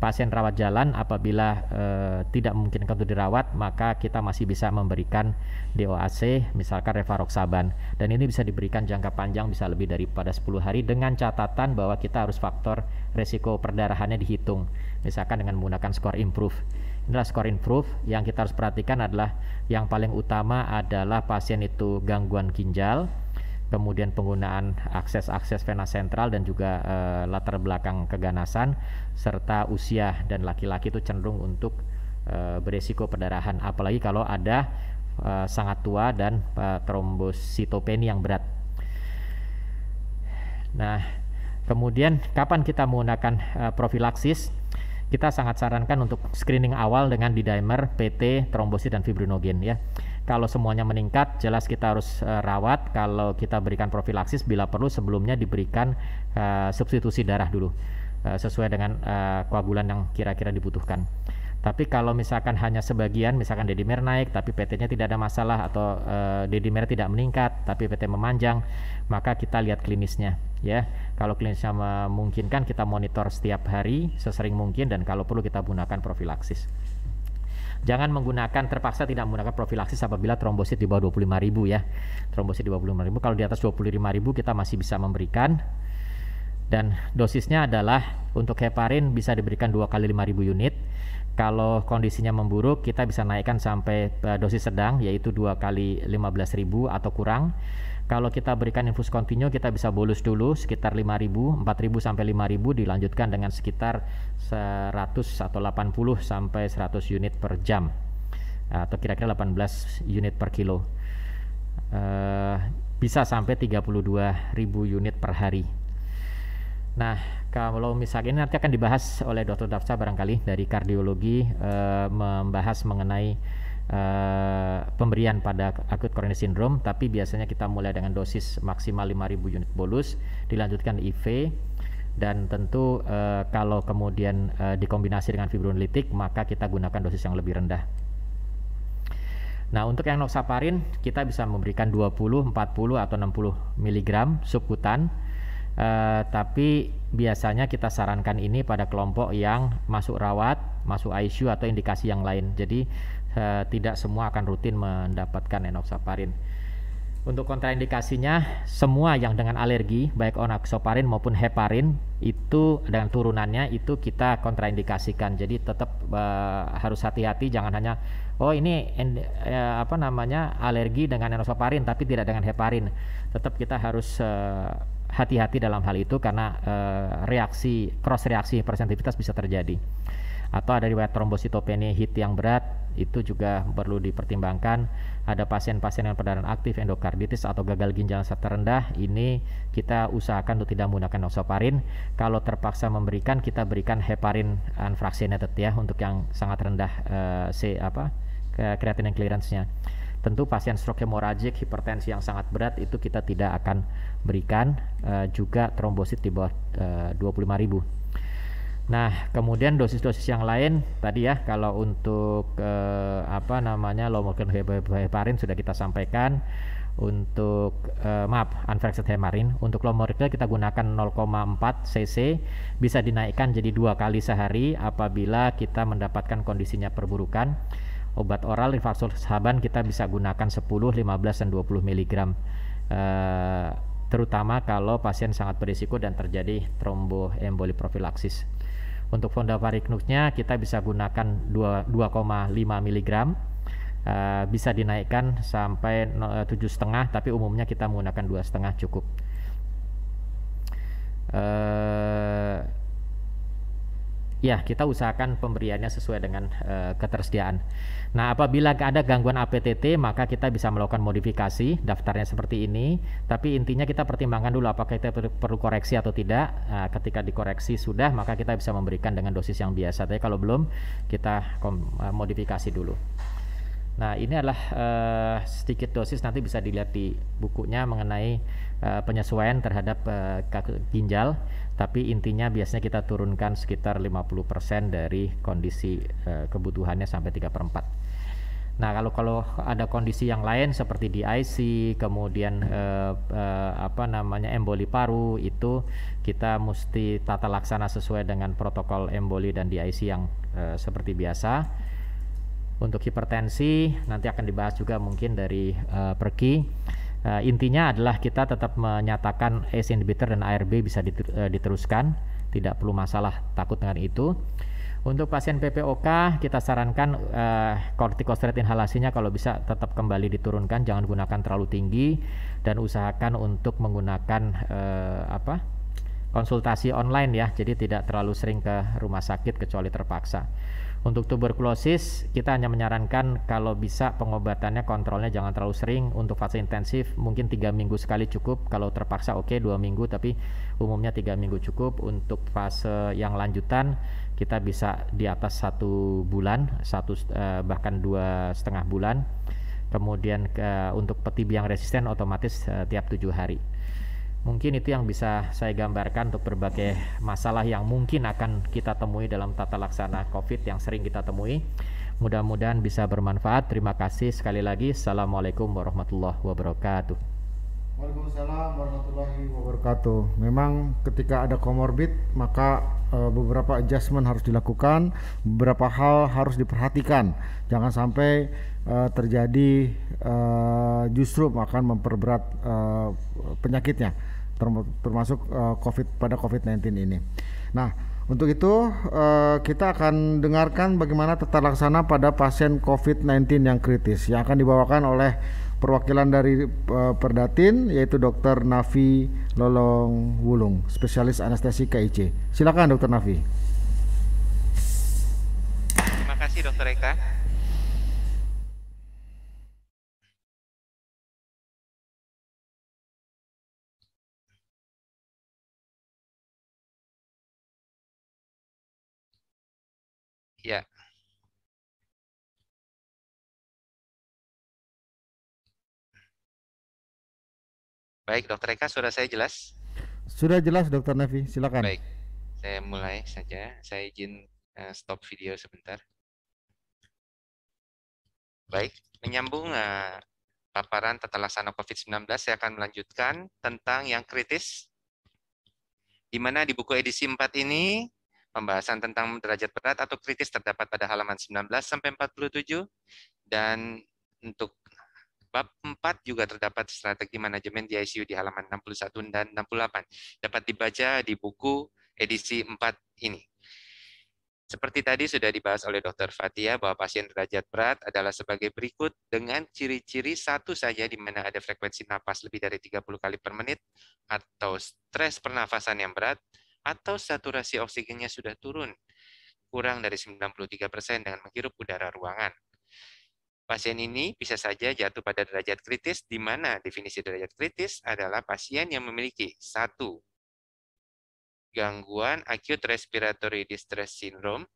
pasien rawat jalan apabila e, tidak mungkin untuk dirawat maka kita masih bisa memberikan DOAC misalkan revaroxaban dan ini bisa diberikan jangka panjang bisa lebih daripada 10 hari dengan catatan bahwa kita harus faktor resiko perdarahannya dihitung misalkan dengan menggunakan skor improve inilah skor improve yang kita harus perhatikan adalah yang paling utama adalah pasien itu gangguan ginjal, kemudian penggunaan akses-akses vena sentral dan juga e, latar belakang keganasan serta usia dan laki-laki itu cenderung untuk e, beresiko perdarahan apalagi kalau ada e, sangat tua dan e, trombositopeni yang berat. Nah, kemudian kapan kita menggunakan e, profilaksis? kita sangat sarankan untuk screening awal dengan D-dimer, PT, trombosit dan fibrinogen ya. Kalau semuanya meningkat, jelas kita harus uh, rawat. Kalau kita berikan profilaksis bila perlu sebelumnya diberikan uh, substitusi darah dulu uh, sesuai dengan uh, koagulan yang kira-kira dibutuhkan. Tapi kalau misalkan hanya sebagian, misalkan Dedimer naik tapi PT-nya tidak ada masalah atau uh, eh, Dedimer tidak meningkat tapi PT memanjang, maka kita lihat klinisnya ya. Kalau klinisnya memungkinkan kita monitor setiap hari sesering mungkin dan kalau perlu kita gunakan profilaksis. Jangan menggunakan terpaksa tidak menggunakan profilaksis apabila trombosit di bawah ribu ya. Trombosit di bawah ribu. kalau di atas ribu kita masih bisa memberikan dan dosisnya adalah untuk heparin bisa diberikan dua kali 5.000 unit kalau kondisinya memburuk, kita bisa naikkan sampai uh, dosis sedang yaitu 2 kali 15.000 atau kurang. Kalau kita berikan infus kontinu, kita bisa bolus dulu sekitar 5.000, 4.000 sampai 5.000 dilanjutkan dengan sekitar 100 atau 80 sampai 100 unit per jam atau kira-kira 18 unit per kilo. Uh, bisa sampai 32.000 unit per hari. Nah, kalau misalnya ini nanti akan dibahas oleh Dr. Dafsa barangkali dari kardiologi uh, membahas mengenai Uh, pemberian pada akut coronary sindrom tapi biasanya kita mulai dengan dosis maksimal 5000 unit bolus dilanjutkan IV dan tentu uh, kalau kemudian uh, dikombinasi dengan fibrinolitik maka kita gunakan dosis yang lebih rendah Nah, untuk yang noxaparin kita bisa memberikan 20, 40 atau 60 mg subkutan Uh, tapi biasanya kita sarankan ini pada kelompok yang masuk rawat, masuk ICU atau indikasi yang lain. Jadi uh, tidak semua akan rutin mendapatkan enoxaparin. Untuk kontraindikasinya, semua yang dengan alergi, baik onaksoparin maupun heparin, itu dengan turunannya itu kita kontraindikasikan. Jadi tetap uh, harus hati-hati, jangan hanya oh ini en, apa namanya alergi dengan enoxaparin tapi tidak dengan heparin. Tetap kita harus uh, hati-hati dalam hal itu karena uh, reaksi cross reaksi persentivitas bisa terjadi atau ada riwayat trombositopenia HIT yang berat itu juga perlu dipertimbangkan ada pasien-pasien yang perdarahan aktif endokarditis atau gagal ginjal rendah ini kita usahakan untuk tidak menggunakan enoxaparin kalau terpaksa memberikan kita berikan heparin unfractionated ya untuk yang sangat rendah uh, C apa kreatinin clearance-nya tentu pasien stroke hemoragik hipertensi yang sangat berat itu kita tidak akan berikan uh, juga trombosit di bawah eh, uh, 25.000. Nah, kemudian dosis-dosis yang lain tadi ya kalau untuk uh, apa namanya lomokin heparin sudah kita sampaikan untuk uh, maaf unfractured hemarin untuk lomorkel kita gunakan 0,4 cc bisa dinaikkan jadi dua kali sehari apabila kita mendapatkan kondisinya perburukan obat oral rifasul saban kita bisa gunakan 10 15 dan 20 mg uh, terutama kalau pasien sangat berisiko dan terjadi tromboemboli profilaksis. Untuk fondaparinuknya kita bisa gunakan 2,5 mg uh, bisa dinaikkan sampai eh, tujuh setengah tapi umumnya kita menggunakan dua setengah cukup uh, ya kita usahakan pemberiannya sesuai dengan e, ketersediaan. Nah, apabila ada gangguan APTT, maka kita bisa melakukan modifikasi daftarnya seperti ini. Tapi intinya kita pertimbangkan dulu apakah kita perlu koreksi atau tidak. E, ketika dikoreksi sudah, maka kita bisa memberikan dengan dosis yang biasa. Tapi kalau belum, kita e, modifikasi dulu. Nah, ini adalah e, sedikit dosis nanti bisa dilihat di bukunya mengenai e, penyesuaian terhadap e, ginjal tapi intinya biasanya kita turunkan sekitar 50% dari kondisi e, kebutuhannya sampai 3 per 4 nah kalau kalau ada kondisi yang lain seperti di IC kemudian eh, eh, apa namanya emboli paru itu kita mesti tata laksana sesuai dengan protokol emboli dan di IC yang seperti biasa untuk hipertensi nanti akan dibahas juga mungkin dari uh, pergi Uh, intinya adalah kita tetap menyatakan ACE inhibitor dan ARB bisa eh, diteruskan, tidak perlu masalah takut dengan itu. Untuk pasien PPOK kita sarankan uh, kortikosteroid inhalasinya kalau bisa tetap kembali diturunkan, jangan gunakan terlalu tinggi dan usahakan untuk menggunakan uh, apa konsultasi online ya, jadi tidak terlalu sering ke rumah sakit kecuali terpaksa. Untuk tuberkulosis, kita hanya menyarankan kalau bisa pengobatannya kontrolnya jangan terlalu sering. Untuk fase intensif mungkin tiga minggu sekali cukup. Kalau terpaksa oke okay, dua minggu, tapi umumnya tiga minggu cukup. Untuk fase yang lanjutan kita bisa di atas satu bulan, satu eh, bahkan dua setengah bulan. Kemudian eh, untuk peti biang resisten otomatis eh, tiap tujuh hari. Mungkin itu yang bisa saya gambarkan untuk berbagai masalah yang mungkin akan kita temui dalam tata laksana COVID yang sering kita temui. Mudah-mudahan bisa bermanfaat. Terima kasih sekali lagi. Assalamualaikum warahmatullahi wabarakatuh. Waalaikumsalam warahmatullahi wabarakatuh. Memang ketika ada komorbid maka eh, beberapa adjustment harus dilakukan, beberapa hal harus diperhatikan. Jangan sampai eh, terjadi eh, justru akan memperberat penyakitnya termasuk eh, COVID pada COVID-19 ini. Nah, untuk itu eh, kita akan dengarkan bagaimana tata laksana pada pasien COVID-19 yang kritis yang akan dibawakan oleh perwakilan dari eh, Perdatin yaitu Dr. Nafi Lolong Wulung, spesialis anestesi KIC. Silakan Dr. Nafi. Terima kasih Dr. Eka. Ya. Baik, Dokter Eka, sudah saya jelas? Sudah jelas, Dokter Nafi. Silakan. Baik, saya mulai saja. Saya izin uh, stop video sebentar. Baik, menyambung uh, paparan tata laksana COVID-19, saya akan melanjutkan tentang yang kritis. Di mana di buku edisi 4 ini pembahasan tentang derajat berat atau kritis terdapat pada halaman 19 sampai 47 dan untuk bab 4 juga terdapat strategi manajemen di ICU di halaman 61 dan 68. Dapat dibaca di buku edisi 4 ini. Seperti tadi sudah dibahas oleh Dr. Fatia bahwa pasien derajat berat adalah sebagai berikut dengan ciri-ciri satu saja di mana ada frekuensi napas lebih dari 30 kali per menit atau stres pernafasan yang berat, atau saturasi oksigennya sudah turun kurang dari 93% dengan menghirup udara ruangan. Pasien ini bisa saja jatuh pada derajat kritis, di mana definisi derajat kritis adalah pasien yang memiliki satu gangguan acute respiratory distress syndrome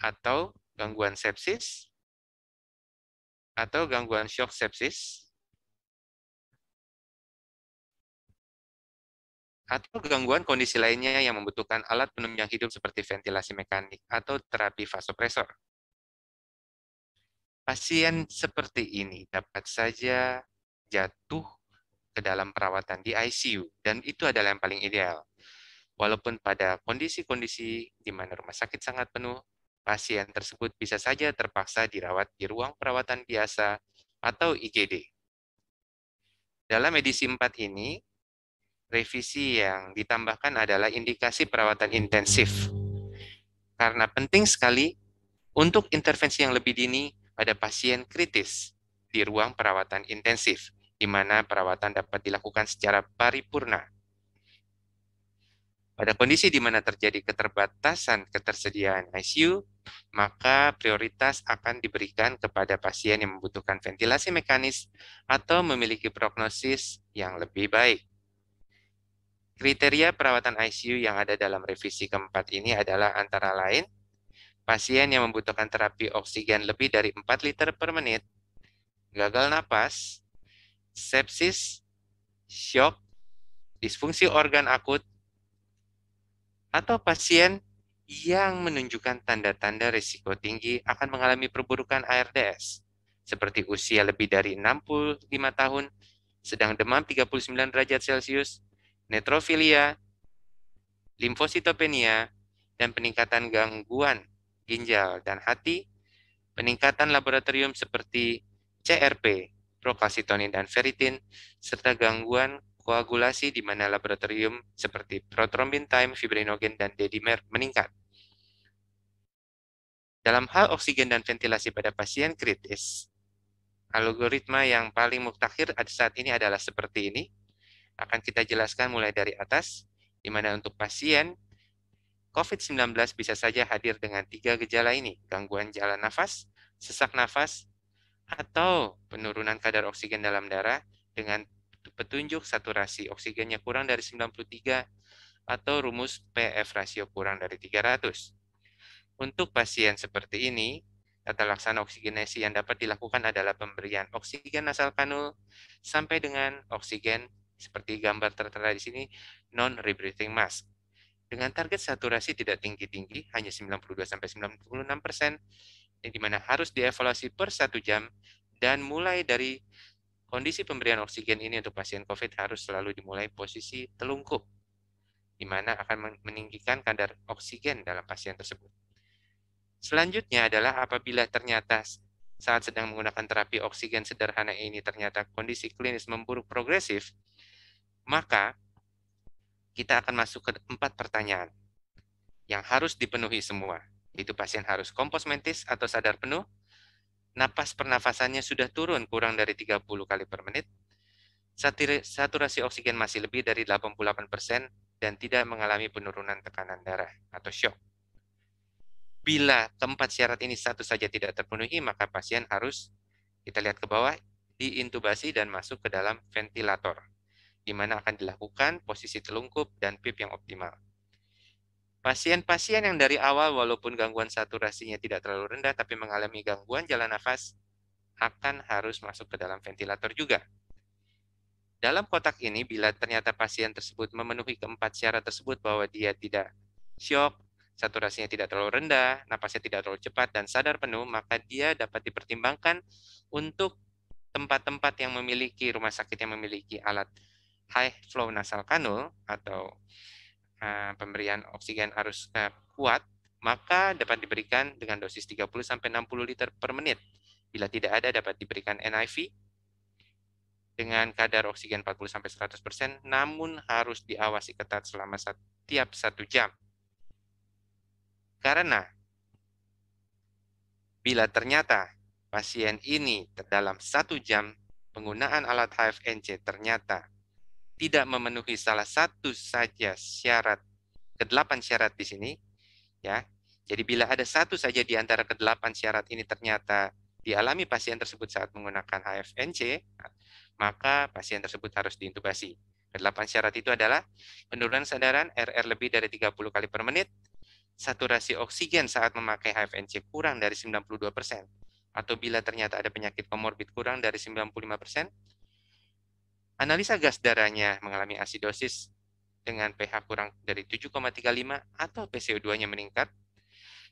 atau gangguan sepsis atau gangguan shock sepsis atau gangguan kondisi lainnya yang membutuhkan alat penunjang hidup seperti ventilasi mekanik atau terapi vasopresor. Pasien seperti ini dapat saja jatuh ke dalam perawatan di ICU, dan itu adalah yang paling ideal. Walaupun pada kondisi-kondisi di mana rumah sakit sangat penuh, pasien tersebut bisa saja terpaksa dirawat di ruang perawatan biasa atau IGD. Dalam edisi 4 ini, Revisi yang ditambahkan adalah indikasi perawatan intensif. Karena penting sekali untuk intervensi yang lebih dini pada pasien kritis di ruang perawatan intensif, di mana perawatan dapat dilakukan secara paripurna. Pada kondisi di mana terjadi keterbatasan ketersediaan ICU, maka prioritas akan diberikan kepada pasien yang membutuhkan ventilasi mekanis atau memiliki prognosis yang lebih baik. Kriteria perawatan ICU yang ada dalam revisi keempat ini adalah antara lain pasien yang membutuhkan terapi oksigen lebih dari 4 liter per menit, gagal napas, sepsis, shock, disfungsi organ akut, atau pasien yang menunjukkan tanda-tanda risiko tinggi akan mengalami perburukan ARDS, seperti usia lebih dari 65 tahun, sedang demam 39 derajat Celcius, netrofilia, limfositopenia, dan peningkatan gangguan ginjal dan hati, peningkatan laboratorium seperti CRP, prokalsitonin dan feritin, serta gangguan koagulasi di mana laboratorium seperti protrombin time, fibrinogen, dan dedimer meningkat. Dalam hal oksigen dan ventilasi pada pasien kritis, algoritma yang paling mutakhir saat ini adalah seperti ini, akan kita jelaskan mulai dari atas, di mana untuk pasien COVID-19 bisa saja hadir dengan tiga gejala ini, gangguan jalan nafas, sesak nafas, atau penurunan kadar oksigen dalam darah dengan petunjuk saturasi oksigennya kurang dari 93 atau rumus PF rasio kurang dari 300. Untuk pasien seperti ini, tata laksana oksigenasi yang dapat dilakukan adalah pemberian oksigen nasal kanul sampai dengan oksigen seperti gambar tertera di sini non-rebreathing mask. Dengan target saturasi tidak tinggi-tinggi, hanya 92-96%, persen, di mana harus dievaluasi per satu jam, dan mulai dari kondisi pemberian oksigen ini untuk pasien COVID harus selalu dimulai posisi telungkup, di mana akan meninggikan kadar oksigen dalam pasien tersebut. Selanjutnya adalah apabila ternyata saat sedang menggunakan terapi oksigen sederhana ini ternyata kondisi klinis memburuk progresif, maka kita akan masuk ke empat pertanyaan yang harus dipenuhi semua. Itu pasien harus kompos mentis atau sadar penuh, napas pernafasannya sudah turun kurang dari 30 kali per menit, saturasi oksigen masih lebih dari 88 persen, dan tidak mengalami penurunan tekanan darah atau shock. Bila keempat syarat ini satu saja tidak terpenuhi, maka pasien harus, kita lihat ke bawah, diintubasi dan masuk ke dalam ventilator di mana akan dilakukan posisi telungkup dan PIP yang optimal. Pasien-pasien yang dari awal walaupun gangguan saturasinya tidak terlalu rendah tapi mengalami gangguan jalan nafas akan harus masuk ke dalam ventilator juga. Dalam kotak ini, bila ternyata pasien tersebut memenuhi keempat syarat tersebut bahwa dia tidak syok, saturasinya tidak terlalu rendah, napasnya tidak terlalu cepat, dan sadar penuh, maka dia dapat dipertimbangkan untuk tempat-tempat yang memiliki, rumah sakit yang memiliki alat high flow nasal kanul atau uh, pemberian oksigen arus uh, kuat, maka dapat diberikan dengan dosis 30 sampai 60 liter per menit. Bila tidak ada dapat diberikan NIV dengan kadar oksigen 40 sampai 100%, namun harus diawasi ketat selama setiap satu jam. Karena bila ternyata pasien ini dalam satu jam penggunaan alat HFNC ternyata tidak memenuhi salah satu saja syarat kedelapan syarat di sini ya. Jadi bila ada satu saja di antara kedelapan syarat ini ternyata dialami pasien tersebut saat menggunakan HFNC, maka pasien tersebut harus diintubasi. Kedelapan syarat itu adalah penurunan sadaran RR lebih dari 30 kali per menit, saturasi oksigen saat memakai HFNC kurang dari 92 persen, atau bila ternyata ada penyakit komorbid kurang dari 95 persen, Analisa gas darahnya mengalami asidosis dengan pH kurang dari 7,35 atau PCO2-nya meningkat.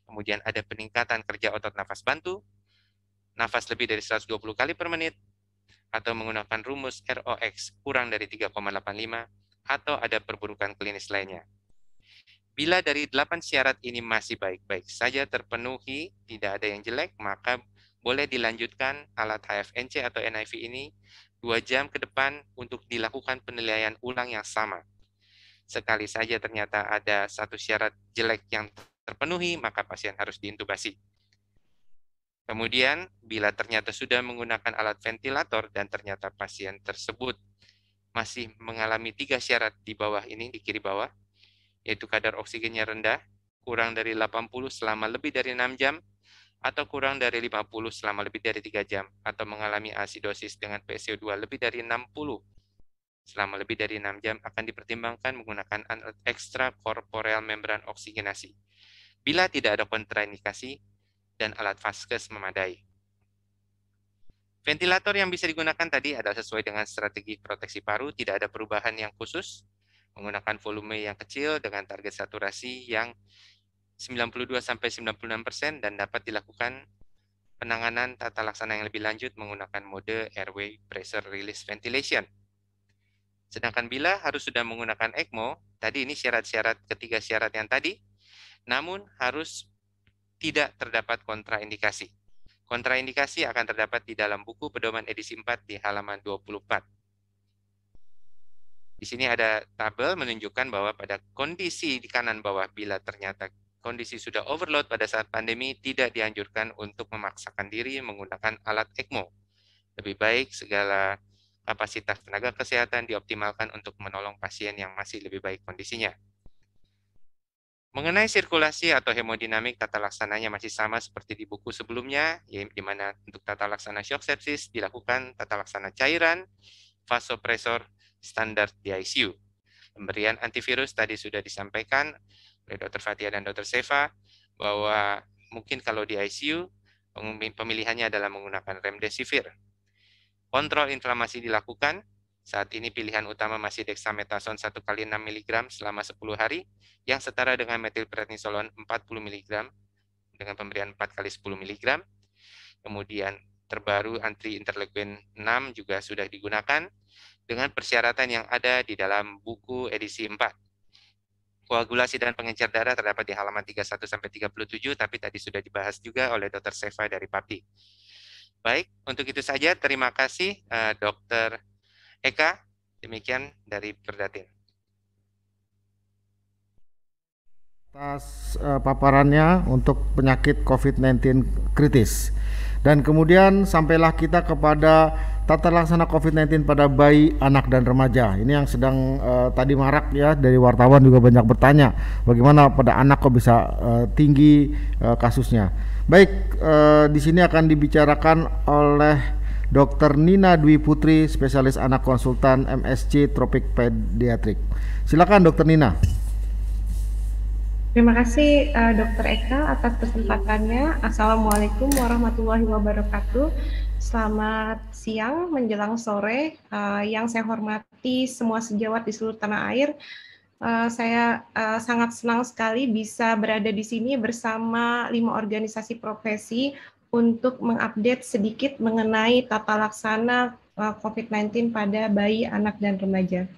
Kemudian ada peningkatan kerja otot nafas bantu, nafas lebih dari 120 kali per menit, atau menggunakan rumus ROX kurang dari 3,85, atau ada perburukan klinis lainnya. Bila dari 8 syarat ini masih baik-baik saja terpenuhi, tidak ada yang jelek, maka boleh dilanjutkan alat HFNC atau NIV ini dua jam ke depan untuk dilakukan penilaian ulang yang sama. Sekali saja ternyata ada satu syarat jelek yang terpenuhi, maka pasien harus diintubasi. Kemudian, bila ternyata sudah menggunakan alat ventilator dan ternyata pasien tersebut masih mengalami tiga syarat di bawah ini, di kiri bawah, yaitu kadar oksigennya rendah, kurang dari 80 selama lebih dari 6 jam, atau kurang dari 50 selama lebih dari 3 jam atau mengalami asidosis dengan PCO2 lebih dari 60 selama lebih dari 6 jam akan dipertimbangkan menggunakan ekstra extracorporeal membran oksigenasi. Bila tidak ada kontraindikasi dan alat vaskes memadai. Ventilator yang bisa digunakan tadi adalah sesuai dengan strategi proteksi paru, tidak ada perubahan yang khusus, menggunakan volume yang kecil dengan target saturasi yang 92 sampai 96% persen dan dapat dilakukan penanganan tata laksana yang lebih lanjut menggunakan mode airway pressure release ventilation. Sedangkan bila harus sudah menggunakan ECMO, tadi ini syarat-syarat ketiga syarat yang tadi, namun harus tidak terdapat kontraindikasi. Kontraindikasi akan terdapat di dalam buku pedoman edisi 4 di halaman 24. Di sini ada tabel menunjukkan bahwa pada kondisi di kanan bawah bila ternyata kondisi sudah overload pada saat pandemi tidak dianjurkan untuk memaksakan diri menggunakan alat ECMO. Lebih baik segala kapasitas tenaga kesehatan dioptimalkan untuk menolong pasien yang masih lebih baik kondisinya. Mengenai sirkulasi atau hemodinamik, tata laksananya masih sama seperti di buku sebelumnya, yaitu di mana untuk tata laksana shock sepsis dilakukan tata laksana cairan, vasopresor standar di ICU. Pemberian antivirus tadi sudah disampaikan, oleh Dr. Fatia dan Dr. Seva bahwa mungkin kalau di ICU pemilihannya adalah menggunakan remdesivir. Kontrol inflamasi dilakukan. Saat ini pilihan utama masih dexamethason 1 kali 6 mg selama 10 hari yang setara dengan metilprednisolon 40 mg dengan pemberian 4 kali 10 mg. Kemudian terbaru antri interleukin 6 juga sudah digunakan dengan persyaratan yang ada di dalam buku edisi 4 Koagulasi dan pengencer darah terdapat di halaman 31 sampai 37 tapi tadi sudah dibahas juga oleh Dr. Seva dari PAPI. Baik, untuk itu saja terima kasih uh, eh, Dr. Eka. Demikian dari Perdatin. Atas uh, paparannya untuk penyakit COVID-19 kritis. Dan kemudian sampailah kita kepada tata laksana COVID-19 pada bayi, anak dan remaja. Ini yang sedang uh, tadi marak ya dari wartawan juga banyak bertanya bagaimana pada anak kok bisa uh, tinggi uh, kasusnya. Baik, uh, di sini akan dibicarakan oleh Dr. Nina Dwi Putri, spesialis anak konsultan MSC Tropik Pediatric. Silakan Dr. Nina. Terima kasih uh, Dokter Eka atas kesempatannya. Assalamualaikum warahmatullahi wabarakatuh. Selamat siang menjelang sore. Uh, yang saya hormati semua sejawat di seluruh tanah air. Uh, saya uh, sangat senang sekali bisa berada di sini bersama lima organisasi profesi untuk mengupdate sedikit mengenai tata laksana uh, COVID-19 pada bayi, anak, dan remaja.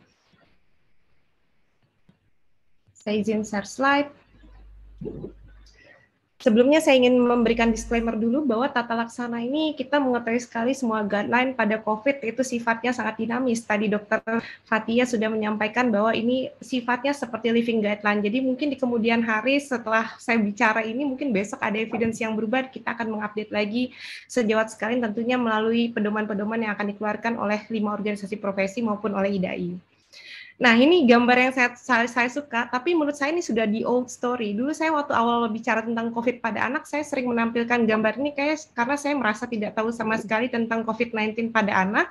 Saya izin share slide. Sebelumnya saya ingin memberikan disclaimer dulu bahwa tata laksana ini kita mengetahui sekali semua guideline pada COVID itu sifatnya sangat dinamis. Tadi dokter Fatia sudah menyampaikan bahwa ini sifatnya seperti living guideline. Jadi mungkin di kemudian hari setelah saya bicara ini mungkin besok ada evidence yang berubah kita akan mengupdate lagi sejawat sekali tentunya melalui pedoman-pedoman yang akan dikeluarkan oleh lima organisasi profesi maupun oleh IDAI. Nah, ini gambar yang saya, saya, saya suka, tapi menurut saya ini sudah di old story. Dulu saya waktu awal bicara tentang COVID pada anak, saya sering menampilkan gambar ini kayak karena saya merasa tidak tahu sama sekali tentang COVID-19 pada anak.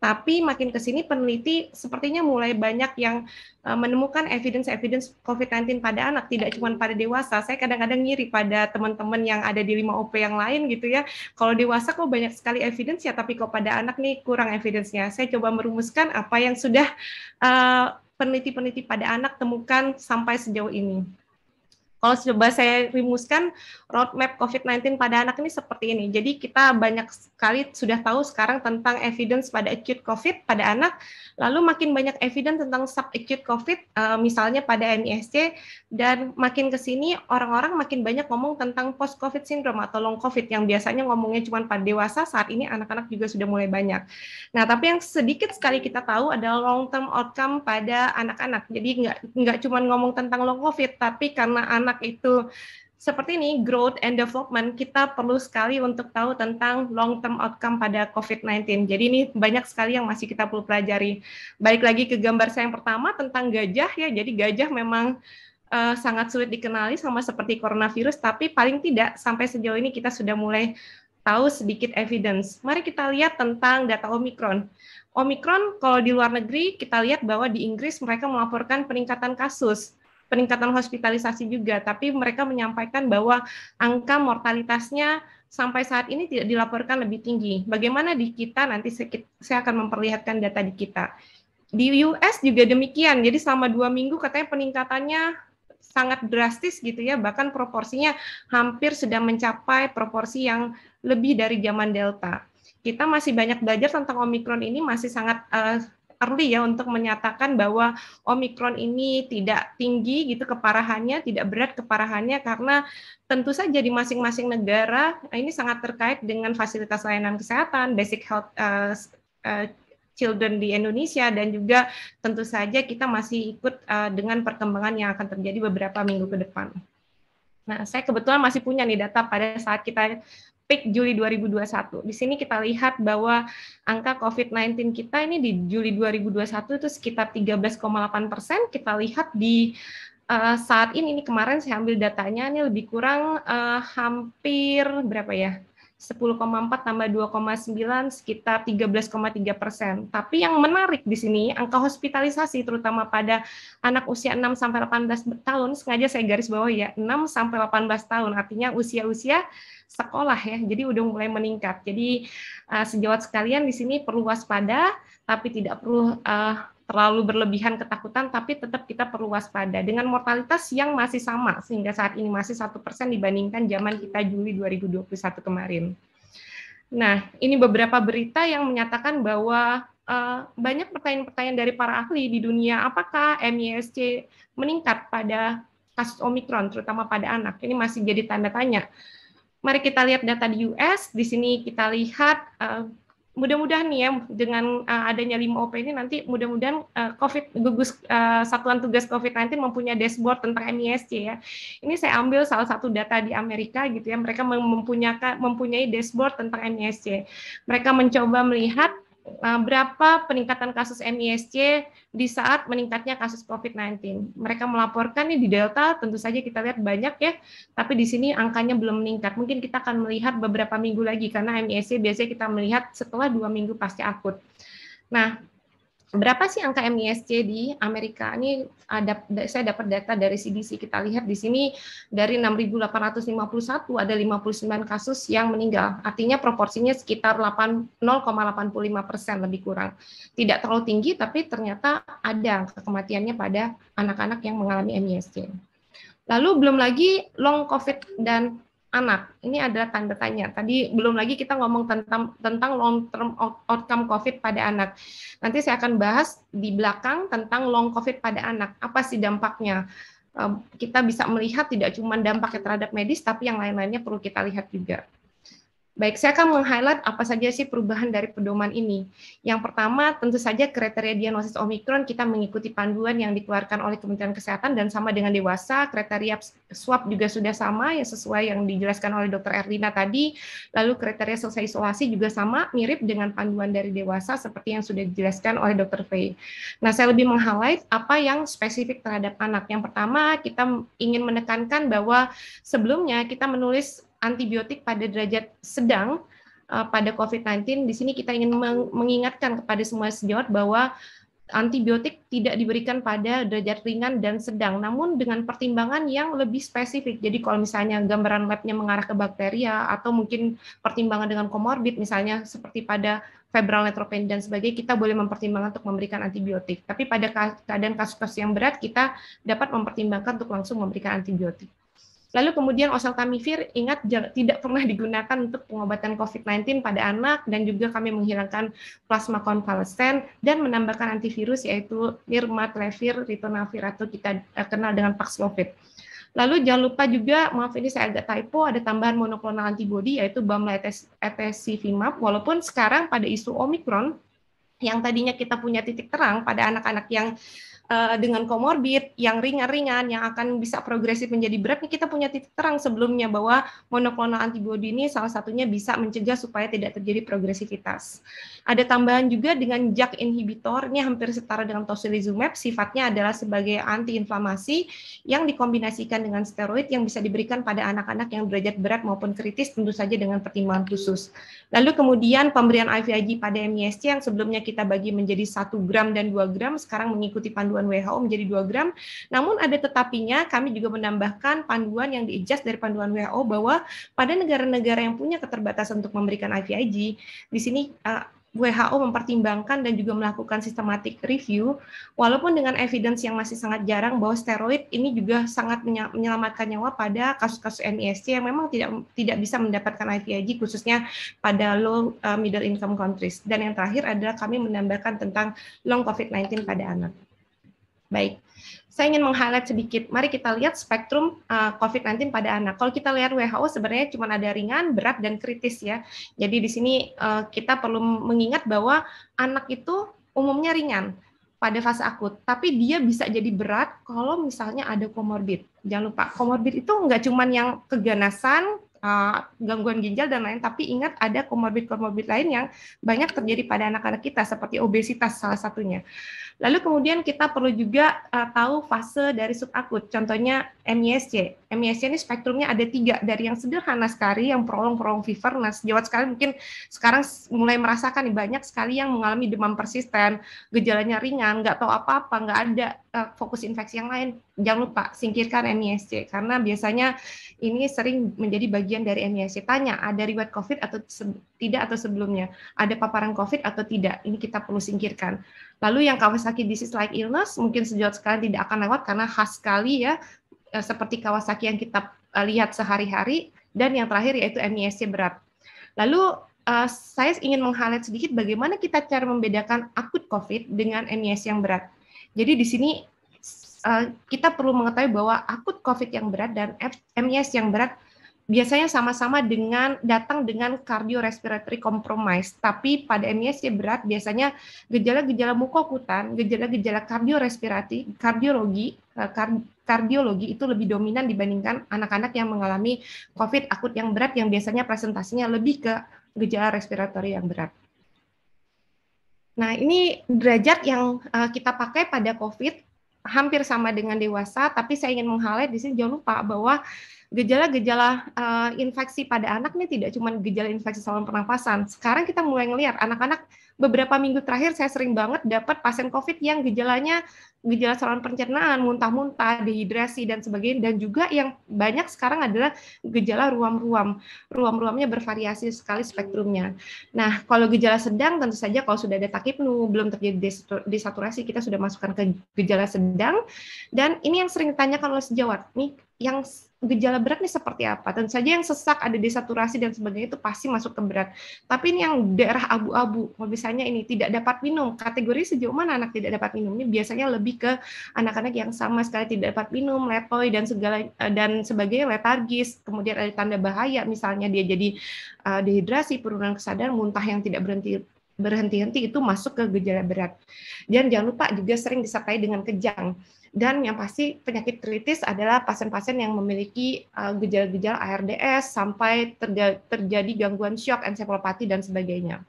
Tapi makin ke sini peneliti sepertinya mulai banyak yang eh, menemukan evidence-evidence COVID-19 pada anak, tidak cuma pada dewasa. Saya kadang-kadang ngiri pada teman-teman yang ada di 5 OP yang lain gitu ya. Kalau dewasa kok banyak sekali evidence ya, tapi kok pada anak nih kurang evidence-nya. Saya coba merumuskan apa yang sudah uh, eh, peneliti -peneliti pada anak temukan sampai sejauh ini. Kalau coba saya rumuskan roadmap COVID-19 pada anak ini seperti ini. Jadi kita banyak sekali sudah tahu sekarang tentang evidence pada acute COVID pada anak, lalu makin banyak evidence tentang subacute COVID, eh, misalnya pada MISC, dan makin ke sini orang-orang makin banyak ngomong tentang post-COVID syndrome atau long COVID yang biasanya ngomongnya cuma pada dewasa, saat ini anak-anak juga sudah mulai banyak. Nah, tapi yang sedikit sekali kita tahu adalah long term outcome pada anak-anak. Jadi nggak nggak cuma ngomong tentang long COVID, tapi karena anak anak itu seperti ini growth and development kita perlu sekali untuk tahu tentang long term outcome pada COVID-19. Jadi ini banyak sekali yang masih kita perlu pelajari. Balik lagi ke gambar saya yang pertama tentang gajah ya. Jadi gajah memang uh, sangat sulit dikenali sama seperti coronavirus tapi paling tidak sampai sejauh ini kita sudah mulai tahu sedikit evidence. Mari kita lihat tentang data Omicron. Omicron kalau di luar negeri kita lihat bahwa di Inggris mereka melaporkan peningkatan kasus peningkatan hospitalisasi juga, tapi mereka menyampaikan bahwa angka mortalitasnya sampai saat ini tidak dilaporkan lebih tinggi. Bagaimana di kita nanti saya akan memperlihatkan data di kita. Di US juga demikian. Jadi selama dua minggu katanya peningkatannya sangat drastis gitu ya, bahkan proporsinya hampir sudah mencapai proporsi yang lebih dari zaman Delta. Kita masih banyak belajar tentang Omikron ini masih sangat uh, early ya untuk menyatakan bahwa Omikron ini tidak tinggi gitu keparahannya, tidak berat keparahannya karena tentu saja di masing-masing negara eh, ini sangat terkait dengan fasilitas layanan kesehatan, basic health uh, uh, children di Indonesia dan juga tentu saja kita masih ikut uh, dengan perkembangan yang akan terjadi beberapa minggu ke depan. Nah, saya kebetulan masih punya nih data pada saat kita peak Juli 2021. Di sini kita lihat bahwa angka COVID-19 kita ini di Juli 2021 itu sekitar 13,8 persen. Kita lihat di uh, saat ini, ini kemarin saya ambil datanya, ini lebih kurang uh, hampir berapa ya? 10,4 tambah 2,9 sekitar 13,3 persen. Tapi yang menarik di sini angka hospitalisasi terutama pada anak usia 6 sampai 18 tahun sengaja saya garis bawah ya 6 sampai 18 tahun artinya usia-usia sekolah ya. Jadi udah mulai meningkat. Jadi uh, sejawat sekalian di sini perlu waspada tapi tidak perlu uh, terlalu berlebihan ketakutan, tapi tetap kita perlu waspada dengan mortalitas yang masih sama sehingga saat ini masih satu persen dibandingkan zaman kita Juli 2021 kemarin. Nah, ini beberapa berita yang menyatakan bahwa uh, banyak pertanyaan-pertanyaan dari para ahli di dunia, apakah MISC meningkat pada kasus Omikron, terutama pada anak? Ini masih jadi tanda tanya. Mari kita lihat data di US. Di sini kita lihat uh, mudah-mudahan nih ya dengan uh, adanya 5 OP ini nanti mudah-mudahan uh, COVID gugus uh, satuan tugas COVID-19 mempunyai dashboard tentang MISC ya. Ini saya ambil salah satu data di Amerika gitu ya. Mereka mempunyai mempunyai dashboard tentang MISC. Mereka mencoba melihat Eh, berapa peningkatan kasus MISC di saat meningkatnya kasus COVID-19. Mereka melaporkan nih di Delta, tentu saja kita lihat banyak ya, tapi di sini angkanya belum meningkat. Mungkin kita akan melihat beberapa minggu lagi, karena MISC biasanya kita melihat setelah dua minggu pasca akut. Nah, berapa sih angka MISC di Amerika? Ini ada saya dapat data dari CDC. Kita lihat di sini dari 6.851 ada 59 kasus yang meninggal. Artinya proporsinya sekitar 0,85 persen lebih kurang. Tidak terlalu tinggi, tapi ternyata ada kematiannya pada anak-anak yang mengalami MISC. Lalu belum lagi long COVID dan anak. Ini adalah tanda tanya. Tadi belum lagi kita ngomong tentang tentang long term outcome COVID pada anak. Nanti saya akan bahas di belakang tentang long COVID pada anak. Apa sih dampaknya? Kita bisa melihat tidak cuma dampaknya terhadap medis, tapi yang lain-lainnya perlu kita lihat juga. Baik, saya akan meng-highlight apa saja sih perubahan dari pedoman ini. Yang pertama, tentu saja kriteria diagnosis Omikron kita mengikuti panduan yang dikeluarkan oleh Kementerian Kesehatan dan sama dengan dewasa, kriteria swab juga sudah sama ya sesuai yang dijelaskan oleh Dr. Erlina tadi. Lalu kriteria selesai isolasi juga sama, mirip dengan panduan dari dewasa seperti yang sudah dijelaskan oleh Dr. V. Nah, saya lebih meng-highlight apa yang spesifik terhadap anak. Yang pertama, kita ingin menekankan bahwa sebelumnya kita menulis antibiotik pada derajat sedang eh, pada COVID-19, di sini kita ingin mengingatkan kepada semua sejawat bahwa antibiotik tidak diberikan pada derajat ringan dan sedang, namun dengan pertimbangan yang lebih spesifik. Jadi kalau misalnya gambaran labnya mengarah ke bakteria atau mungkin pertimbangan dengan komorbid, misalnya seperti pada febral neutropenia dan sebagainya, kita boleh mempertimbangkan untuk memberikan antibiotik. Tapi pada keadaan kasus-kasus yang berat, kita dapat mempertimbangkan untuk langsung memberikan antibiotik. Lalu kemudian oseltamivir ingat tidak pernah digunakan untuk pengobatan COVID-19 pada anak dan juga kami menghilangkan plasma konvalesen dan menambahkan antivirus yaitu nirmatrelvir, ritonavir atau kita eh, kenal dengan Paxlovid. Lalu jangan lupa juga, maaf ini saya agak typo, ada tambahan monoklonal antibody yaitu bamlanivimab. Walaupun sekarang pada isu Omicron, yang tadinya kita punya titik terang pada anak-anak yang uh, dengan komorbid yang ringan-ringan yang akan bisa progresif menjadi berat kita punya titik terang sebelumnya bahwa monoklonal antibodi ini salah satunya bisa mencegah supaya tidak terjadi progresivitas. Ada tambahan juga dengan JAK inhibitor ini hampir setara dengan tocilizumab sifatnya adalah sebagai antiinflamasi yang dikombinasikan dengan steroid yang bisa diberikan pada anak-anak yang derajat berat maupun kritis tentu saja dengan pertimbangan khusus. Lalu kemudian pemberian IVIG pada MISC yang sebelumnya kita bagi menjadi 1 gram dan 2 gram sekarang mengikuti panduan panduan WHO menjadi 2 gram. Namun ada tetapinya kami juga menambahkan panduan yang diadjust dari panduan WHO bahwa pada negara-negara yang punya keterbatasan untuk memberikan IVIG, di sini uh, WHO mempertimbangkan dan juga melakukan sistematik review, walaupun dengan evidence yang masih sangat jarang bahwa steroid ini juga sangat menyelamatkan nyawa pada kasus-kasus NISC yang memang tidak tidak bisa mendapatkan IVIG khususnya pada low uh, middle income countries. Dan yang terakhir adalah kami menambahkan tentang long COVID-19 pada anak. Baik, saya ingin meng-highlight sedikit. Mari kita lihat spektrum uh, eh, COVID-19 pada anak. Kalau kita lihat WHO sebenarnya cuma ada ringan, berat, dan kritis ya. Jadi di sini uh, kita perlu mengingat bahwa anak itu umumnya ringan pada fase akut, tapi dia bisa jadi berat kalau misalnya ada komorbid. Jangan lupa, komorbid itu nggak cuma yang keganasan, Eh, gangguan ginjal dan lain. Tapi ingat ada komorbid-komorbid lain yang banyak terjadi pada anak-anak kita seperti obesitas salah satunya. Lalu kemudian kita perlu juga eh, tahu fase dari subakut. Contohnya MISC. MISC e ini spektrumnya ada tiga dari yang sederhana sekali yang prolong-prolong fever. Nah, sejawat sekali mungkin sekarang mulai merasakan nih, banyak sekali yang mengalami demam persisten, gejalanya ringan, nggak tahu apa-apa, nggak ada uh, fokus infeksi yang lain. Jangan lupa singkirkan MISC e karena biasanya ini sering menjadi bagian dari MISC. E Tanya ada riwayat COVID atau tidak atau sebelumnya, ada paparan COVID atau tidak. Ini kita perlu singkirkan. Lalu yang Kawasaki disease like illness mungkin sejauh sekali tidak akan lewat karena khas sekali ya Eh, seperti Kawasaki yang kita eh, lihat sehari-hari dan yang terakhir yaitu MISC berat. Lalu eh, saya ingin meng sedikit bagaimana kita cara membedakan akut COVID dengan MISC yang berat. Jadi di sini kita perlu mengetahui bahwa akut COVID yang berat dan MISC yang berat biasanya sama-sama dengan datang dengan kardiorespiratory compromise, tapi pada MISC berat biasanya gejala-gejala mukokutan, gejala-gejala kardiorespirasi, kardiologi, uh, kardiologi itu lebih dominan dibandingkan anak-anak yang mengalami COVID akut yang berat yang biasanya presentasinya lebih ke gejala respiratori yang berat. Nah, ini derajat yang eh, kita pakai pada COVID hampir sama dengan dewasa, tapi saya ingin menghighlight di sini jangan lupa bahwa gejala-gejala uh, infeksi pada anak ini tidak cuma gejala infeksi saluran pernafasan. Sekarang kita mulai melihat anak-anak beberapa minggu terakhir saya sering banget dapat pasien COVID yang gejalanya gejala saluran pencernaan, muntah-muntah, dehidrasi dan sebagainya dan juga yang banyak sekarang adalah gejala ruam-ruam. Ruam-ruamnya bervariasi sekali spektrumnya. Nah, kalau gejala sedang tentu saja kalau sudah ada takipnu, belum terjadi desaturasi, kita sudah masukkan ke gejala sedang dan ini yang sering ditanyakan oleh sejawat. Nih, yang gejala berat ini seperti apa? Tentu saja yang sesak, ada desaturasi dan sebagainya itu pasti masuk ke berat. Tapi ini yang daerah abu-abu, kalau misalnya ini tidak dapat minum, kategori sejauh mana anak tidak dapat minum ini biasanya lebih ke anak-anak yang sama sekali tidak dapat minum, letoy dan segala eh, dan sebagainya letargis, kemudian ada tanda bahaya misalnya dia jadi eh, dehidrasi, penurunan kesadaran, muntah yang tidak berhenti berhenti-henti itu masuk ke gejala berat. Dan jangan lupa juga sering disertai dengan kejang. Dan yang pasti penyakit kritis adalah pasien-pasien yang memiliki eh, gejala-gejala uh, ARDS sampai terjadi gangguan shock, ensefalopati, dan sebagainya.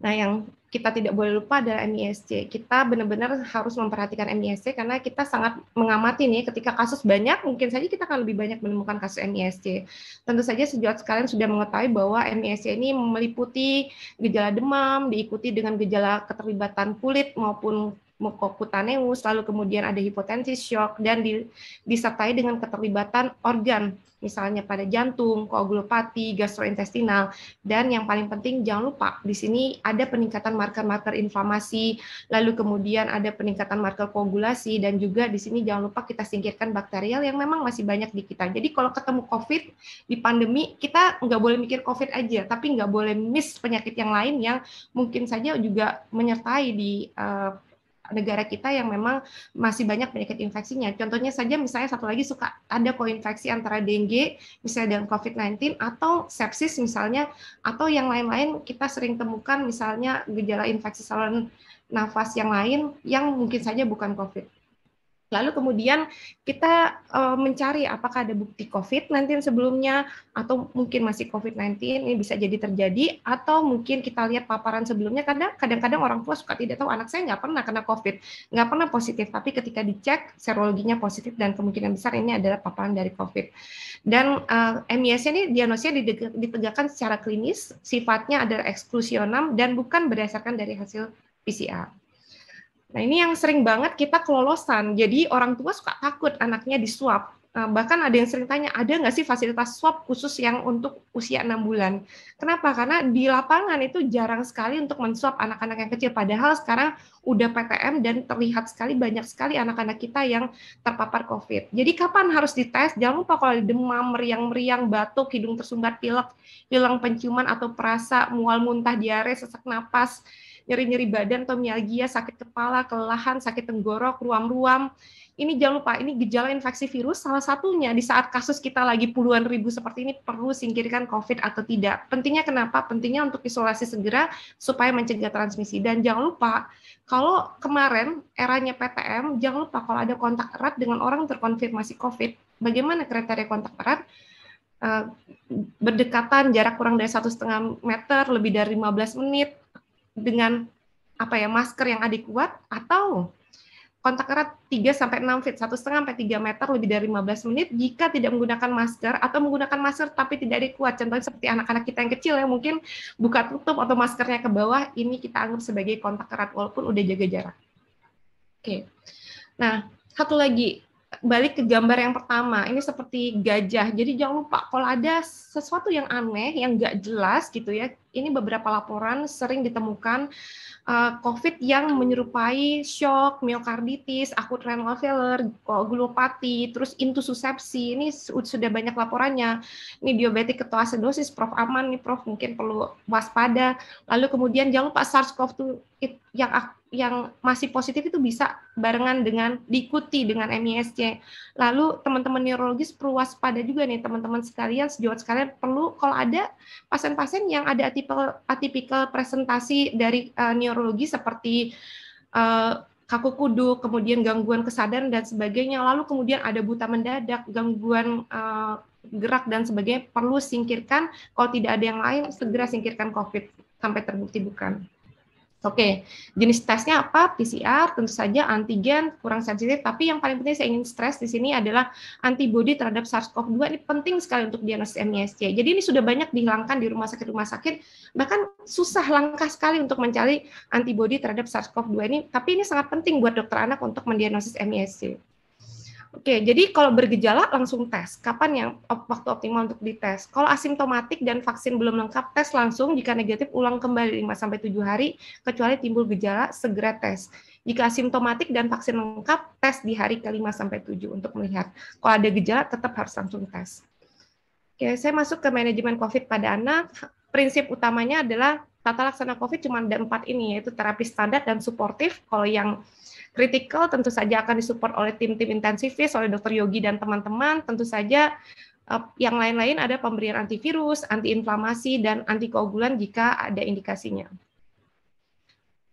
Nah, yang kita tidak boleh lupa adalah MISC. Kita benar-benar harus memperhatikan MISC karena kita sangat mengamati nih ketika kasus banyak mungkin saja kita akan lebih banyak menemukan kasus MISC. Tentu saja sejauh sekalian sudah mengetahui bahwa MISC ini meliputi gejala demam diikuti dengan gejala keterlibatan kulit maupun mukokutaneus, lalu kemudian ada hipotensi shock dan di, disertai dengan keterlibatan organ, misalnya pada jantung, koagulopati, gastrointestinal, dan yang paling penting jangan lupa di sini ada peningkatan marker-marker inflamasi, lalu kemudian ada peningkatan marker koagulasi dan juga di sini jangan lupa kita singkirkan bakterial yang memang masih banyak di kita. Jadi kalau ketemu COVID di pandemi kita nggak boleh mikir COVID aja, tapi nggak boleh miss penyakit yang lain yang mungkin saja juga menyertai di uh, negara kita yang memang masih banyak penyakit infeksinya. Contohnya saja misalnya satu lagi suka ada koinfeksi antara dengue misalnya dengan COVID-19 atau sepsis misalnya atau yang lain-lain kita sering temukan misalnya gejala infeksi saluran nafas yang lain yang mungkin saja bukan COVID. Lalu kemudian kita uh, mencari apakah ada bukti COVID-19 sebelumnya atau mungkin masih COVID-19 ini bisa jadi terjadi atau mungkin kita lihat paparan sebelumnya kadang kadang-kadang orang tua suka tidak tahu anak saya nggak pernah kena COVID, nggak pernah positif, tapi ketika dicek serologinya positif dan kemungkinan besar ini adalah paparan dari COVID. Dan uh, eh, MIS ini diagnosisnya ditegakkan secara klinis, sifatnya adalah eksklusional dan bukan berdasarkan dari hasil PCR. Nah ini yang sering banget kita kelolosan. Jadi orang tua suka takut anaknya disuap. Eh, bahkan ada yang sering tanya, ada nggak sih fasilitas swab khusus yang untuk usia enam bulan? Kenapa? Karena di lapangan itu jarang sekali untuk mensuap anak-anak yang kecil. Padahal sekarang udah PTM dan terlihat sekali banyak sekali anak-anak kita yang terpapar COVID. Jadi kapan harus dites? Jangan lupa kalau demam, meriang-meriang, batuk, hidung tersumbat, pilek, hilang penciuman atau perasa, mual muntah, diare, sesak napas, nyeri-nyeri badan, atau mialgia, sakit kepala, kelelahan, sakit tenggorok, ruam-ruam. Ini jangan lupa, ini gejala infeksi virus salah satunya di saat kasus kita lagi puluhan ribu seperti ini perlu singkirkan COVID atau tidak. Pentingnya kenapa? Pentingnya untuk isolasi segera supaya mencegah transmisi. Dan jangan lupa, kalau kemarin eranya PTM, jangan lupa kalau ada kontak erat dengan orang terkonfirmasi COVID, bagaimana kriteria kontak erat? Eh, berdekatan jarak kurang dari satu setengah meter lebih dari 15 menit dengan apa ya masker yang adik kuat atau kontak erat 3 sampai 6 feet, 1,5 sampai 3 meter lebih dari 15 menit jika tidak menggunakan masker atau menggunakan masker tapi tidak adekuat. Contohnya seperti anak-anak kita yang kecil yang mungkin buka tutup atau maskernya ke bawah, ini kita anggap sebagai kontak erat walaupun udah jaga jarak. Oke. Nah, satu lagi balik ke gambar yang pertama, ini seperti gajah. Jadi jangan lupa kalau ada sesuatu yang aneh, yang nggak jelas gitu ya, ini beberapa laporan sering ditemukan uh, COVID yang menyerupai shock, miokarditis, akut renal failure, glopati, terus intususepsi. Ini sudah banyak laporannya. Ini diabetik ketoasidosis, Prof. Aman nih Prof mungkin perlu waspada. Lalu kemudian jangan lupa SARS-CoV-2 yang yang masih positif itu bisa barengan dengan diikuti dengan MISC. Lalu teman-teman neurologis perlu waspada juga nih teman-teman sekalian, sejawat sekalian perlu kalau ada pasien-pasien yang ada atipikal atipikal presentasi dari uh, neurologi seperti uh, kaku kudu, kemudian gangguan kesadaran dan sebagainya. Lalu kemudian ada buta mendadak, gangguan uh, gerak dan sebagainya perlu singkirkan. Kalau tidak ada yang lain, segera singkirkan COVID sampai terbukti bukan. Oke, okay. jenis tesnya apa? PCR, tentu saja antigen, kurang sensitif. Tapi yang paling penting saya ingin stres di sini adalah antibody terhadap SARS-CoV-2 ini penting sekali untuk diagnosis MISC. Jadi ini sudah banyak dihilangkan di rumah sakit-rumah sakit, bahkan susah langkah sekali untuk mencari antibody terhadap SARS-CoV-2 ini. Tapi ini sangat penting buat dokter anak untuk mendiagnosis MISC. Oke, jadi kalau bergejala langsung tes. Kapan yang waktu optimal untuk dites? Kalau asimptomatik dan vaksin belum lengkap, tes langsung. Jika negatif, ulang kembali 5 sampai 7 hari kecuali timbul gejala, segera tes. Jika asimptomatik dan vaksin lengkap, tes di hari ke-5 sampai 7 untuk melihat. Kalau ada gejala, tetap harus langsung tes. Oke, saya masuk ke manajemen COVID pada anak. Prinsip utamanya adalah tata laksana COVID cuma ada empat ini, yaitu terapi standar dan suportif. Kalau yang kritikal tentu saja akan disupport oleh tim-tim intensivis, oleh dokter Yogi dan teman-teman. Tentu saja eh, yang lain-lain ada pemberian antivirus, antiinflamasi, dan antikoagulan jika ada indikasinya.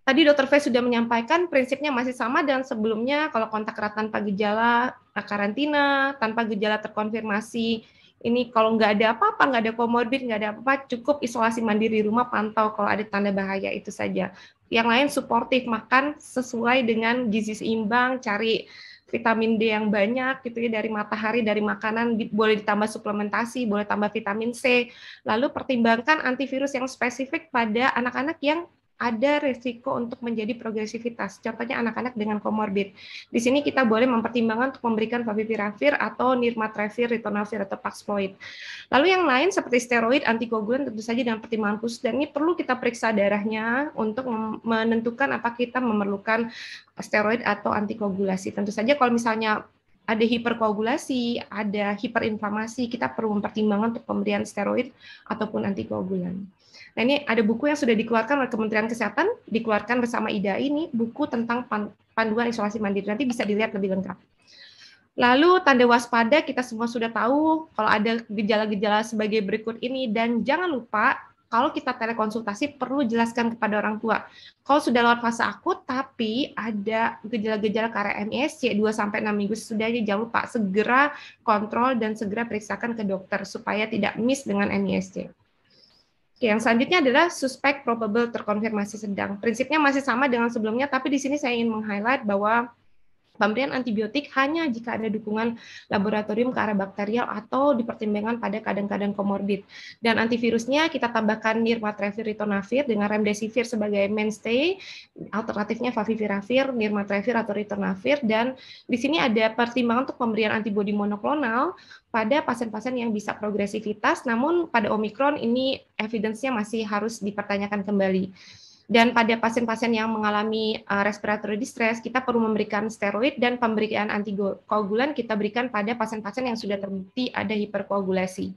Tadi Dr. V sudah menyampaikan prinsipnya masih sama dan sebelumnya kalau kontak erat tanpa gejala eh, karantina, tanpa gejala terkonfirmasi, ini kalau nggak ada apa-apa, nggak ada komorbid, nggak ada apa-apa, cukup isolasi mandiri rumah, pantau kalau ada tanda bahaya itu saja yang lain suportif makan sesuai dengan gizi seimbang cari vitamin D yang banyak gitu ya dari matahari dari makanan boleh ditambah suplementasi boleh tambah vitamin C lalu pertimbangkan antivirus yang spesifik pada anak-anak yang ada resiko untuk menjadi progresivitas. Contohnya anak-anak dengan komorbid. Di sini kita boleh mempertimbangkan untuk memberikan favipiravir atau nirmatrevir, ritonavir atau paxlovid. Lalu yang lain seperti steroid, antikoagulan tentu saja dengan pertimbangan khusus dan ini perlu kita periksa darahnya untuk menentukan apa kita memerlukan steroid atau antikoagulasi. Tentu saja kalau misalnya ada hiperkoagulasi, ada hiperinflamasi, kita perlu mempertimbangkan untuk pemberian steroid ataupun antikoagulan. Nah ini ada buku yang sudah dikeluarkan oleh Kementerian Kesehatan, dikeluarkan bersama IDA ini, buku tentang panduan isolasi mandiri. Nanti bisa dilihat lebih lengkap. Lalu tanda waspada kita semua sudah tahu kalau ada gejala-gejala sebagai berikut ini dan jangan lupa kalau kita telekonsultasi perlu jelaskan kepada orang tua. Kalau sudah lewat fase akut tapi ada gejala-gejala ke arah MSC 2 sampai 6 minggu sudah aja jangan lupa segera kontrol dan segera periksakan ke dokter supaya tidak miss dengan MSC. Oke, Yang selanjutnya adalah suspek probable terkonfirmasi sedang. Prinsipnya masih sama dengan sebelumnya, tapi di sini saya ingin meng-highlight bahwa Pemberian antibiotik hanya jika ada dukungan laboratorium ke arah bakterial atau dipertimbangkan pada kadang-kadang komorbid. Dan antivirusnya kita tambahkan nirmatrevir ritonavir dengan remdesivir sebagai mainstay, alternatifnya favipiravir, nirmatrevir atau ritonavir dan di sini ada pertimbangan untuk pemberian antibodi monoklonal pada pasien-pasien yang bisa progresivitas namun pada Omikron ini evidence-nya masih harus dipertanyakan kembali. Dan pada pasien-pasien yang mengalami uh, respiratory distress, kita perlu memberikan steroid dan pemberian antikoagulan kita berikan pada pasien-pasien yang sudah terbukti ada hiperkoagulasi.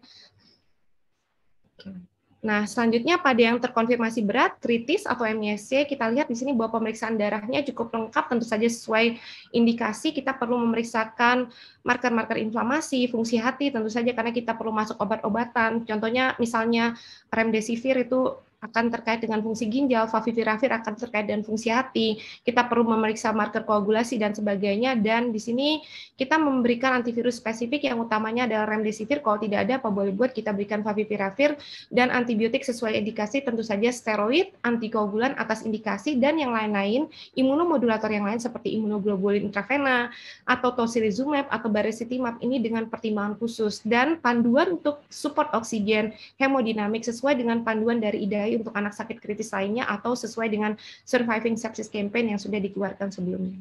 Nah, selanjutnya pada yang terkonfirmasi berat, kritis atau MSC, kita lihat di sini bahwa pemeriksaan darahnya cukup lengkap, tentu saja sesuai indikasi kita perlu memeriksakan marker-marker inflamasi, fungsi hati, tentu saja karena kita perlu masuk obat-obatan. Contohnya misalnya remdesivir itu akan terkait dengan fungsi ginjal, favipiravir akan terkait dengan fungsi hati. Kita perlu memeriksa marker koagulasi dan sebagainya dan di sini kita memberikan antivirus spesifik yang utamanya adalah remdesivir kalau tidak ada apa boleh buat kita berikan favipiravir dan antibiotik sesuai indikasi tentu saja steroid, antikoagulan atas indikasi dan yang lain-lain, imunomodulator yang lain seperti imunoglobulin intravena atau tocilizumab atau baricitinib ini dengan pertimbangan khusus dan panduan untuk support oksigen hemodinamik sesuai dengan panduan dari IDAI untuk anak sakit kritis lainnya atau sesuai dengan Surviving Sepsis Campaign yang sudah dikeluarkan sebelumnya.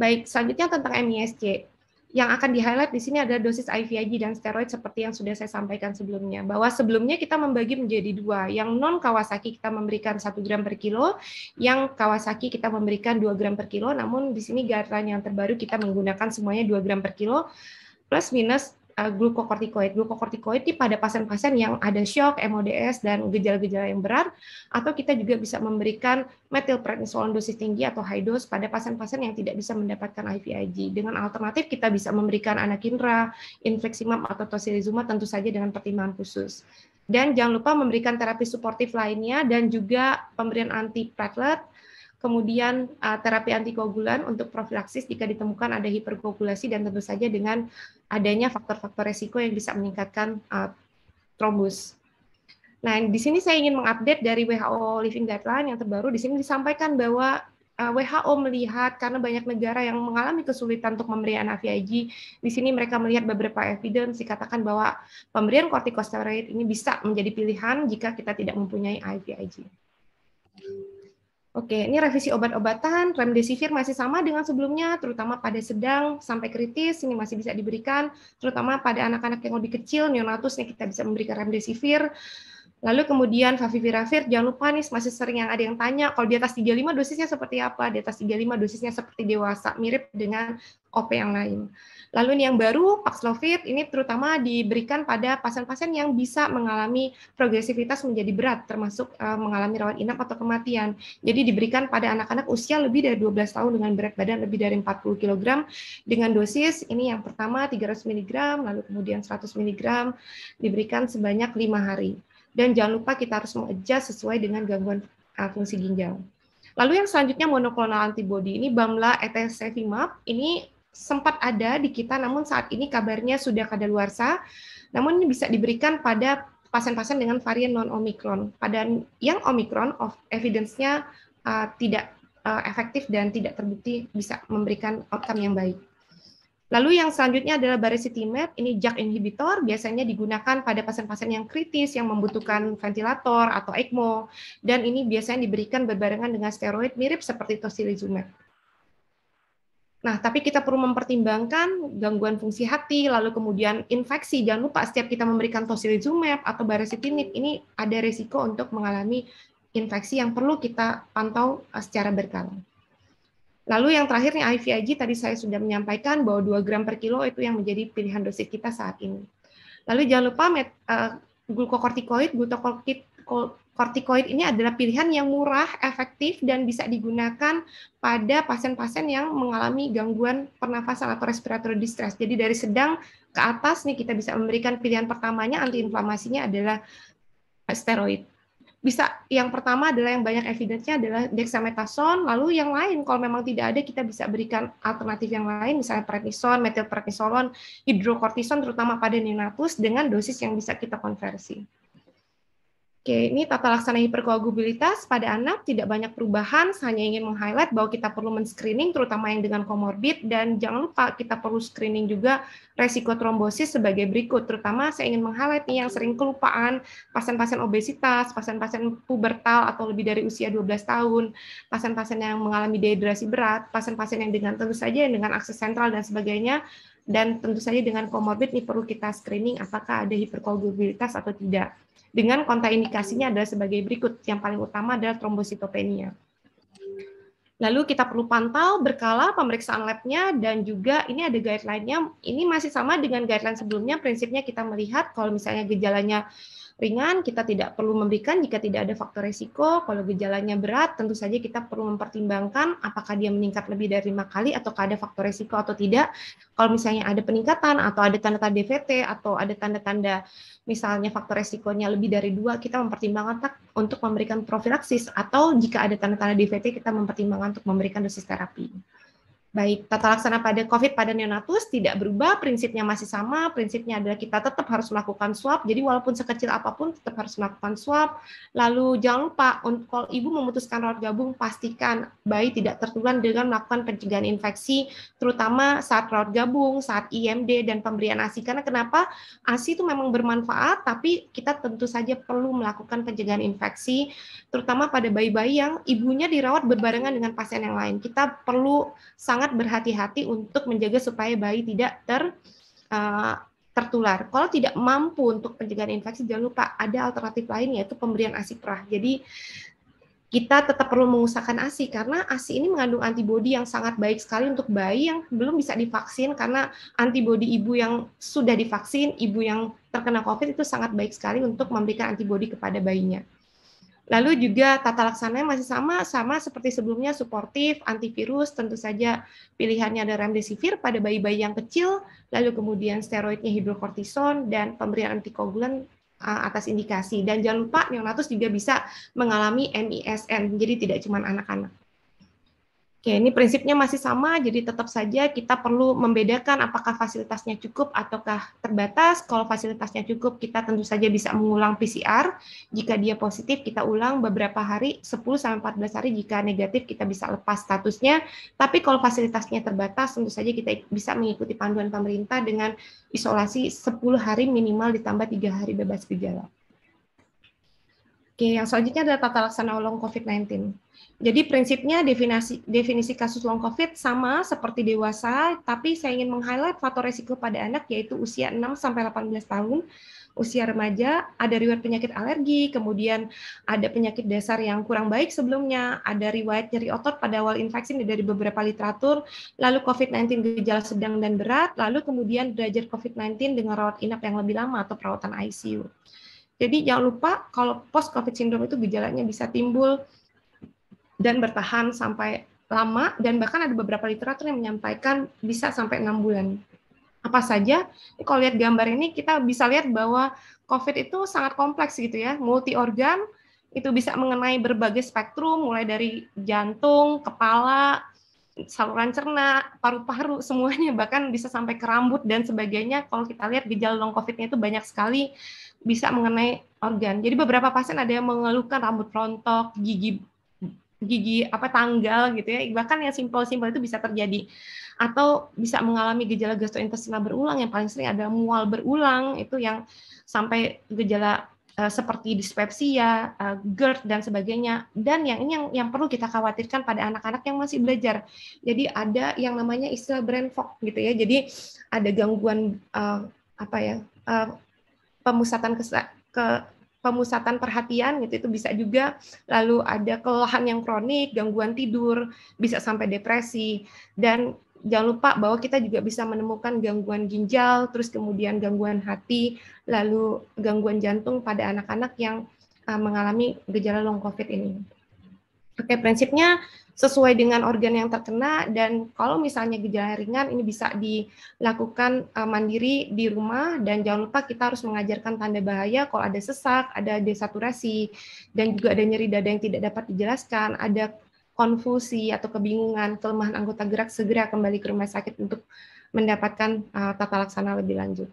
Baik, selanjutnya tentang MISC. Yang akan di-highlight di sini adalah dosis IVIG dan steroid seperti yang sudah saya sampaikan sebelumnya. Bahwa sebelumnya kita membagi menjadi dua. Yang non-Kawasaki kita memberikan 1 gram per kilo, yang Kawasaki kita memberikan 2 gram per kilo, namun di sini garan yang terbaru kita menggunakan semuanya 2 gram per kilo, plus minus Eh, glukokortikoid. Glukokortikoid ini pada pasien-pasien yang ada shock, MODS, dan gejala-gejala yang berat, atau kita juga bisa memberikan metilprednisolon dosis tinggi atau high dose pada pasien-pasien yang tidak bisa mendapatkan IVIG. Dengan alternatif, kita bisa memberikan anakinra, infliximab, atau tocilizumab tentu saja dengan pertimbangan khusus. Dan jangan lupa memberikan terapi suportif lainnya dan juga pemberian antiplatelet, kemudian eh, terapi antikoagulan untuk profilaksis jika ditemukan ada hiperkoagulasi dan tentu saja dengan adanya faktor-faktor resiko yang bisa meningkatkan uh, trombus. Nah, di sini saya ingin mengupdate dari WHO Living Guideline yang terbaru. Di sini disampaikan bahwa uh, WHO melihat karena banyak negara yang mengalami kesulitan untuk pemberian IVIG, Di sini mereka melihat beberapa evidence dikatakan bahwa pemberian kortikosteroid ini bisa menjadi pilihan jika kita tidak mempunyai IVIG. Oke, ini revisi obat-obatan, remdesivir masih sama dengan sebelumnya, terutama pada sedang sampai kritis, ini masih bisa diberikan, terutama pada anak-anak yang lebih kecil, neonatus, nih kita bisa memberikan remdesivir. Lalu kemudian favipiravir, jangan lupa nih, masih sering yang ada yang tanya, kalau di atas 35 dosisnya seperti apa? Di atas 35 dosisnya seperti dewasa, mirip dengan OP yang lain. Lalu ini yang baru Paxlovid ini terutama diberikan pada pasien-pasien yang bisa mengalami progresivitas menjadi berat termasuk eh, mengalami rawat inap atau kematian. Jadi diberikan pada anak-anak usia lebih dari 12 tahun dengan berat badan lebih dari 40 kg dengan dosis ini yang pertama 300 mg lalu kemudian 100 mg diberikan sebanyak lima hari. Dan jangan lupa kita harus mengejas sesuai dengan gangguan eh, fungsi ginjal. Lalu yang selanjutnya monoklonal antibody ini Bamla etesevimab ini sempat ada di kita, namun saat ini kabarnya sudah kadaluarsa. Namun ini bisa diberikan pada pasien-pasien dengan varian non omikron. Pada yang omikron, evidence-nya uh, tidak uh, efektif dan tidak terbukti bisa memberikan outcome yang baik. Lalu yang selanjutnya adalah baricitinib, ini JAK inhibitor, biasanya digunakan pada pasien-pasien yang kritis, yang membutuhkan ventilator atau ECMO, dan ini biasanya diberikan berbarengan dengan steroid mirip seperti tocilizumab. Nah, tapi kita perlu mempertimbangkan gangguan fungsi hati, lalu kemudian infeksi. Jangan lupa setiap kita memberikan tocilizumab atau baricitinib, ini ada resiko untuk mengalami infeksi yang perlu kita pantau eh, secara berkala. Lalu yang terakhir nih IVIG tadi saya sudah menyampaikan bahwa 2 gram per kilo itu yang menjadi pilihan dosis kita saat ini. Lalu jangan lupa met, uh, glukokortikoid, kortikoid ini adalah pilihan yang murah, efektif, dan bisa digunakan pada pasien-pasien yang mengalami gangguan pernafasan atau respiratory distress. Jadi dari sedang ke atas nih kita bisa memberikan pilihan pertamanya antiinflamasinya adalah steroid. Bisa yang pertama adalah yang banyak evidence-nya adalah dexamethasone, lalu yang lain kalau memang tidak ada kita bisa berikan alternatif yang lain misalnya prednisone, metilprednisolon, hidrokortison terutama pada neonatus dengan dosis yang bisa kita konversi. Oke, ini tata laksana hiperkoagulabilitas pada anak tidak banyak perubahan, hanya ingin meng-highlight bahwa kita perlu men-screening terutama yang dengan komorbid dan jangan lupa kita perlu screening juga resiko trombosis sebagai berikut. Terutama saya ingin meng-highlight nih yang sering kelupaan, pasien-pasien obesitas, pasien-pasien pubertal atau lebih dari usia 12 tahun, pasien-pasien yang mengalami dehidrasi berat, pasien-pasien yang dengan tentu saja yang dengan akses sentral dan sebagainya dan tentu saja dengan komorbid ini perlu kita screening apakah ada hiperkoagulabilitas atau tidak dengan kontraindikasinya adalah sebagai berikut. Yang paling utama adalah trombositopenia. Lalu kita perlu pantau berkala pemeriksaan labnya dan juga ini ada guideline-nya. Ini masih sama dengan guideline sebelumnya. Prinsipnya kita melihat kalau misalnya gejalanya ringan, kita tidak perlu memberikan jika tidak ada faktor resiko. Kalau gejalanya berat, tentu saja kita perlu mempertimbangkan apakah dia meningkat lebih dari lima kali atau ada faktor resiko atau tidak. Kalau misalnya ada peningkatan atau ada tanda-tanda DVT atau ada tanda-tanda misalnya faktor resikonya lebih dari dua, kita mempertimbangkan tak untuk memberikan profilaksis atau jika ada tanda-tanda DVT kita mempertimbangkan untuk memberikan dosis terapi baik tata laksana pada COVID pada neonatus tidak berubah, prinsipnya masih sama, prinsipnya adalah kita tetap harus melakukan swab, jadi walaupun sekecil apapun tetap harus melakukan swab. Lalu jangan lupa, kalau ibu memutuskan rawat gabung, pastikan bayi tidak tertular dengan melakukan pencegahan infeksi, terutama saat rawat gabung, saat IMD, dan pemberian ASI. Karena kenapa? ASI itu memang bermanfaat, tapi kita tentu saja perlu melakukan pencegahan infeksi, terutama pada bayi-bayi yang ibunya dirawat berbarengan dengan pasien yang lain. Kita perlu sangat sangat berhati-hati untuk menjaga supaya bayi tidak ter uh, tertular. Kalau tidak mampu untuk pencegahan infeksi, jangan lupa ada alternatif lain yaitu pemberian ASI perah. Jadi kita tetap perlu mengusahakan ASI karena ASI ini mengandung antibodi yang sangat baik sekali untuk bayi yang belum bisa divaksin karena antibodi ibu yang sudah divaksin, ibu yang terkena COVID itu sangat baik sekali untuk memberikan antibodi kepada bayinya. Lalu juga tata laksananya masih sama, sama seperti sebelumnya suportif, antivirus, tentu saja pilihannya ada remdesivir pada bayi-bayi yang kecil, lalu kemudian steroidnya hidrokortison dan pemberian antikoagulan atas indikasi. Dan jangan lupa neonatus juga bisa mengalami MISN, jadi tidak cuma anak-anak. Oke, ini prinsipnya masih sama, jadi tetap saja kita perlu membedakan apakah fasilitasnya cukup ataukah terbatas. Kalau fasilitasnya cukup, kita tentu saja bisa mengulang PCR. Jika dia positif, kita ulang beberapa hari, 10-14 hari. Jika negatif, kita bisa lepas statusnya. Tapi kalau fasilitasnya terbatas, tentu saja kita bisa mengikuti panduan pemerintah dengan isolasi 10 hari minimal ditambah tiga hari bebas gejala. Oke, yang selanjutnya adalah tata laksana long COVID-19. Jadi prinsipnya definisi, definisi kasus long COVID sama seperti dewasa, tapi saya ingin meng-highlight faktor risiko pada anak yaitu usia 6 18 tahun, usia remaja, ada riwayat penyakit alergi, kemudian ada penyakit dasar yang kurang baik sebelumnya, ada riwayat nyeri otot pada awal infeksi dari beberapa literatur, lalu COVID-19 gejala sedang dan berat, lalu kemudian derajat COVID-19 dengan rawat inap yang lebih lama atau perawatan ICU. Jadi jangan lupa kalau post COVID syndrome itu gejalanya bisa timbul dan bertahan sampai lama dan bahkan ada beberapa literatur yang menyampaikan bisa sampai enam bulan. Apa saja? Kalau lihat gambar ini kita bisa lihat bahwa COVID itu sangat kompleks gitu ya, multi organ itu bisa mengenai berbagai spektrum mulai dari jantung, kepala, saluran cerna, paru-paru, semuanya bahkan bisa sampai ke rambut dan sebagainya. Kalau kita lihat gejala long COVID-nya itu banyak sekali bisa mengenai organ. Jadi beberapa pasien ada yang mengeluhkan rambut rontok, gigi gigi apa tanggal gitu ya. Bahkan yang simpel-simpel itu bisa terjadi atau bisa mengalami gejala gastrointestinal berulang yang paling sering ada mual berulang itu yang sampai gejala uh, seperti dispepsia, uh, GERD dan sebagainya. Dan yang ini yang yang perlu kita khawatirkan pada anak-anak yang masih belajar. Jadi ada yang namanya istilah brain fog gitu ya. Jadi ada gangguan uh, apa ya? Uh, pemusatan ke, ke pemusatan perhatian gitu itu bisa juga lalu ada kelelahan yang kronik, gangguan tidur, bisa sampai depresi dan jangan lupa bahwa kita juga bisa menemukan gangguan ginjal, terus kemudian gangguan hati, lalu gangguan jantung pada anak-anak yang eh, mengalami gejala long covid ini. Oke, prinsipnya sesuai dengan organ yang terkena dan kalau misalnya gejala ringan ini bisa dilakukan eh, mandiri di rumah dan jangan lupa kita harus mengajarkan tanda bahaya kalau ada sesak, ada desaturasi dan juga ada nyeri dada yang tidak dapat dijelaskan, ada konfusi atau kebingungan, kelemahan anggota gerak segera kembali ke rumah sakit untuk mendapatkan eh, tata laksana lebih lanjut.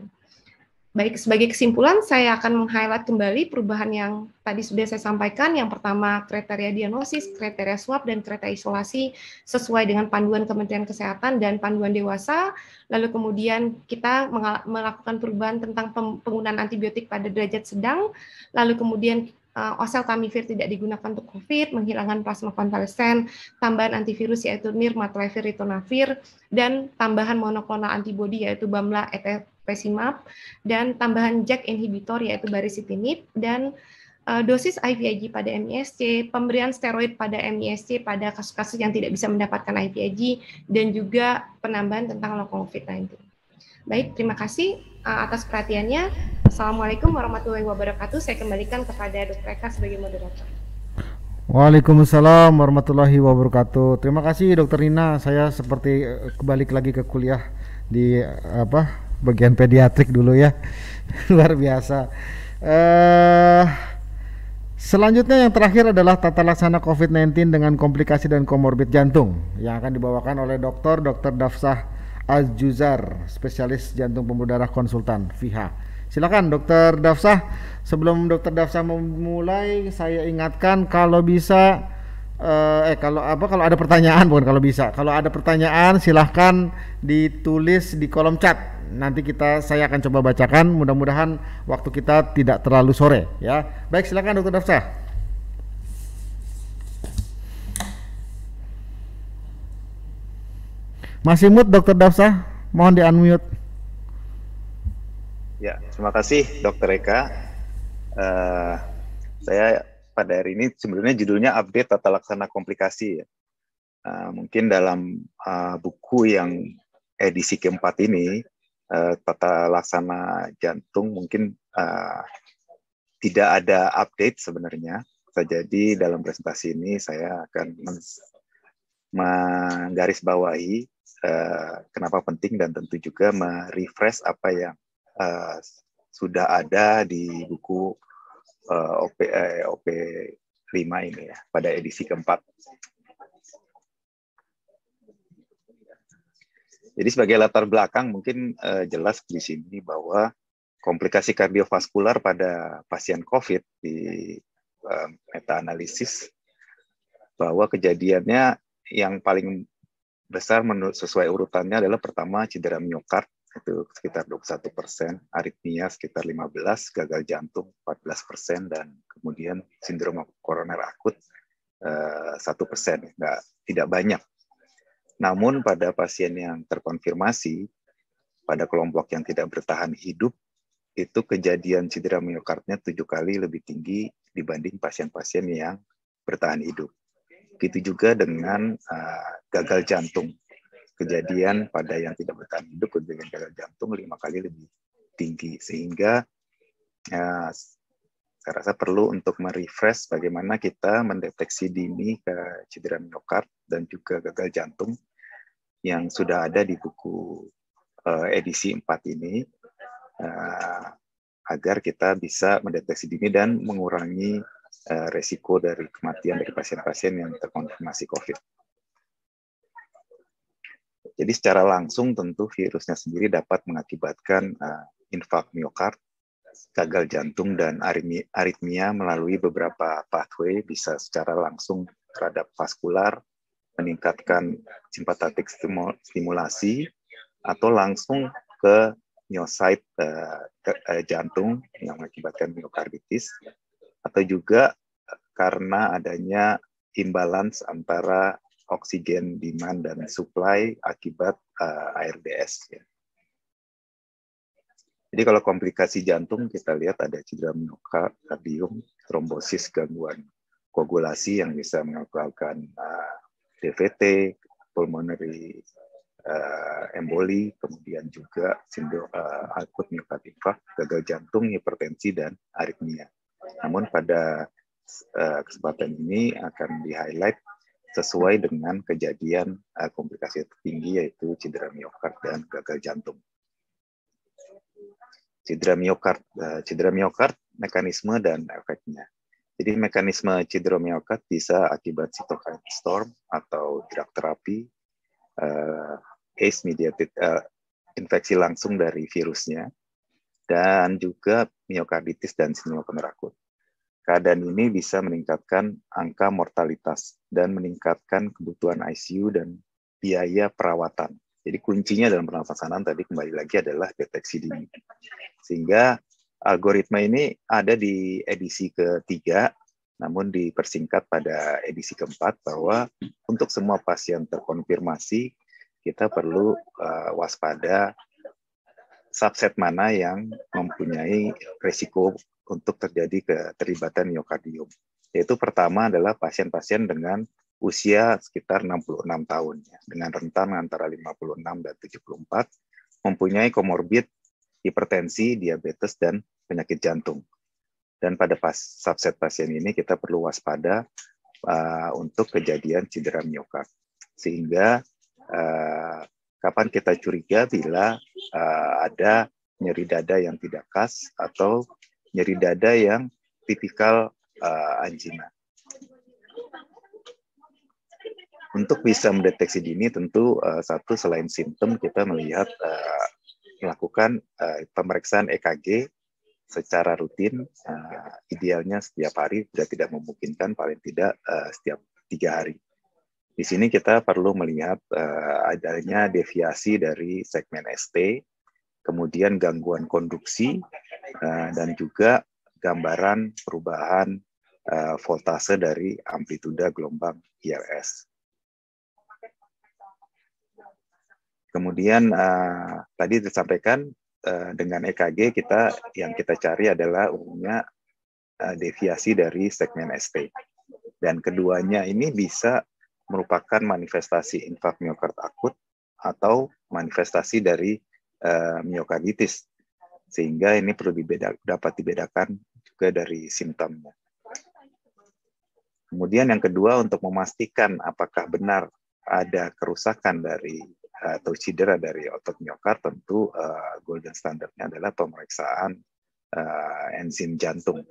Baik, sebagai kesimpulan saya akan meng-highlight kembali perubahan yang tadi sudah saya sampaikan. Yang pertama, kriteria diagnosis, kriteria swab, dan kriteria isolasi sesuai dengan panduan Kementerian Kesehatan dan panduan dewasa. Lalu kemudian kita melakukan perubahan tentang penggunaan antibiotik pada derajat sedang. Lalu kemudian uh, eh, oseltamivir tidak digunakan untuk COVID, menghilangkan plasma konvalesen, tambahan antivirus yaitu nirmatrelvir ritonavir, dan tambahan monoklonal antibodi yaitu bamla etet, Pesimap, dan tambahan JAK inhibitor yaitu baricitinib, dan eh, dosis IVIG pada MISC, pemberian steroid pada MISC pada kasus-kasus yang tidak bisa mendapatkan IVIG, dan juga penambahan tentang long COVID-19. Baik, terima kasih eh, atas perhatiannya. Assalamualaikum warahmatullahi wabarakatuh. Saya kembalikan kepada Dr. Eka sebagai moderator. Waalaikumsalam warahmatullahi wabarakatuh. Terima kasih Dokter Nina. Saya seperti eh, kembali lagi ke kuliah di apa bagian pediatrik dulu ya luar biasa eh uh, Selanjutnya yang terakhir adalah tata laksana COVID-19 dengan komplikasi dan komorbid jantung yang akan dibawakan oleh dokter Dr. Dafsah Azjuzar, spesialis jantung pembuluh darah konsultan FIHA Silakan Dokter Dafsah, sebelum Dokter Dafsah memulai saya ingatkan kalau bisa uh, eh kalau apa kalau ada pertanyaan bukan kalau bisa kalau ada pertanyaan silahkan ditulis di kolom chat nanti kita saya akan coba bacakan mudah-mudahan waktu kita tidak terlalu sore ya baik silahkan dokter Darsa masih mute dokter Darsa mohon di unmute ya terima kasih dokter Eka uh, saya pada hari ini sebenarnya judulnya update tata laksana komplikasi ya. Uh, mungkin dalam uh, buku yang edisi keempat ini uh, tata laksana jantung mungkin uh, tidak ada update sebenarnya. Jadi dalam presentasi ini saya akan menggarisbawahi uh, kenapa penting dan tentu juga merefresh apa yang uh, sudah ada di buku uh, OP eh, OP 5 eh, ini ya pada edisi keempat. Jadi sebagai latar belakang mungkin uh, jelas di sini bahwa komplikasi kardiovaskular pada pasien COVID di uh, eh, meta analisis bahwa kejadiannya yang paling besar menurut sesuai urutannya adalah pertama cedera miokard itu sekitar 21 persen, aritmia sekitar 15, gagal jantung 14 persen, dan kemudian sindrom koroner akut eh, satu persen, tidak banyak. Namun pada pasien yang terkonfirmasi pada kelompok yang tidak bertahan hidup itu kejadian cedera miokardnya tujuh kali lebih tinggi dibanding pasien-pasien yang bertahan hidup. Begitu juga dengan uh, gagal jantung kejadian pada yang tidak bertahan hidup kejadian gagal jantung lima kali lebih tinggi sehingga ya, saya rasa perlu untuk merefresh bagaimana kita mendeteksi dini ke cedera miokard dan juga gagal jantung yang sudah ada di buku uh, edisi 4 ini uh, agar kita bisa mendeteksi dini dan mengurangi uh, resiko dari kematian dari pasien-pasien yang terkonfirmasi COVID. Jadi secara langsung tentu virusnya sendiri dapat mengakibatkan uh, eh, infak miokard, gagal jantung dan aritmia, melalui beberapa pathway bisa secara langsung terhadap vaskular, meningkatkan simpatetik stimulasi atau langsung ke myocyte uh, uh, jantung yang mengakibatkan miokarditis atau juga karena adanya imbalance antara oksigen demand dan supply akibat uh, eh, ARDS. Ya. Jadi kalau komplikasi jantung kita lihat ada cedera mioka, kardium, trombosis, gangguan koagulasi yang bisa mengakibatkan uh, eh, DVT, pulmonary uh, emboli, kemudian juga sindrom uh, akut miokardifak, gagal jantung, hipertensi dan aritmia. Namun pada uh, kesempatan ini akan di highlight sesuai dengan kejadian uh, komplikasi tertinggi yaitu cedera miokard dan gagal jantung. Cedera miokard, uh, cedera miokard mekanisme dan efeknya. Jadi mekanisme cedera miokard bisa akibat cytokine storm atau drug terapi, uh, ACE mediated uh, infeksi langsung dari virusnya, dan juga miokarditis dan sinyal akut keadaan ini bisa meningkatkan angka mortalitas dan meningkatkan kebutuhan ICU dan biaya perawatan. Jadi kuncinya dalam pernafasan tadi kembali lagi adalah deteksi dini. Sehingga algoritma ini ada di edisi ketiga, namun dipersingkat pada edisi keempat bahwa untuk semua pasien terkonfirmasi kita perlu uh, waspada subset mana yang mempunyai risiko untuk terjadi keterlibatan miokardium. Yaitu pertama adalah pasien-pasien dengan usia sekitar 66 tahun ya, dengan rentan antara 56 dan 74 mempunyai komorbid hipertensi, diabetes dan penyakit jantung. Dan pada pas, subset pasien ini kita perlu waspada uh, untuk kejadian cedera miokard. Sehingga uh, kapan kita curiga bila uh, ada nyeri dada yang tidak khas atau nyeri dada yang tipikal uh, angina. Untuk bisa mendeteksi dini tentu uh, satu selain simptom kita melihat uh, melakukan uh, pemeriksaan EKG secara rutin uh, idealnya setiap hari sudah tidak memungkinkan paling tidak uh, setiap tiga hari. Di sini kita perlu melihat uh, adanya deviasi dari segmen ST kemudian gangguan konduksi, eh, dan juga gambaran perubahan eh, voltase dari amplituda gelombang ILS. Kemudian uh, tadi disampaikan uh, dengan EKG kita yang kita cari adalah umumnya uh, deviasi dari segmen ST. Dan keduanya ini bisa merupakan manifestasi infak miokard akut atau manifestasi dari Eh, miokarditis. Sehingga ini perlu dibeda, dapat dibedakan juga dari simptomnya. Kemudian yang kedua untuk memastikan apakah benar ada kerusakan dari eh, atau cedera dari otot miokard tentu uh, golden standardnya adalah pemeriksaan uh, enzim jantung.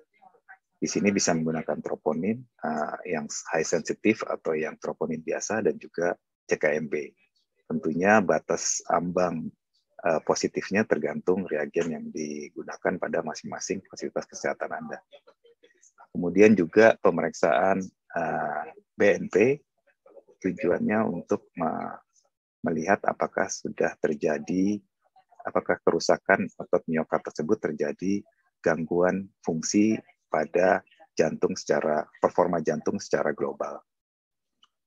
Di sini bisa menggunakan troponin uh, yang high sensitive atau yang troponin biasa dan juga CKMB. Tentunya batas ambang Eh, positifnya tergantung reagen yang digunakan pada masing-masing fasilitas kesehatan Anda. Kemudian juga pemeriksaan eh, BNP tujuannya untuk melihat apakah sudah terjadi apakah kerusakan otot miokard tersebut terjadi gangguan fungsi pada jantung secara performa jantung secara global.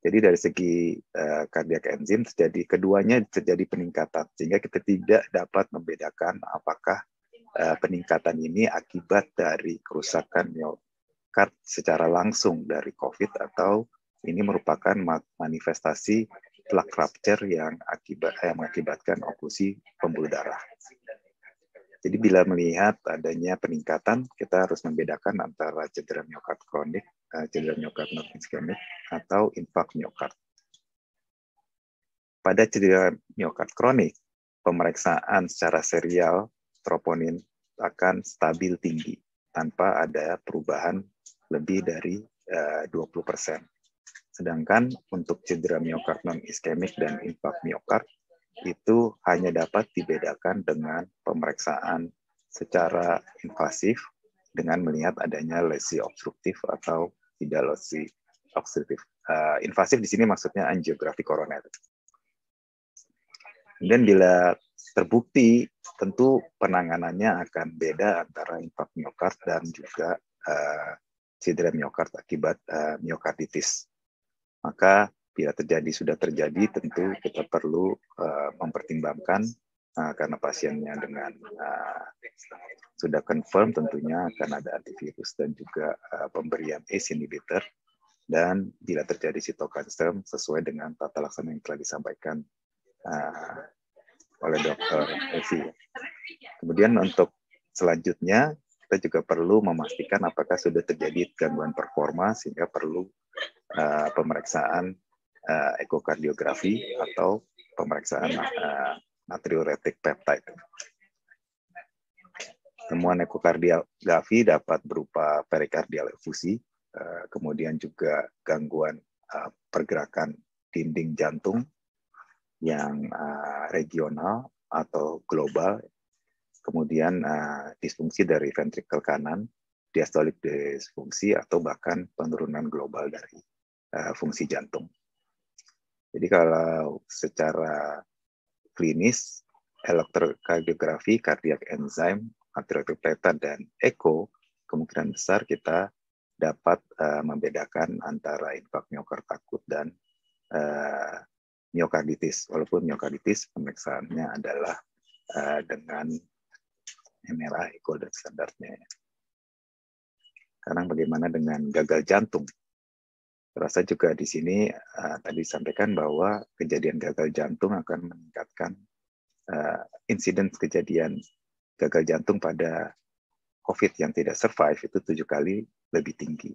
Jadi dari segi uh, cardiac enzim terjadi keduanya terjadi peningkatan sehingga kita tidak dapat membedakan apakah uh, peningkatan ini akibat dari kerusakan miokard secara langsung dari COVID atau ini merupakan manifestasi plak rupture yang akibat eh, yang mengakibatkan oklusi pembuluh darah. Jadi bila melihat adanya peningkatan, kita harus membedakan antara cedera miokard kronik Eh, cedera miokard non iskemik atau infak miokard. Pada cedera miokard kronik, pemeriksaan secara serial troponin akan stabil tinggi tanpa ada perubahan lebih dari eh, uh, 20%. Sedangkan untuk cedera miokard non iskemik dan infak miokard itu hanya dapat dibedakan dengan pemeriksaan secara invasif dengan melihat adanya lesi obstruktif atau hidarosi obstruktif. Uh, eh, invasif di sini maksudnya angiografi koroner. Dan bila terbukti, tentu penanganannya akan beda antara infak miokard dan juga uh, eh, cedera miokard akibat uh, eh, miokarditis. Maka bila terjadi sudah terjadi, tentu kita perlu uh, mempertimbangkan uh, karena pasiennya dengan uh, sudah confirm tentunya akan ada antivirus dan juga uh, pemberian ACE inhibitor dan bila terjadi sitokinstorm sesuai dengan tata laksana yang telah disampaikan uh, oleh dokter Evi. Kemudian untuk selanjutnya kita juga perlu memastikan apakah sudah terjadi gangguan performa sehingga perlu uh, pemeriksaan uh, ekokardiografi atau pemeriksaan uh, natriuretik peptide. Temuan ekokardial Gavi dapat berupa perikardial efusi, eh, kemudian juga gangguan eh, pergerakan dinding jantung yang eh, regional atau global, kemudian disfungsi dari ventrikel kanan, diastolik disfungsi atau bahkan penurunan global dari fungsi jantung. Jadi kalau secara klinis, elektrokardiografi, kardiak enzim, arterioplater dan eko, kemungkinan besar kita dapat uh, membedakan antara infak miokard akut dan uh, miokarditis. Walaupun miokarditis pemeriksaannya adalah uh, dengan MRI, equal dan standarnya. Sekarang bagaimana dengan gagal jantung? rasa juga di sini uh, tadi sampaikan bahwa kejadian gagal jantung akan meningkatkan uh, insiden kejadian gagal jantung pada COVID yang tidak survive itu tujuh kali lebih tinggi.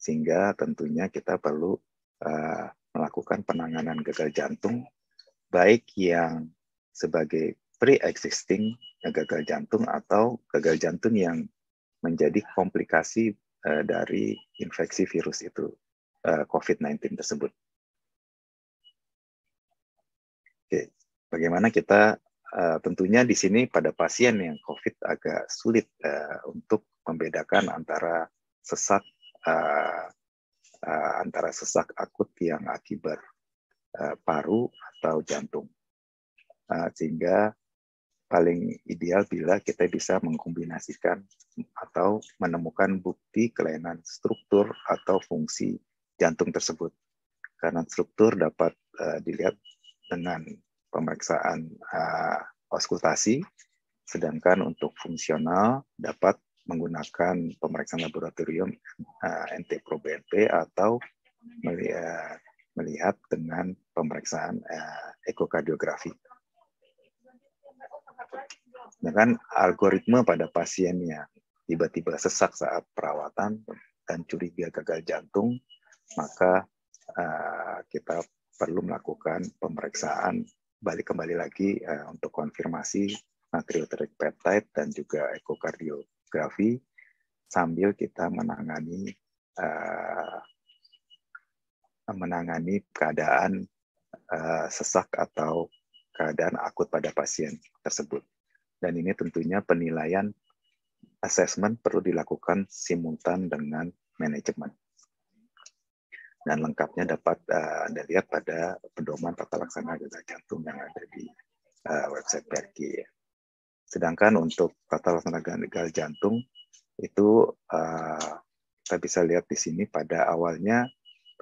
Sehingga tentunya kita perlu uh, melakukan penanganan gagal jantung baik yang sebagai pre-existing gagal jantung atau gagal jantung yang menjadi komplikasi dari infeksi virus itu Eh, COVID-19 tersebut. Oke, bagaimana kita eh, tentunya di sini pada pasien yang COVID agak sulit eh, untuk membedakan antara sesak antara sesak akut yang akibat paru atau jantung, sehingga paling ideal bila kita bisa mengkombinasikan atau menemukan bukti kelainan struktur atau fungsi jantung tersebut. Karena struktur dapat uh, dilihat dengan pemeriksaan uh, auskultasi, sedangkan untuk fungsional dapat menggunakan pemeriksaan laboratorium uh, eh, nt BNP atau melihat, melihat dengan pemeriksaan uh, ekokardiografi. Dengan algoritma pada pasiennya tiba-tiba sesak saat perawatan dan curiga gagal jantung maka uh, kita perlu melakukan pemeriksaan balik kembali lagi uh, untuk konfirmasi natriuretic peptide dan juga ekokardiografi sambil kita menangani uh, menangani keadaan uh, sesak atau keadaan akut pada pasien tersebut. Dan ini tentunya penilaian assessment perlu dilakukan simultan dengan manajemen dan lengkapnya dapat uh, Anda lihat pada pedoman tata laksana gejala jantung yang ada di uh, website PRG. Sedangkan untuk tata laksana gejala jantung itu uh, kita bisa lihat di sini pada awalnya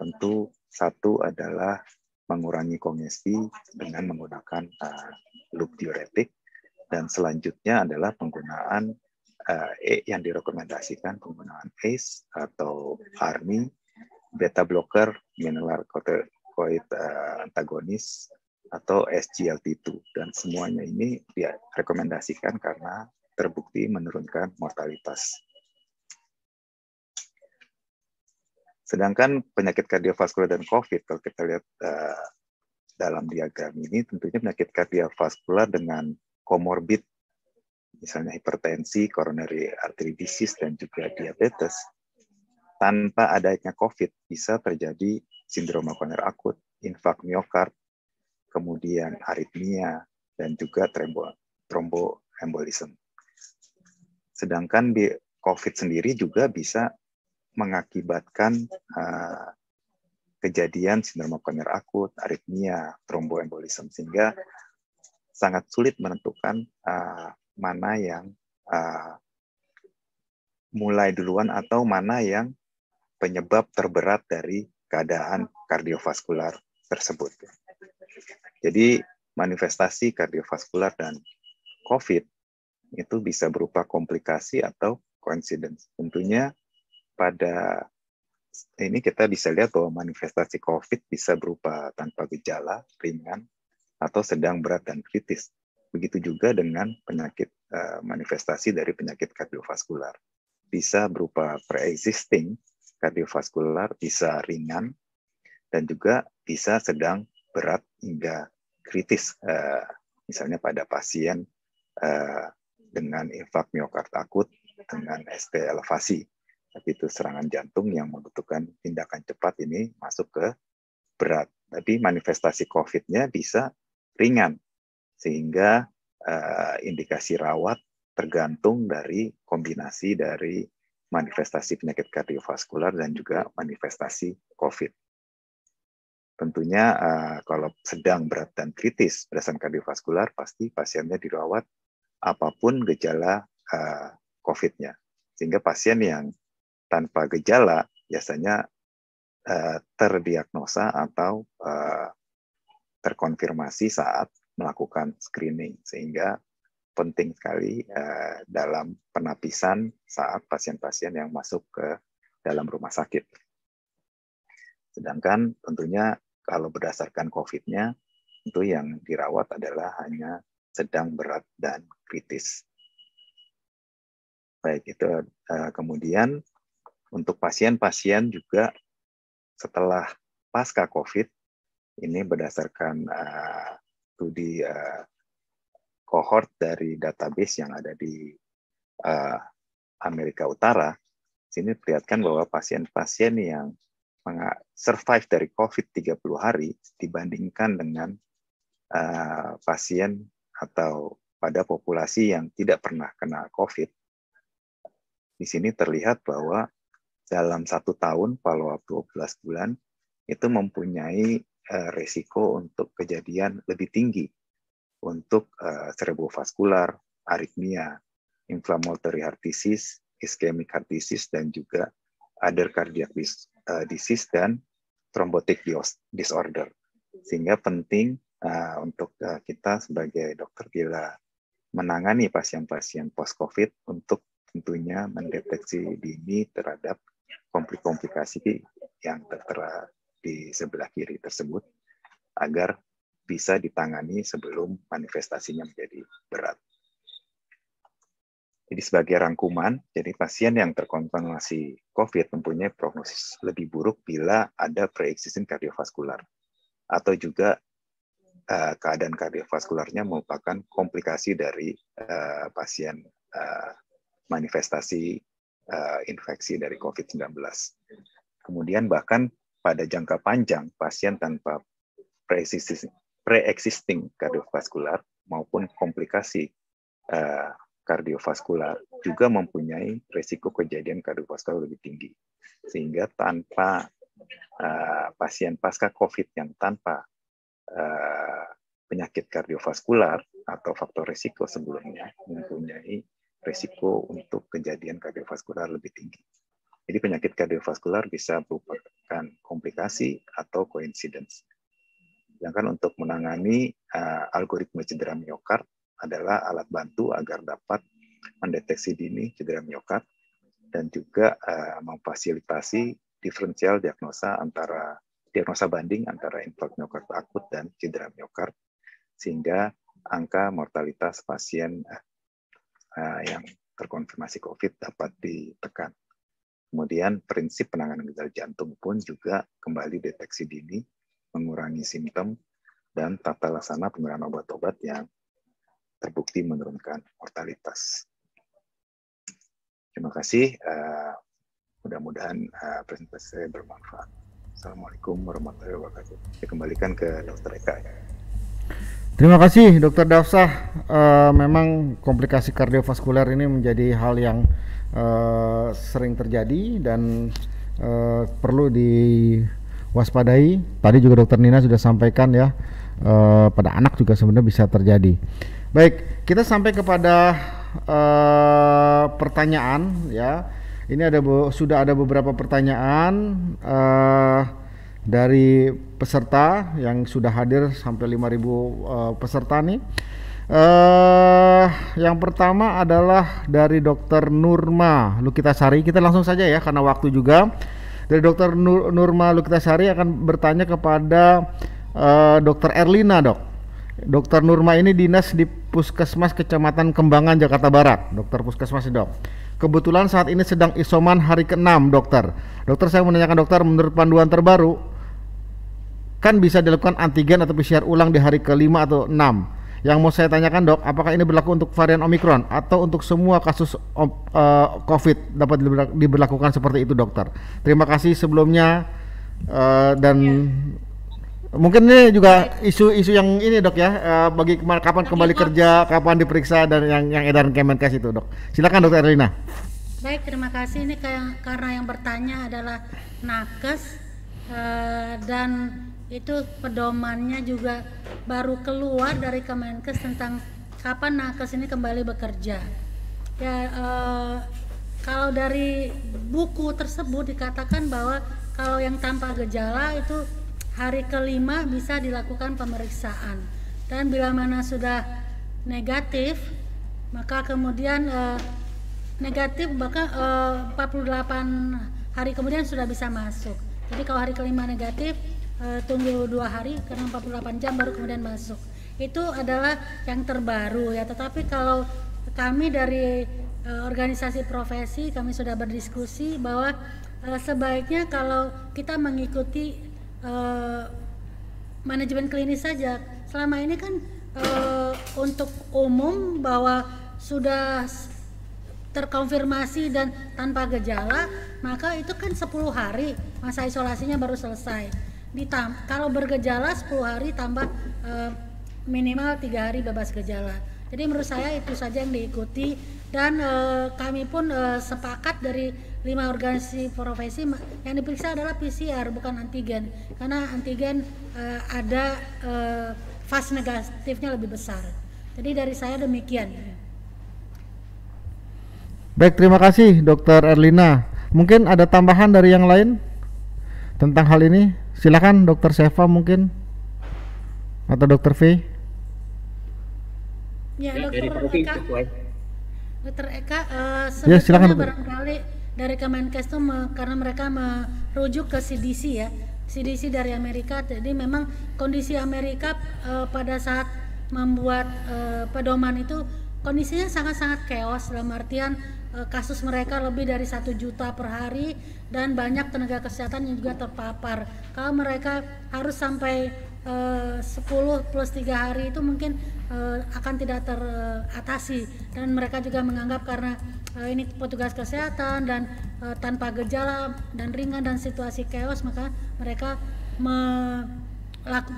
tentu satu adalah mengurangi kongesti dengan menggunakan uh, loop diuretik dan selanjutnya adalah penggunaan uh, yang direkomendasikan penggunaan ACE atau ARNI beta blocker mineralocorticoid uh, eh, antagonis atau SGLT2 dan semuanya ini direkomendasikan karena terbukti menurunkan mortalitas. Sedangkan penyakit kardiovaskular dan COVID kalau kita lihat uh, dalam diagram ini tentunya penyakit kardiovaskular dengan comorbid misalnya hipertensi, coronary artery disease dan juga diabetes tanpa adanya COVID bisa terjadi sindroma koroner akut, infak miokard, kemudian aritmia, dan juga trombo, tromboembolism. Sedangkan di COVID sendiri juga bisa mengakibatkan uh, kejadian sindroma koroner akut, aritmia, tromboembolism, sehingga sangat sulit menentukan uh, mana yang uh, mulai duluan atau mana yang penyebab terberat dari keadaan oh. kardiovaskular tersebut. Jadi manifestasi kardiovaskular dan COVID itu bisa berupa komplikasi atau coincidence. Tentunya pada ini kita bisa lihat bahwa manifestasi COVID bisa berupa tanpa gejala, ringan, atau sedang berat dan kritis. Begitu juga dengan penyakit eh, manifestasi dari penyakit kardiovaskular. Bisa berupa pre-existing kardiovaskular bisa ringan dan juga bisa sedang berat hingga kritis eh, misalnya pada pasien eh, dengan infak miokard akut dengan ST elevasi tapi itu serangan jantung yang membutuhkan tindakan cepat ini masuk ke berat tapi manifestasi COVID-nya bisa ringan sehingga eh, indikasi rawat tergantung dari kombinasi dari manifestasi penyakit kardiovaskular dan juga manifestasi COVID. Tentunya eh, kalau sedang berat dan kritis berdasarkan kardiovaskular pasti pasiennya dirawat apapun gejala eh, COVID-nya. Sehingga pasien yang tanpa gejala biasanya eh, terdiagnosa atau terkonfirmasi saat melakukan screening sehingga penting sekali uh, dalam penapisan saat pasien-pasien yang masuk ke dalam rumah sakit. Sedangkan tentunya kalau berdasarkan COVID-nya, itu yang dirawat adalah hanya sedang, berat, dan kritis. Baik, itu uh, kemudian untuk pasien-pasien juga setelah pasca COVID, ini berdasarkan uh, studi uh, kohort dari database yang ada di uh, Amerika Utara, sini perlihatkan bahwa pasien-pasien yang survive dari COVID 30 hari dibandingkan dengan uh, pasien atau pada populasi yang tidak pernah kena COVID. Di sini terlihat bahwa dalam satu tahun follow-up 12 bulan itu mempunyai eh, resiko untuk kejadian lebih tinggi untuk uh, aritmia, inflammatory heart disease, ischemic heart disease, dan juga other cardiac eh, disease dan thrombotic disorder. Sehingga penting uh, untuk uh, kita sebagai dokter bila menangani pasien-pasien post-COVID untuk tentunya mendeteksi dini terhadap komplikasi yang tertera di sebelah kiri tersebut agar bisa ditangani sebelum manifestasinya menjadi berat. Jadi sebagai rangkuman, jadi pasien yang terkonfirmasi COVID mempunyai prognosis lebih buruk bila ada pre kardiovaskular atau juga uh, keadaan kardiovaskularnya merupakan komplikasi dari uh, pasien uh, manifestasi uh, infeksi dari COVID-19. Kemudian bahkan pada jangka panjang pasien tanpa pre pre-existing kardiovaskular maupun komplikasi uh, kardiovaskular juga mempunyai risiko kejadian kardiovaskular lebih tinggi. Sehingga tanpa uh, pasien pasca COVID yang tanpa uh, penyakit kardiovaskular atau faktor risiko sebelumnya mempunyai risiko untuk kejadian kardiovaskular lebih tinggi. Jadi penyakit kardiovaskular bisa merupakan komplikasi atau coincidence Sedangkan untuk menangani uh, algoritma cedera miokard adalah alat bantu agar dapat mendeteksi dini cedera miokard dan juga uh, memfasilitasi diferensial diagnosa antara diagnosa banding antara infark miokard akut dan cedera miokard sehingga angka mortalitas pasien uh, yang terkonfirmasi COVID dapat ditekan. Kemudian prinsip penanganan gejala jantung pun juga kembali deteksi dini mengurangi simptom, dan tata laksana penggunaan obat-obat yang terbukti menurunkan mortalitas. Terima kasih. Eh, mudah-mudahan eh, presentasi saya bermanfaat. Assalamualaikum warahmatullahi wabarakatuh. Saya kembalikan ke Dr. Eka. Terima kasih Dr. Dafsah. Eh, memang komplikasi kardiovaskuler ini menjadi hal yang sering terjadi dan perlu di waspadai. Tadi juga dokter Nina sudah sampaikan ya eh, pada anak juga sebenarnya bisa terjadi. Baik, kita sampai kepada eh, pertanyaan ya. Ini ada sudah ada beberapa pertanyaan eh, dari peserta yang sudah hadir sampai 5000 peserta nih. Uh, yang pertama adalah dari dokter Nurma Lukita Sari. Kita langsung saja ya karena waktu juga dari Dokter Nur Nurma Lukitasari akan bertanya kepada uh, dokter Erlina, Dok. Dokter Nurma ini dinas di Puskesmas Kecamatan Kembangan Jakarta Barat, Dokter Puskesmas, Dok. Kebetulan saat ini sedang isoman hari ke-6, Dokter. Dokter saya menanyakan dokter menurut panduan terbaru kan bisa dilakukan antigen atau PCR ulang di hari ke-5 atau 6 yang mau saya tanyakan dok, apakah ini berlaku untuk varian Omikron atau untuk semua kasus eh, COVID dapat diberlakukan seperti itu dokter? Terima kasih sebelumnya eh, dan ya. mungkin ini juga isu-isu yang ini dok ya eh, bagi kapan kembali kerja, kapan diperiksa dan yang yang edaran Kemenkes itu dok. Silakan dokter Erlina. Baik, terima kasih. Ini karena yang bertanya adalah nakes dan itu pedomannya juga baru keluar dari Kemenkes tentang kapan nakes ini kembali bekerja ya e, kalau dari buku tersebut dikatakan bahwa kalau yang tanpa gejala itu hari kelima bisa dilakukan pemeriksaan dan bila mana sudah negatif maka kemudian e, negatif bahkan eh, puluh 48 hari kemudian sudah bisa masuk jadi kalau hari kelima negatif Eh, tunggu dua hari karena 48 jam baru kemudian masuk itu adalah yang terbaru ya tetapi kalau kami dari uh, organisasi profesi kami sudah berdiskusi bahwa uh, sebaiknya kalau kita mengikuti uh, manajemen klinis saja selama ini kan uh, untuk umum bahwa sudah terkonfirmasi dan tanpa gejala maka itu kan 10 hari masa isolasinya baru selesai ditam kalau bergejala 10 hari tambah e, minimal tiga hari bebas gejala. Jadi menurut saya itu saja yang diikuti dan e, kami pun e, sepakat dari lima organisasi profesi yang diperiksa adalah PCR bukan antigen karena antigen ada fase negatifnya lebih besar. Jadi dari saya demikian. Baik, terima kasih Dokter Erlina. Mungkin ada tambahan dari yang lain tentang hal ini? silakan dokter Seva mungkin atau dokter V ya, ya dokter Eka eh, ya, dokter Eka uh, ya, silakan, barangkali dari Kemenkes itu me, karena mereka merujuk ke CDC ya CDC dari Amerika jadi memang kondisi Amerika uh, pada saat membuat uh, pedoman itu kondisinya sangat-sangat chaos dalam artian Eh, kasus mereka lebih dari satu juta per hari dan banyak tenaga kesehatan yang juga terpapar. Kalau mereka harus sampai eh, uh, 10 plus tiga hari itu mungkin uh, akan tidak teratasi dan mereka juga menganggap karena uh, ini petugas kesehatan dan uh, tanpa gejala dan ringan dan situasi chaos maka mereka me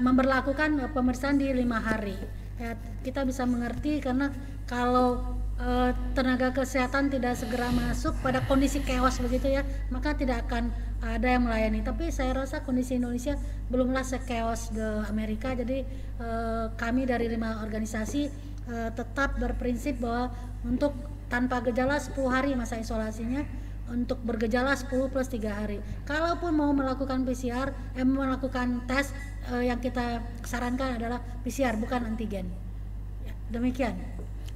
memperlakukan pemeriksaan di lima hari. Ya, kita bisa mengerti karena kalau Eh, tenaga kesehatan tidak segera masuk pada kondisi kewas begitu ya, maka tidak akan ada yang melayani. Tapi saya rasa kondisi Indonesia belumlah sekeos ke Amerika. Jadi eh, kami dari lima organisasi eh, tetap berprinsip bahwa untuk tanpa gejala 10 hari masa isolasinya untuk bergejala 10 plus 3 hari. Kalaupun mau melakukan PCR, eh, melakukan tes yang kita sarankan adalah PCR bukan antigen. Ya, demikian.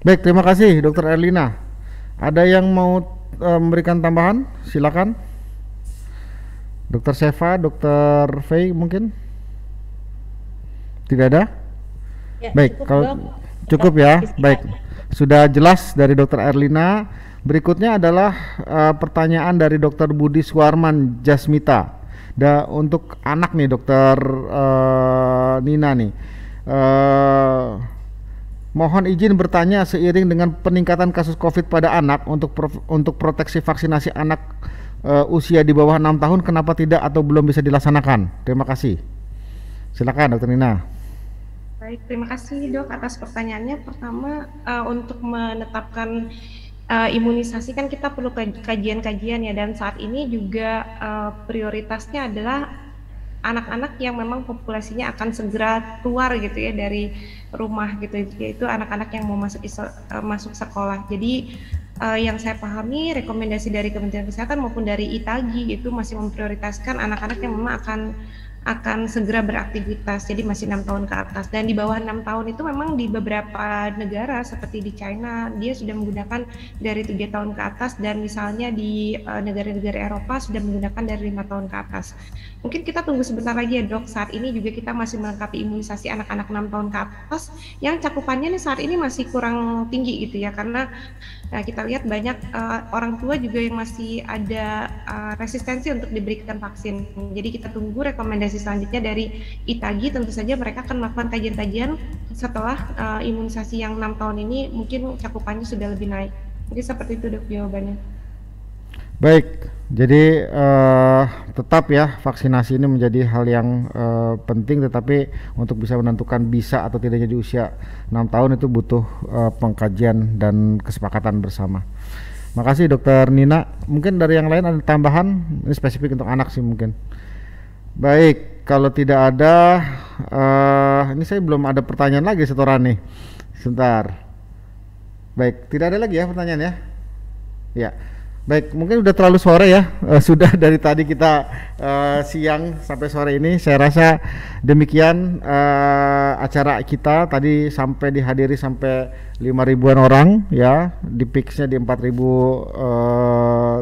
Baik, terima kasih Dokter Erlina. Ada yang mau e, memberikan tambahan? Silakan. Dokter Seva, Dokter Fei mungkin? Tidak ada? Ya, Baik, cukup kalau dong. cukup ya. Baik. Sudah jelas dari Dokter Erlina. Berikutnya adalah e, pertanyaan dari Dokter Budi Suarman Jasmita. Da, untuk anak nih Dokter e, Nina nih. Mohon izin bertanya seiring dengan peningkatan kasus COVID pada anak untuk pro, untuk proteksi vaksinasi anak uh, usia di bawah enam tahun kenapa tidak atau belum bisa dilaksanakan? Terima kasih. Silakan Dokter Nina. Baik, terima kasih Dok atas pertanyaannya. Pertama uh, untuk menetapkan uh, imunisasi kan kita perlu kajian-kajian ya dan saat ini juga uh, prioritasnya adalah anak-anak yang memang populasinya akan segera keluar gitu ya dari rumah gitu yaitu anak-anak yang mau masuk iso, uh, eh, masuk sekolah. Jadi uh, yang saya pahami rekomendasi dari Kementerian Kesehatan maupun dari Itagi itu masih memprioritaskan anak-anak yang memang akan akan segera beraktivitas jadi masih enam tahun ke atas dan di bawah enam tahun itu memang di beberapa negara seperti di China dia sudah menggunakan dari tiga tahun ke atas dan misalnya di eh, negara-negara Eropa sudah menggunakan dari lima tahun ke atas Mungkin kita tunggu sebentar lagi ya dok. Saat ini juga kita masih melengkapi imunisasi anak-anak 6 tahun ke atas yang cakupannya nih saat ini masih kurang tinggi gitu ya karena nah, kita lihat banyak uh, orang tua juga yang masih ada uh, resistensi untuk diberikan vaksin. Jadi kita tunggu rekomendasi selanjutnya dari Itagi. Tentu saja mereka akan melakukan kajian-kajian setelah uh, imunisasi yang enam tahun ini mungkin cakupannya sudah lebih naik. Jadi seperti itu dok jawabannya. Baik, jadi uh, tetap ya vaksinasi ini menjadi hal yang uh, penting tetapi untuk bisa menentukan bisa atau tidaknya di usia 6 tahun itu butuh uh, pengkajian dan kesepakatan bersama. Makasih dokter Nina. Mungkin dari yang lain ada tambahan ini spesifik untuk anak sih mungkin. Baik, kalau tidak ada uh, ini saya belum ada pertanyaan lagi setoran nih. Sebentar. Baik, tidak ada lagi ya pertanyaan ya. Ya. Baik, mungkin sudah terlalu sore ya. Uh, sudah dari tadi kita uh, siang sampai sore ini. Saya rasa demikian uh, acara kita tadi sampai dihadiri sampai lima ribuan orang ya. Di peaksnya di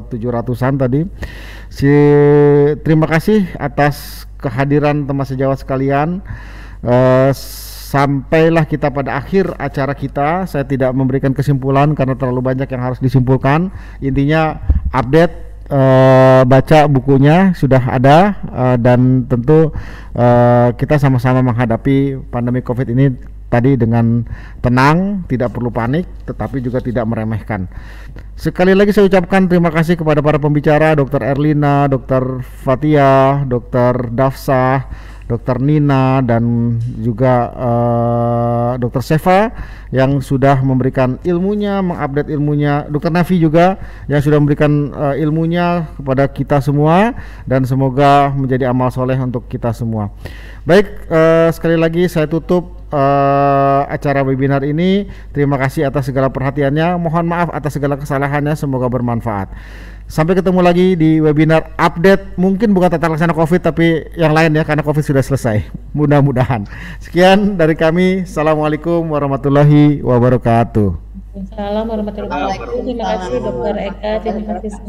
tujuh ratusan tadi. Si terima kasih atas kehadiran teman sejawat sekalian. Uh, sampailah kita pada akhir acara kita. Saya tidak memberikan kesimpulan karena terlalu banyak yang harus disimpulkan. Intinya update uh, baca bukunya sudah ada uh, dan tentu uh, kita sama-sama menghadapi pandemi Covid ini tadi dengan tenang, tidak perlu panik, tetapi juga tidak meremehkan. Sekali lagi saya ucapkan terima kasih kepada para pembicara, Dokter Erlina, Dokter Fatia, Dokter Dafsah, Dr. Nina dan juga uh, eh, Dr. Seva yang sudah memberikan ilmunya, mengupdate ilmunya, Dr. Nafi juga yang sudah memberikan uh, ilmunya kepada kita semua dan semoga menjadi amal soleh untuk kita semua. Baik, uh, sekali lagi saya tutup uh, acara webinar ini. Terima kasih atas segala perhatiannya. Mohon maaf atas segala kesalahannya. Semoga bermanfaat. Sampai ketemu lagi di webinar update mungkin bukan tentang laksana COVID tapi yang lain ya karena COVID sudah selesai. Mudah-mudahan. Sekian dari kami. Assalamualaikum warahmatullahi wabarakatuh. Assalamualaikum warahmatullahi wabarakatuh. Terima kasih Dokter Eka. Terima kasih.